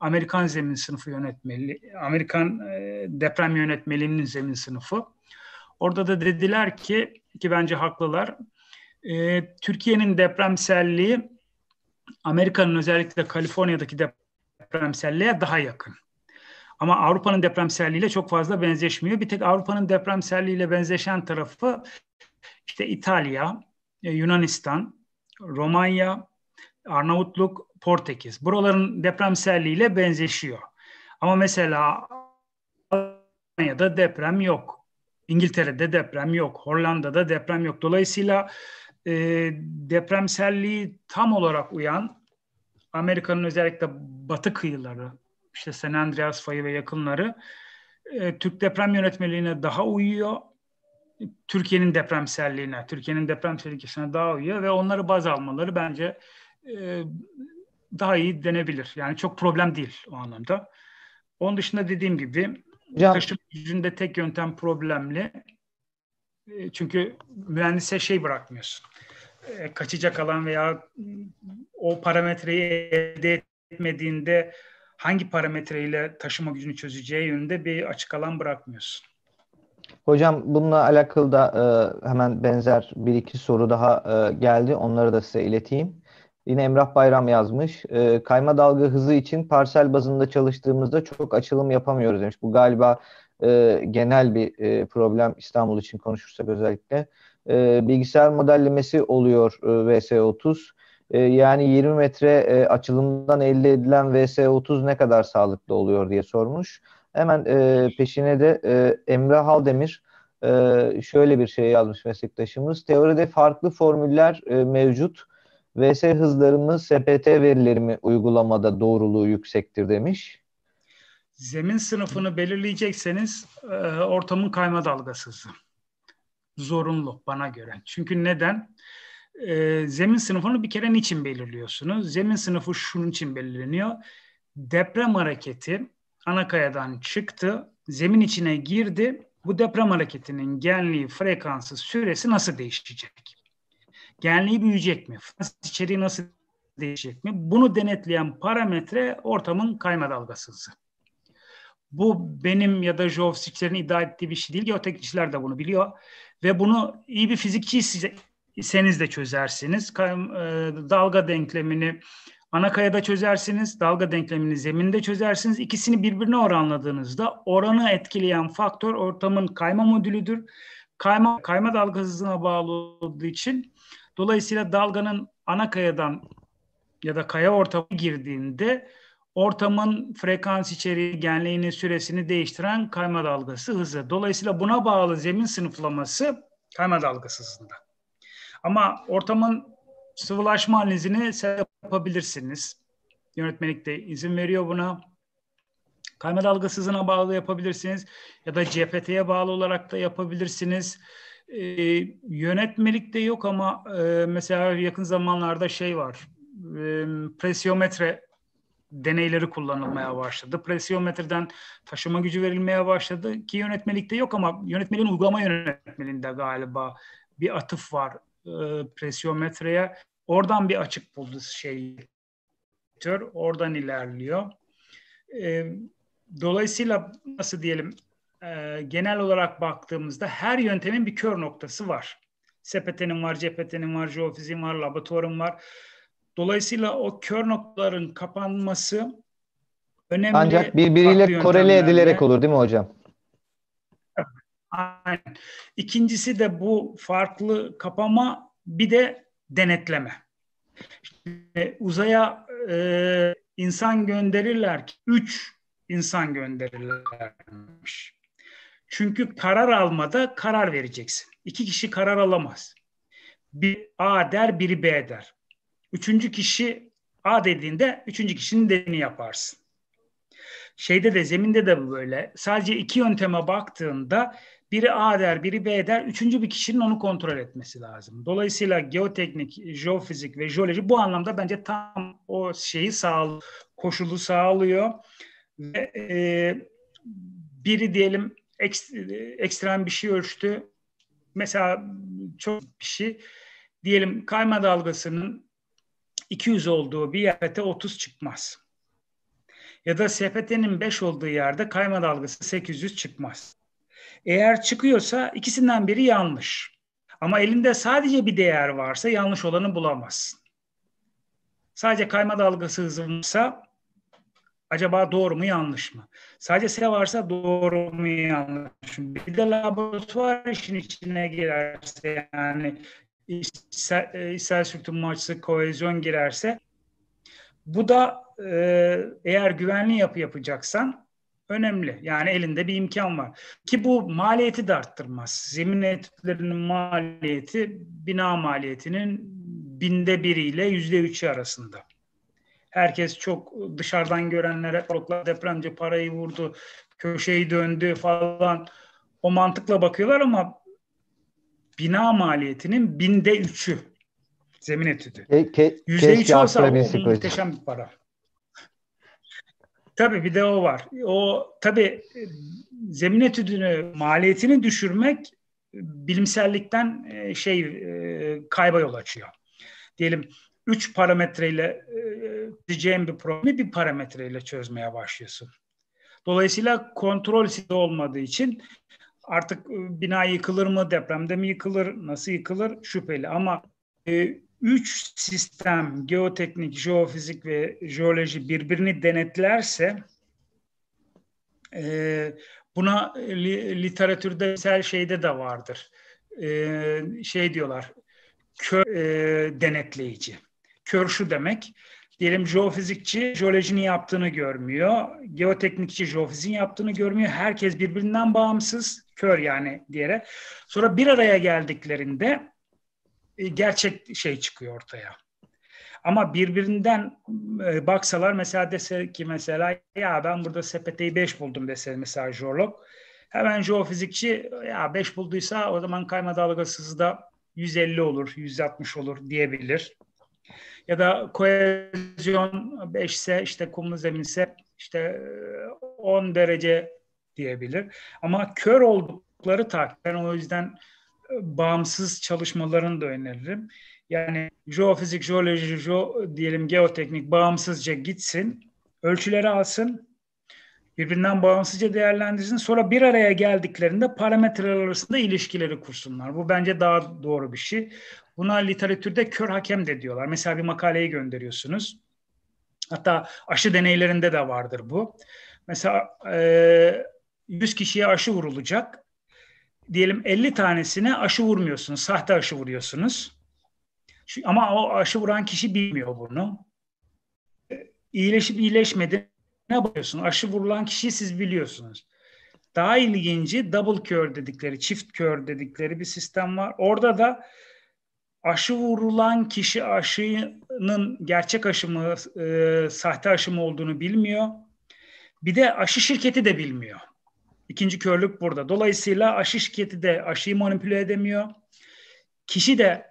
Amerikan zemin sınıfı yönetmeliği. Amerikan e, deprem yönetmeliğinin zemin sınıfı. Orada da dediler ki ki bence haklılar. E, Türkiye'nin depremselliği Amerika'nın özellikle Kaliforniya'daki depremselliğe daha yakın. Ama Avrupa'nın depremselliğiyle çok fazla benzeşmiyor. Bir tek Avrupa'nın depremselliğiyle benzeşen tarafı işte İtalya, e, Yunanistan, Romanya, Arnavutluk, Portekiz. Buraların depremselliğiyle benzeşiyor. Ama mesela Almanya'da deprem yok. İngiltere'de deprem yok. Hollanda'da deprem yok. Dolayısıyla e, depremselliği tam olarak uyan Amerika'nın özellikle batı kıyıları, işte San Andreas fayı ve yakınları e, Türk deprem yönetmeliğine daha uyuyor. Türkiye'nin depremselliğine, Türkiye'nin deprem tehlikesine daha uyuyor ve onları baz almaları bence e, daha iyi denebilir. Yani çok problem değil o anlamda. Onun dışında dediğim gibi Can. taşım yüzünde tek yöntem problemli. Ee, çünkü mühendise şey bırakmıyorsun. Ee, kaçacak alan veya o parametreyi elde etmediğinde hangi parametreyle taşıma gücünü çözeceği yönünde bir açık alan bırakmıyorsun. Hocam bununla alakalı da e, hemen benzer bir iki soru daha e, geldi. Onları da size ileteyim. Yine Emrah Bayram yazmış. E, kayma dalga hızı için parsel bazında çalıştığımızda çok açılım yapamıyoruz demiş. Bu galiba e, genel bir e, problem İstanbul için konuşursak özellikle. E, bilgisayar modellemesi oluyor e, VS30. E, yani 20 metre e, açılımdan elde edilen VS30 ne kadar sağlıklı oluyor diye sormuş. Hemen e, peşine de e, Emre Haldemir e, şöyle bir şey yazmış meslektaşımız. Teoride farklı formüller e, mevcut. VS hızlarımız SPT verilerimi uygulamada doğruluğu yüksektir demiş zemin sınıfını belirleyecekseniz e, ortamın kayma dalgası hızı. Zorunlu bana göre. Çünkü neden? E, zemin sınıfını bir kere niçin belirliyorsunuz? Zemin sınıfı şunun için belirleniyor. Deprem hareketi Anakaya'dan çıktı, zemin içine girdi. Bu deprem hareketinin genliği, frekansı, süresi nasıl değişecek? Genliği büyüyecek mi? Frekans içeriği nasıl değişecek mi? Bunu denetleyen parametre ortamın kayma dalgası hızı. Bu benim ya da Jovsiklerin iddia ettiği bir şey değil. Geoteknikçiler de bunu biliyor. Ve bunu iyi bir fizikçiyseniz de çözersiniz. E, dalga denklemini ana kayada çözersiniz, dalga denklemini zeminde çözersiniz. İkisini birbirine oranladığınızda oranı etkileyen faktör ortamın kayma modülüdür. Kayma, kayma dalga hızına bağlı olduğu için dolayısıyla dalganın anakayadan ya da kaya ortamı girdiğinde ortamın frekans içeriği, genliğinin süresini değiştiren kayma dalgası hızı. Dolayısıyla buna bağlı zemin sınıflaması kayma dalgası hızında. Ama ortamın sıvılaşma analizini siz yapabilirsiniz. Yönetmelik de izin veriyor buna. Kayma dalgası hızına bağlı yapabilirsiniz ya da CPT'ye bağlı olarak da yapabilirsiniz. Ee, yönetmelikte yok ama e, mesela yakın zamanlarda şey var. E, presyometre deneyleri kullanılmaya başladı. Presiyometreden taşıma gücü verilmeye başladı ki yönetmelikte yok ama yönetmeliğin uygulama yönetmeliğinde galiba bir atıf var e, presiyometreye. Oradan bir açık buldu şey oradan ilerliyor. E, dolayısıyla nasıl diyelim e, genel olarak baktığımızda her yöntemin bir kör noktası var. Sepetenin var, cepetenin var, jeofizin var, laboratuvarın var Dolayısıyla o kör noktaların kapanması önemli. Ancak birbiriyle korele edilerek olur değil mi hocam? Aynen. İkincisi de bu farklı kapama bir de denetleme. İşte uzaya e, insan gönderirler ki üç insan gönderirlermiş. Çünkü karar almada karar vereceksin. İki kişi karar alamaz. Bir A der, biri B der. Üçüncü kişi A dediğinde üçüncü kişinin dediğini yaparsın. Şeyde de zeminde de bu böyle. Sadece iki yönteme baktığında biri A der, biri B der. Üçüncü bir kişinin onu kontrol etmesi lazım. Dolayısıyla geoteknik, jeofizik ve jeoloji bu anlamda bence tam o şeyi sağ koşulu sağlıyor. Ve e, biri diyelim ekstrem bir şey ölçtü. Mesela çok bir şey diyelim kayma dalgasının 200 olduğu bir yerde 30 çıkmaz. Ya da SPT'nin 5 olduğu yerde kayma dalgası 800 çıkmaz. Eğer çıkıyorsa ikisinden biri yanlış. Ama elinde sadece bir değer varsa yanlış olanı bulamazsın. Sadece kayma dalgası hızınsa acaba doğru mu yanlış mı? Sadece S varsa doğru mu yanlış mı? Bir de laboratuvar işin içine girerse yani içsel, e, Sürtün sürtünme açısı, girerse bu da e, eğer güvenli yapı yapacaksan önemli. Yani elinde bir imkan var. Ki bu maliyeti de arttırmaz. Zemin etütlerinin maliyeti bina maliyetinin binde biriyle yüzde üçü arasında. Herkes çok dışarıdan görenlere depremce parayı vurdu, köşeyi döndü falan o mantıkla bakıyorlar ama bina maliyetinin binde üçü zemin etüdü. Yüzde üç olsa muhteşem bir para. Tabii bir de o var. O tabii zemin etüdünü maliyetini düşürmek bilimsellikten e, şey e, kayba yol açıyor. Diyelim 3 parametreyle e, diyeceğim bir problemi bir parametreyle çözmeye başlıyorsun. Dolayısıyla kontrol olmadığı için Artık e, bina yıkılır mı, depremde mi yıkılır, nasıl yıkılır şüpheli. Ama e, üç sistem geoteknik, jeofizik ve jeoloji birbirini denetlerse e, buna e, li, literatürde her şeyde de vardır. E, şey diyorlar, kör e, denetleyici. Kör şu demek, diyelim jeofizikçi jeolojinin yaptığını görmüyor, geoteknikçi jeofiziğin yaptığını görmüyor. Herkes birbirinden bağımsız kör yani diyerek. Sonra bir araya geldiklerinde e, gerçek şey çıkıyor ortaya. Ama birbirinden e, baksalar mesela dese ki mesela ya ben burada sepeteyi 5 buldum dese mesela jeolog. Hemen jeofizikçi ya 5 bulduysa o zaman kayma dalgasızı da 150 olur, 160 olur diyebilir. Ya da koezyon 5 ise işte kumlu zeminse işte 10 e, derece diyebilir. Ama kör oldukları takdirde o yüzden e, bağımsız çalışmalarını da öneririm. Yani jeofizik, jeoloji, jeo, diyelim geoteknik bağımsızca gitsin, ölçüleri alsın, birbirinden bağımsızca değerlendirsin. Sonra bir araya geldiklerinde parametreler arasında ilişkileri kursunlar. Bu bence daha doğru bir şey. Buna literatürde kör hakem de diyorlar. Mesela bir makaleyi gönderiyorsunuz. Hatta aşı deneylerinde de vardır bu. Mesela e, 100 kişiye aşı vurulacak. Diyelim 50 tanesine aşı vurmuyorsunuz, sahte aşı vuruyorsunuz. Ama o aşı vuran kişi bilmiyor bunu. E, iyileşip iyileşmedi ne bakıyorsun. Aşı vurulan kişiyi siz biliyorsunuz. Daha ilginci double kör dedikleri, çift kör dedikleri bir sistem var. Orada da aşı vurulan kişi aşının gerçek aşı mı, e, sahte aşı mı olduğunu bilmiyor. Bir de aşı şirketi de bilmiyor. İkinci körlük burada. Dolayısıyla aşı şirketi de aşıyı manipüle edemiyor. Kişi de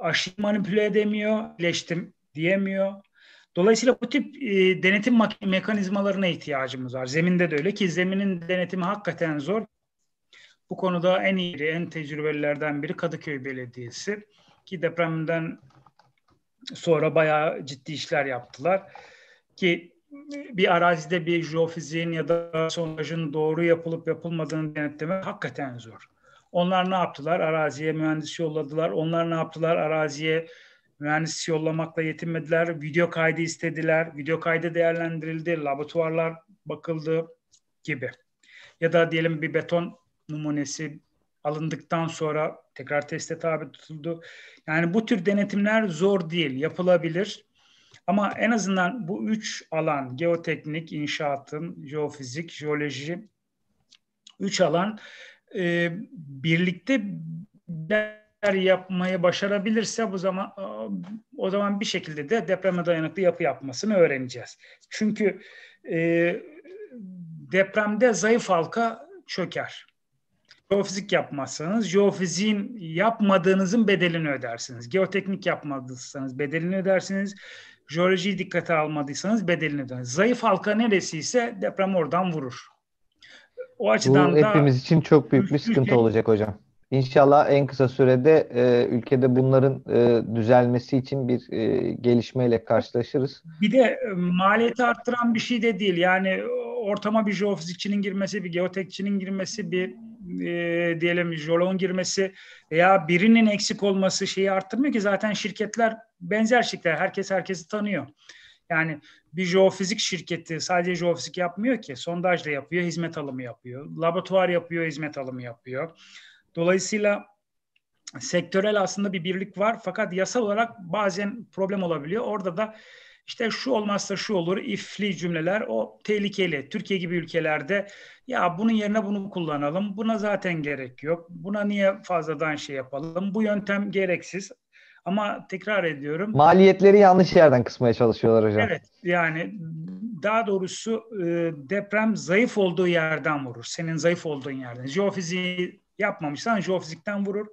aşıyı manipüle edemiyor. leştim diyemiyor. Dolayısıyla bu tip e, denetim mekanizmalarına ihtiyacımız var. Zeminde de öyle ki zeminin denetimi hakikaten zor. Bu konuda en iyi, en tecrübelilerden biri Kadıköy Belediyesi ki depremden sonra bayağı ciddi işler yaptılar ki bir arazide bir jeofiziğin ya da sondajın doğru yapılıp yapılmadığını denetleme hakikaten zor. Onlar ne yaptılar? Araziye mühendis yolladılar. Onlar ne yaptılar? Araziye mühendis yollamakla yetinmediler. Video kaydı istediler. Video kaydı değerlendirildi. Laboratuvarlar bakıldı gibi. Ya da diyelim bir beton numunesi alındıktan sonra tekrar teste tabi tutuldu. Yani bu tür denetimler zor değil, yapılabilir. Ama en azından bu üç alan geoteknik, inşaatın, jeofizik, jeoloji üç alan e, birlikte eğer yapmayı başarabilirse bu zaman o zaman bir şekilde de depreme dayanıklı yapı yapmasını öğreneceğiz. Çünkü e, depremde zayıf halka çöker. Jeofizik yapmazsanız jeofiziğin yapmadığınızın bedelini ödersiniz. Geoteknik yapmadıysanız bedelini ödersiniz jeolojiyi dikkate almadıysanız bedelini öder. Zayıf halka neresi ise deprem oradan vurur. O açıdan Bu da hepimiz için çok büyük bir sıkıntı olacak hocam. İnşallah en kısa sürede e, ülkede bunların e, düzelmesi için bir e, gelişmeyle karşılaşırız. Bir de e, maliyeti arttıran bir şey de değil. Yani ortama bir jeofizikçinin girmesi, bir geotekçinin girmesi, bir e, diyelim jolon girmesi veya birinin eksik olması şeyi arttırmıyor ki zaten şirketler benzer şirketler. Herkes herkesi tanıyor. Yani bir jeofizik şirketi sadece jeofizik yapmıyor ki. Sondajla yapıyor, hizmet alımı yapıyor. Laboratuvar yapıyor, hizmet alımı yapıyor. Dolayısıyla sektörel aslında bir birlik var fakat yasal olarak bazen problem olabiliyor. Orada da işte şu olmazsa şu olur ifli cümleler o tehlikeli. Türkiye gibi ülkelerde ya bunun yerine bunu kullanalım. Buna zaten gerek yok. Buna niye fazladan şey yapalım? Bu yöntem gereksiz. Ama tekrar ediyorum. Maliyetleri yanlış yerden kısmaya çalışıyorlar hocam. Evet yani daha doğrusu e, deprem zayıf olduğu yerden vurur. Senin zayıf olduğun yerden. Jeofiziği yapmamışsan jeofizikten vurur.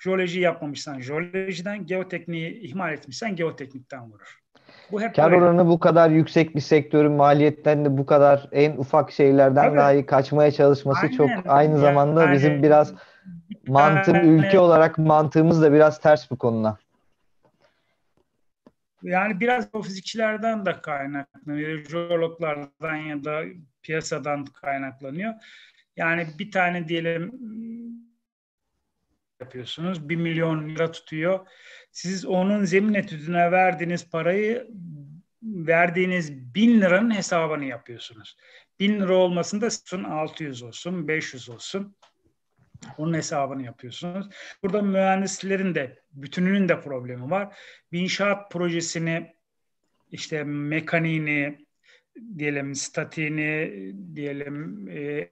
Jeoloji yapmamışsan jeolojiden, geotekniği ihmal etmişsen geoteknikten vurur. Bu hep Kar böyle. oranı bu kadar yüksek bir sektörün maliyetlerini bu kadar en ufak şeylerden Tabii. dahi kaçmaya çalışması Aynen. çok aynı zamanda yani, bizim biraz mantığım yani, ülke olarak mantığımız da biraz ters bu konuda. Yani biraz o fizikçilerden de kaynaklanıyor. Jeologlardan ya da piyasadan kaynaklanıyor. Yani bir tane diyelim yapıyorsunuz. 1 milyon lira tutuyor. Siz onun zemin etüdüne verdiğiniz parayı verdiğiniz bin liranın hesabını yapıyorsunuz. bin lira olmasında sizin 600 olsun, 500 olsun. Onun hesabını yapıyorsunuz. Burada mühendislerin de bütününün de problemi var. Bir inşaat projesini işte mekaniğini diyelim statiğini diyelim e,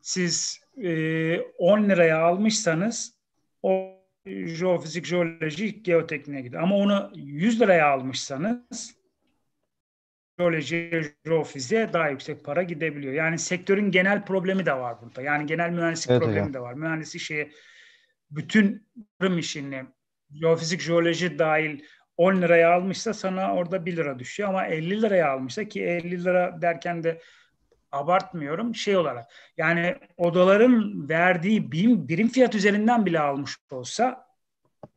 siz e, 10 liraya almışsanız o jeofizik, jeoloji, geotekniğe gidiyor. Ama onu 100 liraya almışsanız jeoloji, jeofizik daha yüksek para gidebiliyor. Yani sektörün genel problemi de var burada. Yani genel mühendislik evet, problemi ya. de var. Mühendislik şeye bütün tarım işini jeofizik, jeoloji dahil 10 liraya almışsa sana orada 1 lira düşüyor ama 50 liraya almışsa ki 50 lira derken de abartmıyorum şey olarak yani odaların verdiği birim, birim fiyat üzerinden bile almış olsa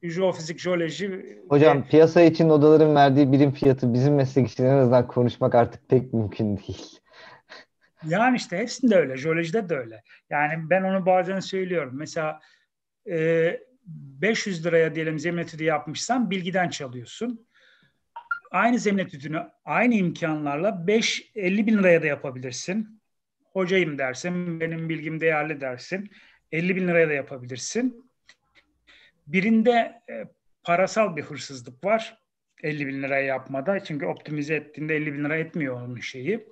jeofizik, jeoloji... Hocam ve... piyasa için odaların verdiği birim fiyatı bizim meslekçilerin azından konuşmak artık pek mümkün değil. [laughs] Yani işte hepsinde öyle. Jeolojide de öyle. Yani ben onu bazen söylüyorum. Mesela e, 500 liraya diyelim zeminetüdü yapmışsan bilgiden çalıyorsun aynı zemlek tütünü aynı imkanlarla 5 50 bin liraya da yapabilirsin. Hocayım dersin, benim bilgim değerli dersin. 50 bin liraya da yapabilirsin. Birinde e, parasal bir hırsızlık var. 50 bin liraya yapmada. Çünkü optimize ettiğinde 50 bin lira etmiyor onun şeyi.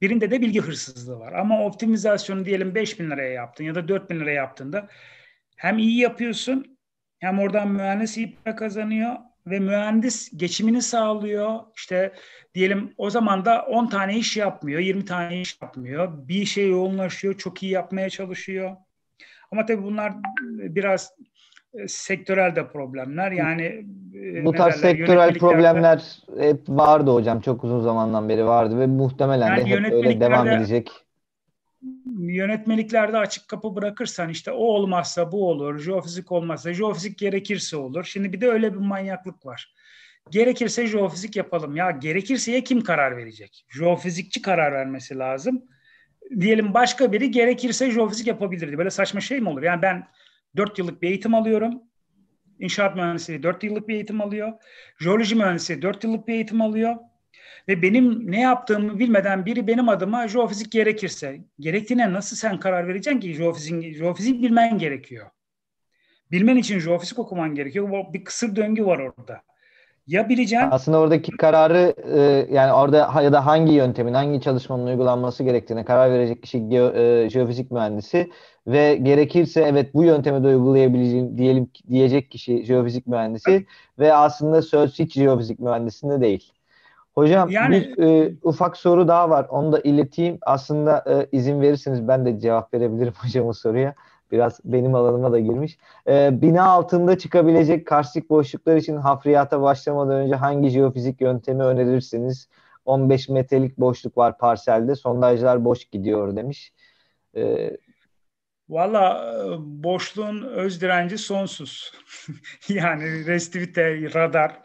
Birinde de bilgi hırsızlığı var. Ama optimizasyonu diyelim 5 bin liraya yaptın ya da 4 bin liraya yaptığında hem iyi yapıyorsun hem oradan mühendis para kazanıyor ve mühendis geçimini sağlıyor. İşte diyelim o zaman da 10 tane iş yapmıyor, 20 tane iş yapmıyor. Bir şey yoğunlaşıyor, çok iyi yapmaya çalışıyor. Ama tabii bunlar e, biraz e, sektörel de problemler. Yani e, bu tarz derler, sektörel problemler hep vardı hocam. Çok uzun zamandan beri vardı ve muhtemelen yani de hep öyle devam edecek yönetmeliklerde açık kapı bırakırsan işte o olmazsa bu olur, jeofizik olmazsa, jeofizik gerekirse olur. Şimdi bir de öyle bir manyaklık var. Gerekirse jeofizik yapalım. Ya gerekirseye kim karar verecek? Jeofizikçi karar vermesi lazım. Diyelim başka biri gerekirse jeofizik yapabilirdi. Böyle saçma şey mi olur? Yani ben 4 yıllık bir eğitim alıyorum. İnşaat mühendisliği 4 yıllık bir eğitim alıyor. Jeoloji mühendisliği 4 yıllık bir eğitim alıyor. Ve benim ne yaptığımı bilmeden biri benim adıma jeofizik gerekirse, gerektiğine nasıl sen karar vereceksin ki jeofizik, jeofizik bilmen gerekiyor. Bilmen için jeofizik okuman gerekiyor. Bir kısır döngü var orada. Ya bileceğim... Aslında oradaki kararı e, yani orada ya da hangi yöntemin, hangi çalışmanın uygulanması gerektiğine karar verecek kişi e, jeofizik mühendisi ve gerekirse evet bu yöntemi de uygulayabileceğim diyelim diyecek kişi jeofizik mühendisi evet. ve aslında söz hiç jeofizik mühendisinde değil. Hocam yani, bir e, ufak soru daha var. Onu da ileteyim. Aslında e, izin verirseniz ben de cevap verebilirim [laughs] hocamın o soruya. Biraz benim alanıma da girmiş. E, bina altında çıkabilecek karstik boşluklar için hafriyata başlamadan önce hangi jeofizik yöntemi önerirsiniz? 15 metrelik boşluk var parselde. Sondajlar boş gidiyor demiş. E, Valla e, boşluğun öz direnci sonsuz. [laughs] yani restivite, radar,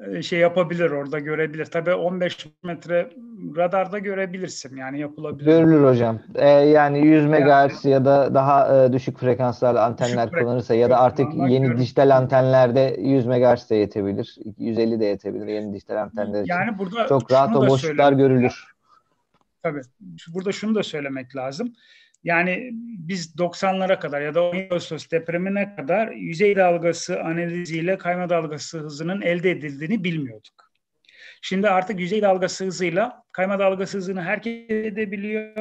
e, şey yapabilir orada görebilir. Tabii 15 metre radarda görebilirsin yani yapılabilir. Görülür hocam. Ee, yani 100 MHz yani, ya da daha e, düşük frekanslarda antenler düşük kullanırsa ya da artık yeni görürüz. dijital antenlerde 100 MHz de yetebilir. 150 de yetebilir yeni dijital antenler için. Yani burada çok rahat o boşluklar görülür. Tabii. Burada şunu da söylemek lazım. Yani biz 90'lara kadar ya da 10 Ağustos depremine kadar yüzey dalgası analiziyle kayma dalgası hızının elde edildiğini bilmiyorduk. Şimdi artık yüzey dalgası hızıyla kayma dalgası hızını herkes edebiliyor.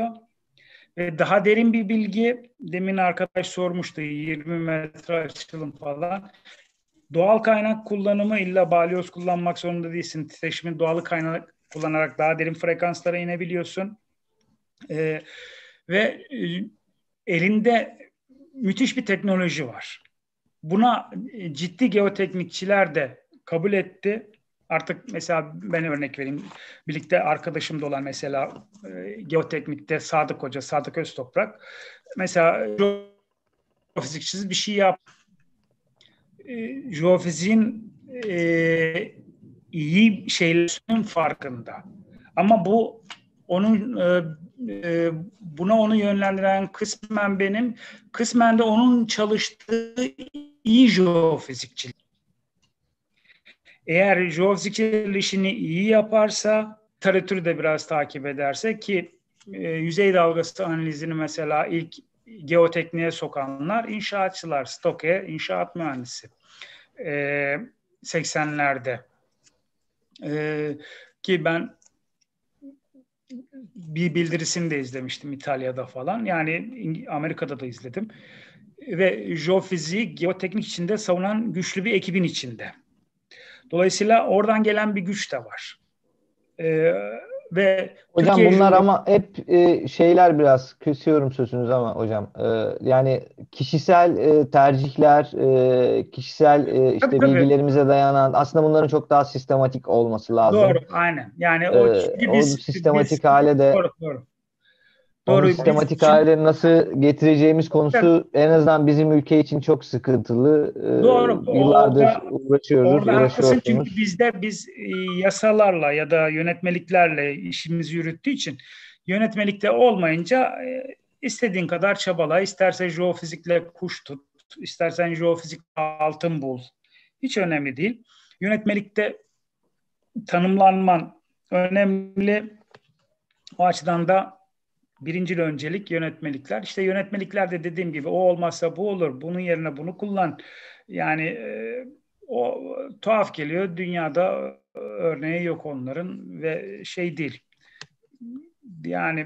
Ve daha derin bir bilgi, demin arkadaş sormuştu 20 metre açılım falan. Doğal kaynak kullanımı illa balyoz kullanmak zorunda değilsin. Titreşimi doğal kaynak kullanarak daha derin frekanslara inebiliyorsun. Ee, ve e, elinde müthiş bir teknoloji var. Buna e, ciddi geoteknikçiler de kabul etti. Artık mesela ben örnek vereyim. Birlikte arkadaşım da olan mesela e, geoteknikte Sadık Hoca, Sadık Öztoprak. Mesela jeofizikçisi bir şey yap. E, jeofiziğin e, iyi şeylerin farkında. Ama bu onun e, e, buna onu yönlendiren kısmen benim, kısmen de onun çalıştığı iyi jeofizikçilik. Eğer jeofizikçilik işini iyi yaparsa, literatürü de biraz takip ederse ki e, yüzey dalgası analizini mesela ilk geotekniğe sokanlar inşaatçılar, stoke inşaat mühendisi e, 80'lerde. E, ki ben bir bildirisini de izlemiştim İtalya'da falan. Yani Amerika'da da izledim. Ve jeofiziği geoteknik içinde savunan güçlü bir ekibin içinde. Dolayısıyla oradan gelen bir güç de var. Ee, ve hocam Türkiye bunlar Cumhuriyeti... ama hep e, şeyler biraz kesiyorum sözünüz ama hocam e, yani kişisel e, tercihler e, kişisel e, işte tabii, tabii. bilgilerimize dayanan aslında bunların çok daha sistematik olması lazım. Doğru aynen yani o, e, biz, o sistematik biz, hale de doğru, doğru. Doğru. Sistematik biz, hale nasıl getireceğimiz konusu en azından bizim ülke için çok sıkıntılı. Ee, Doğru. Ee, yıllardır orada, uğraşıyoruz. Orada uğraşıyoruz. Çünkü bizde biz e, yasalarla ya da yönetmeliklerle işimizi yürüttüğü için yönetmelikte olmayınca e, istediğin kadar çabala, istersen jeofizikle kuş tut, istersen jeofizik altın bul. Hiç önemli değil. Yönetmelikte tanımlanman önemli. O açıdan da Birincil öncelik yönetmelikler. İşte yönetmeliklerde dediğim gibi o olmazsa bu olur. Bunun yerine bunu kullan. Yani e, o tuhaf geliyor. Dünyada e, örneği yok onların ve şey değil. Yani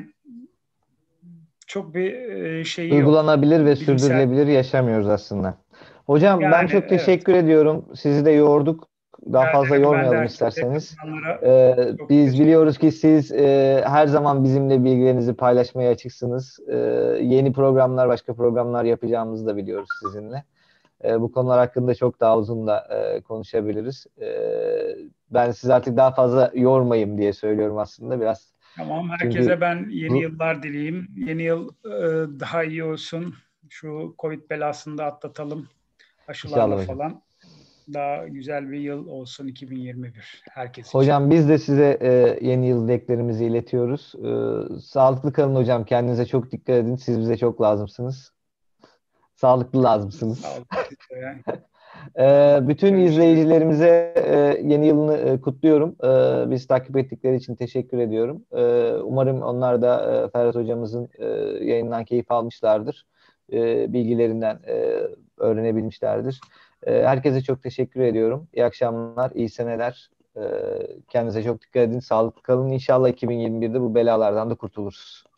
çok bir şey Uygulanabilir yok. ve sürdürülebilir yaşamıyoruz aslında. Hocam yani, ben çok teşekkür evet. ediyorum. Sizi de yorduk daha evet, fazla yormayalım isterseniz. Ee, biz biliyoruz ki siz e, her zaman bizimle bilgilerinizi paylaşmaya açıksınız. E, yeni programlar, başka programlar yapacağımızı da biliyoruz sizinle. E, bu konular hakkında çok daha uzun da e, konuşabiliriz. E, ben siz artık daha fazla yormayayım diye söylüyorum aslında biraz. Tamam, herkese Çünkü... ben yeni yıllar dileyim. Yeni yıl e, daha iyi olsun. Şu Covid belasını da atlatalım. Aşılarla falan daha güzel bir yıl olsun 2021 herkes için. Hocam biz de size e, yeni yıl dileklerimizi iletiyoruz. E, sağlıklı kalın hocam. Kendinize çok dikkat edin. Siz bize çok lazımsınız. Sağlıklı lazımsınız. Sağlıklı. [laughs] E, bütün izleyicilerimize e, yeni yılını e, kutluyorum. E, biz takip ettikleri için teşekkür ediyorum. E, umarım onlar da e, Ferhat hocamızın e, yayından keyif almışlardır. E, bilgilerinden e, öğrenebilmişlerdir. Ee, herkese çok teşekkür ediyorum. İyi akşamlar, iyi seneler. Ee, kendinize çok dikkat edin. Sağlıklı kalın. İnşallah 2021'de bu belalardan da kurtuluruz.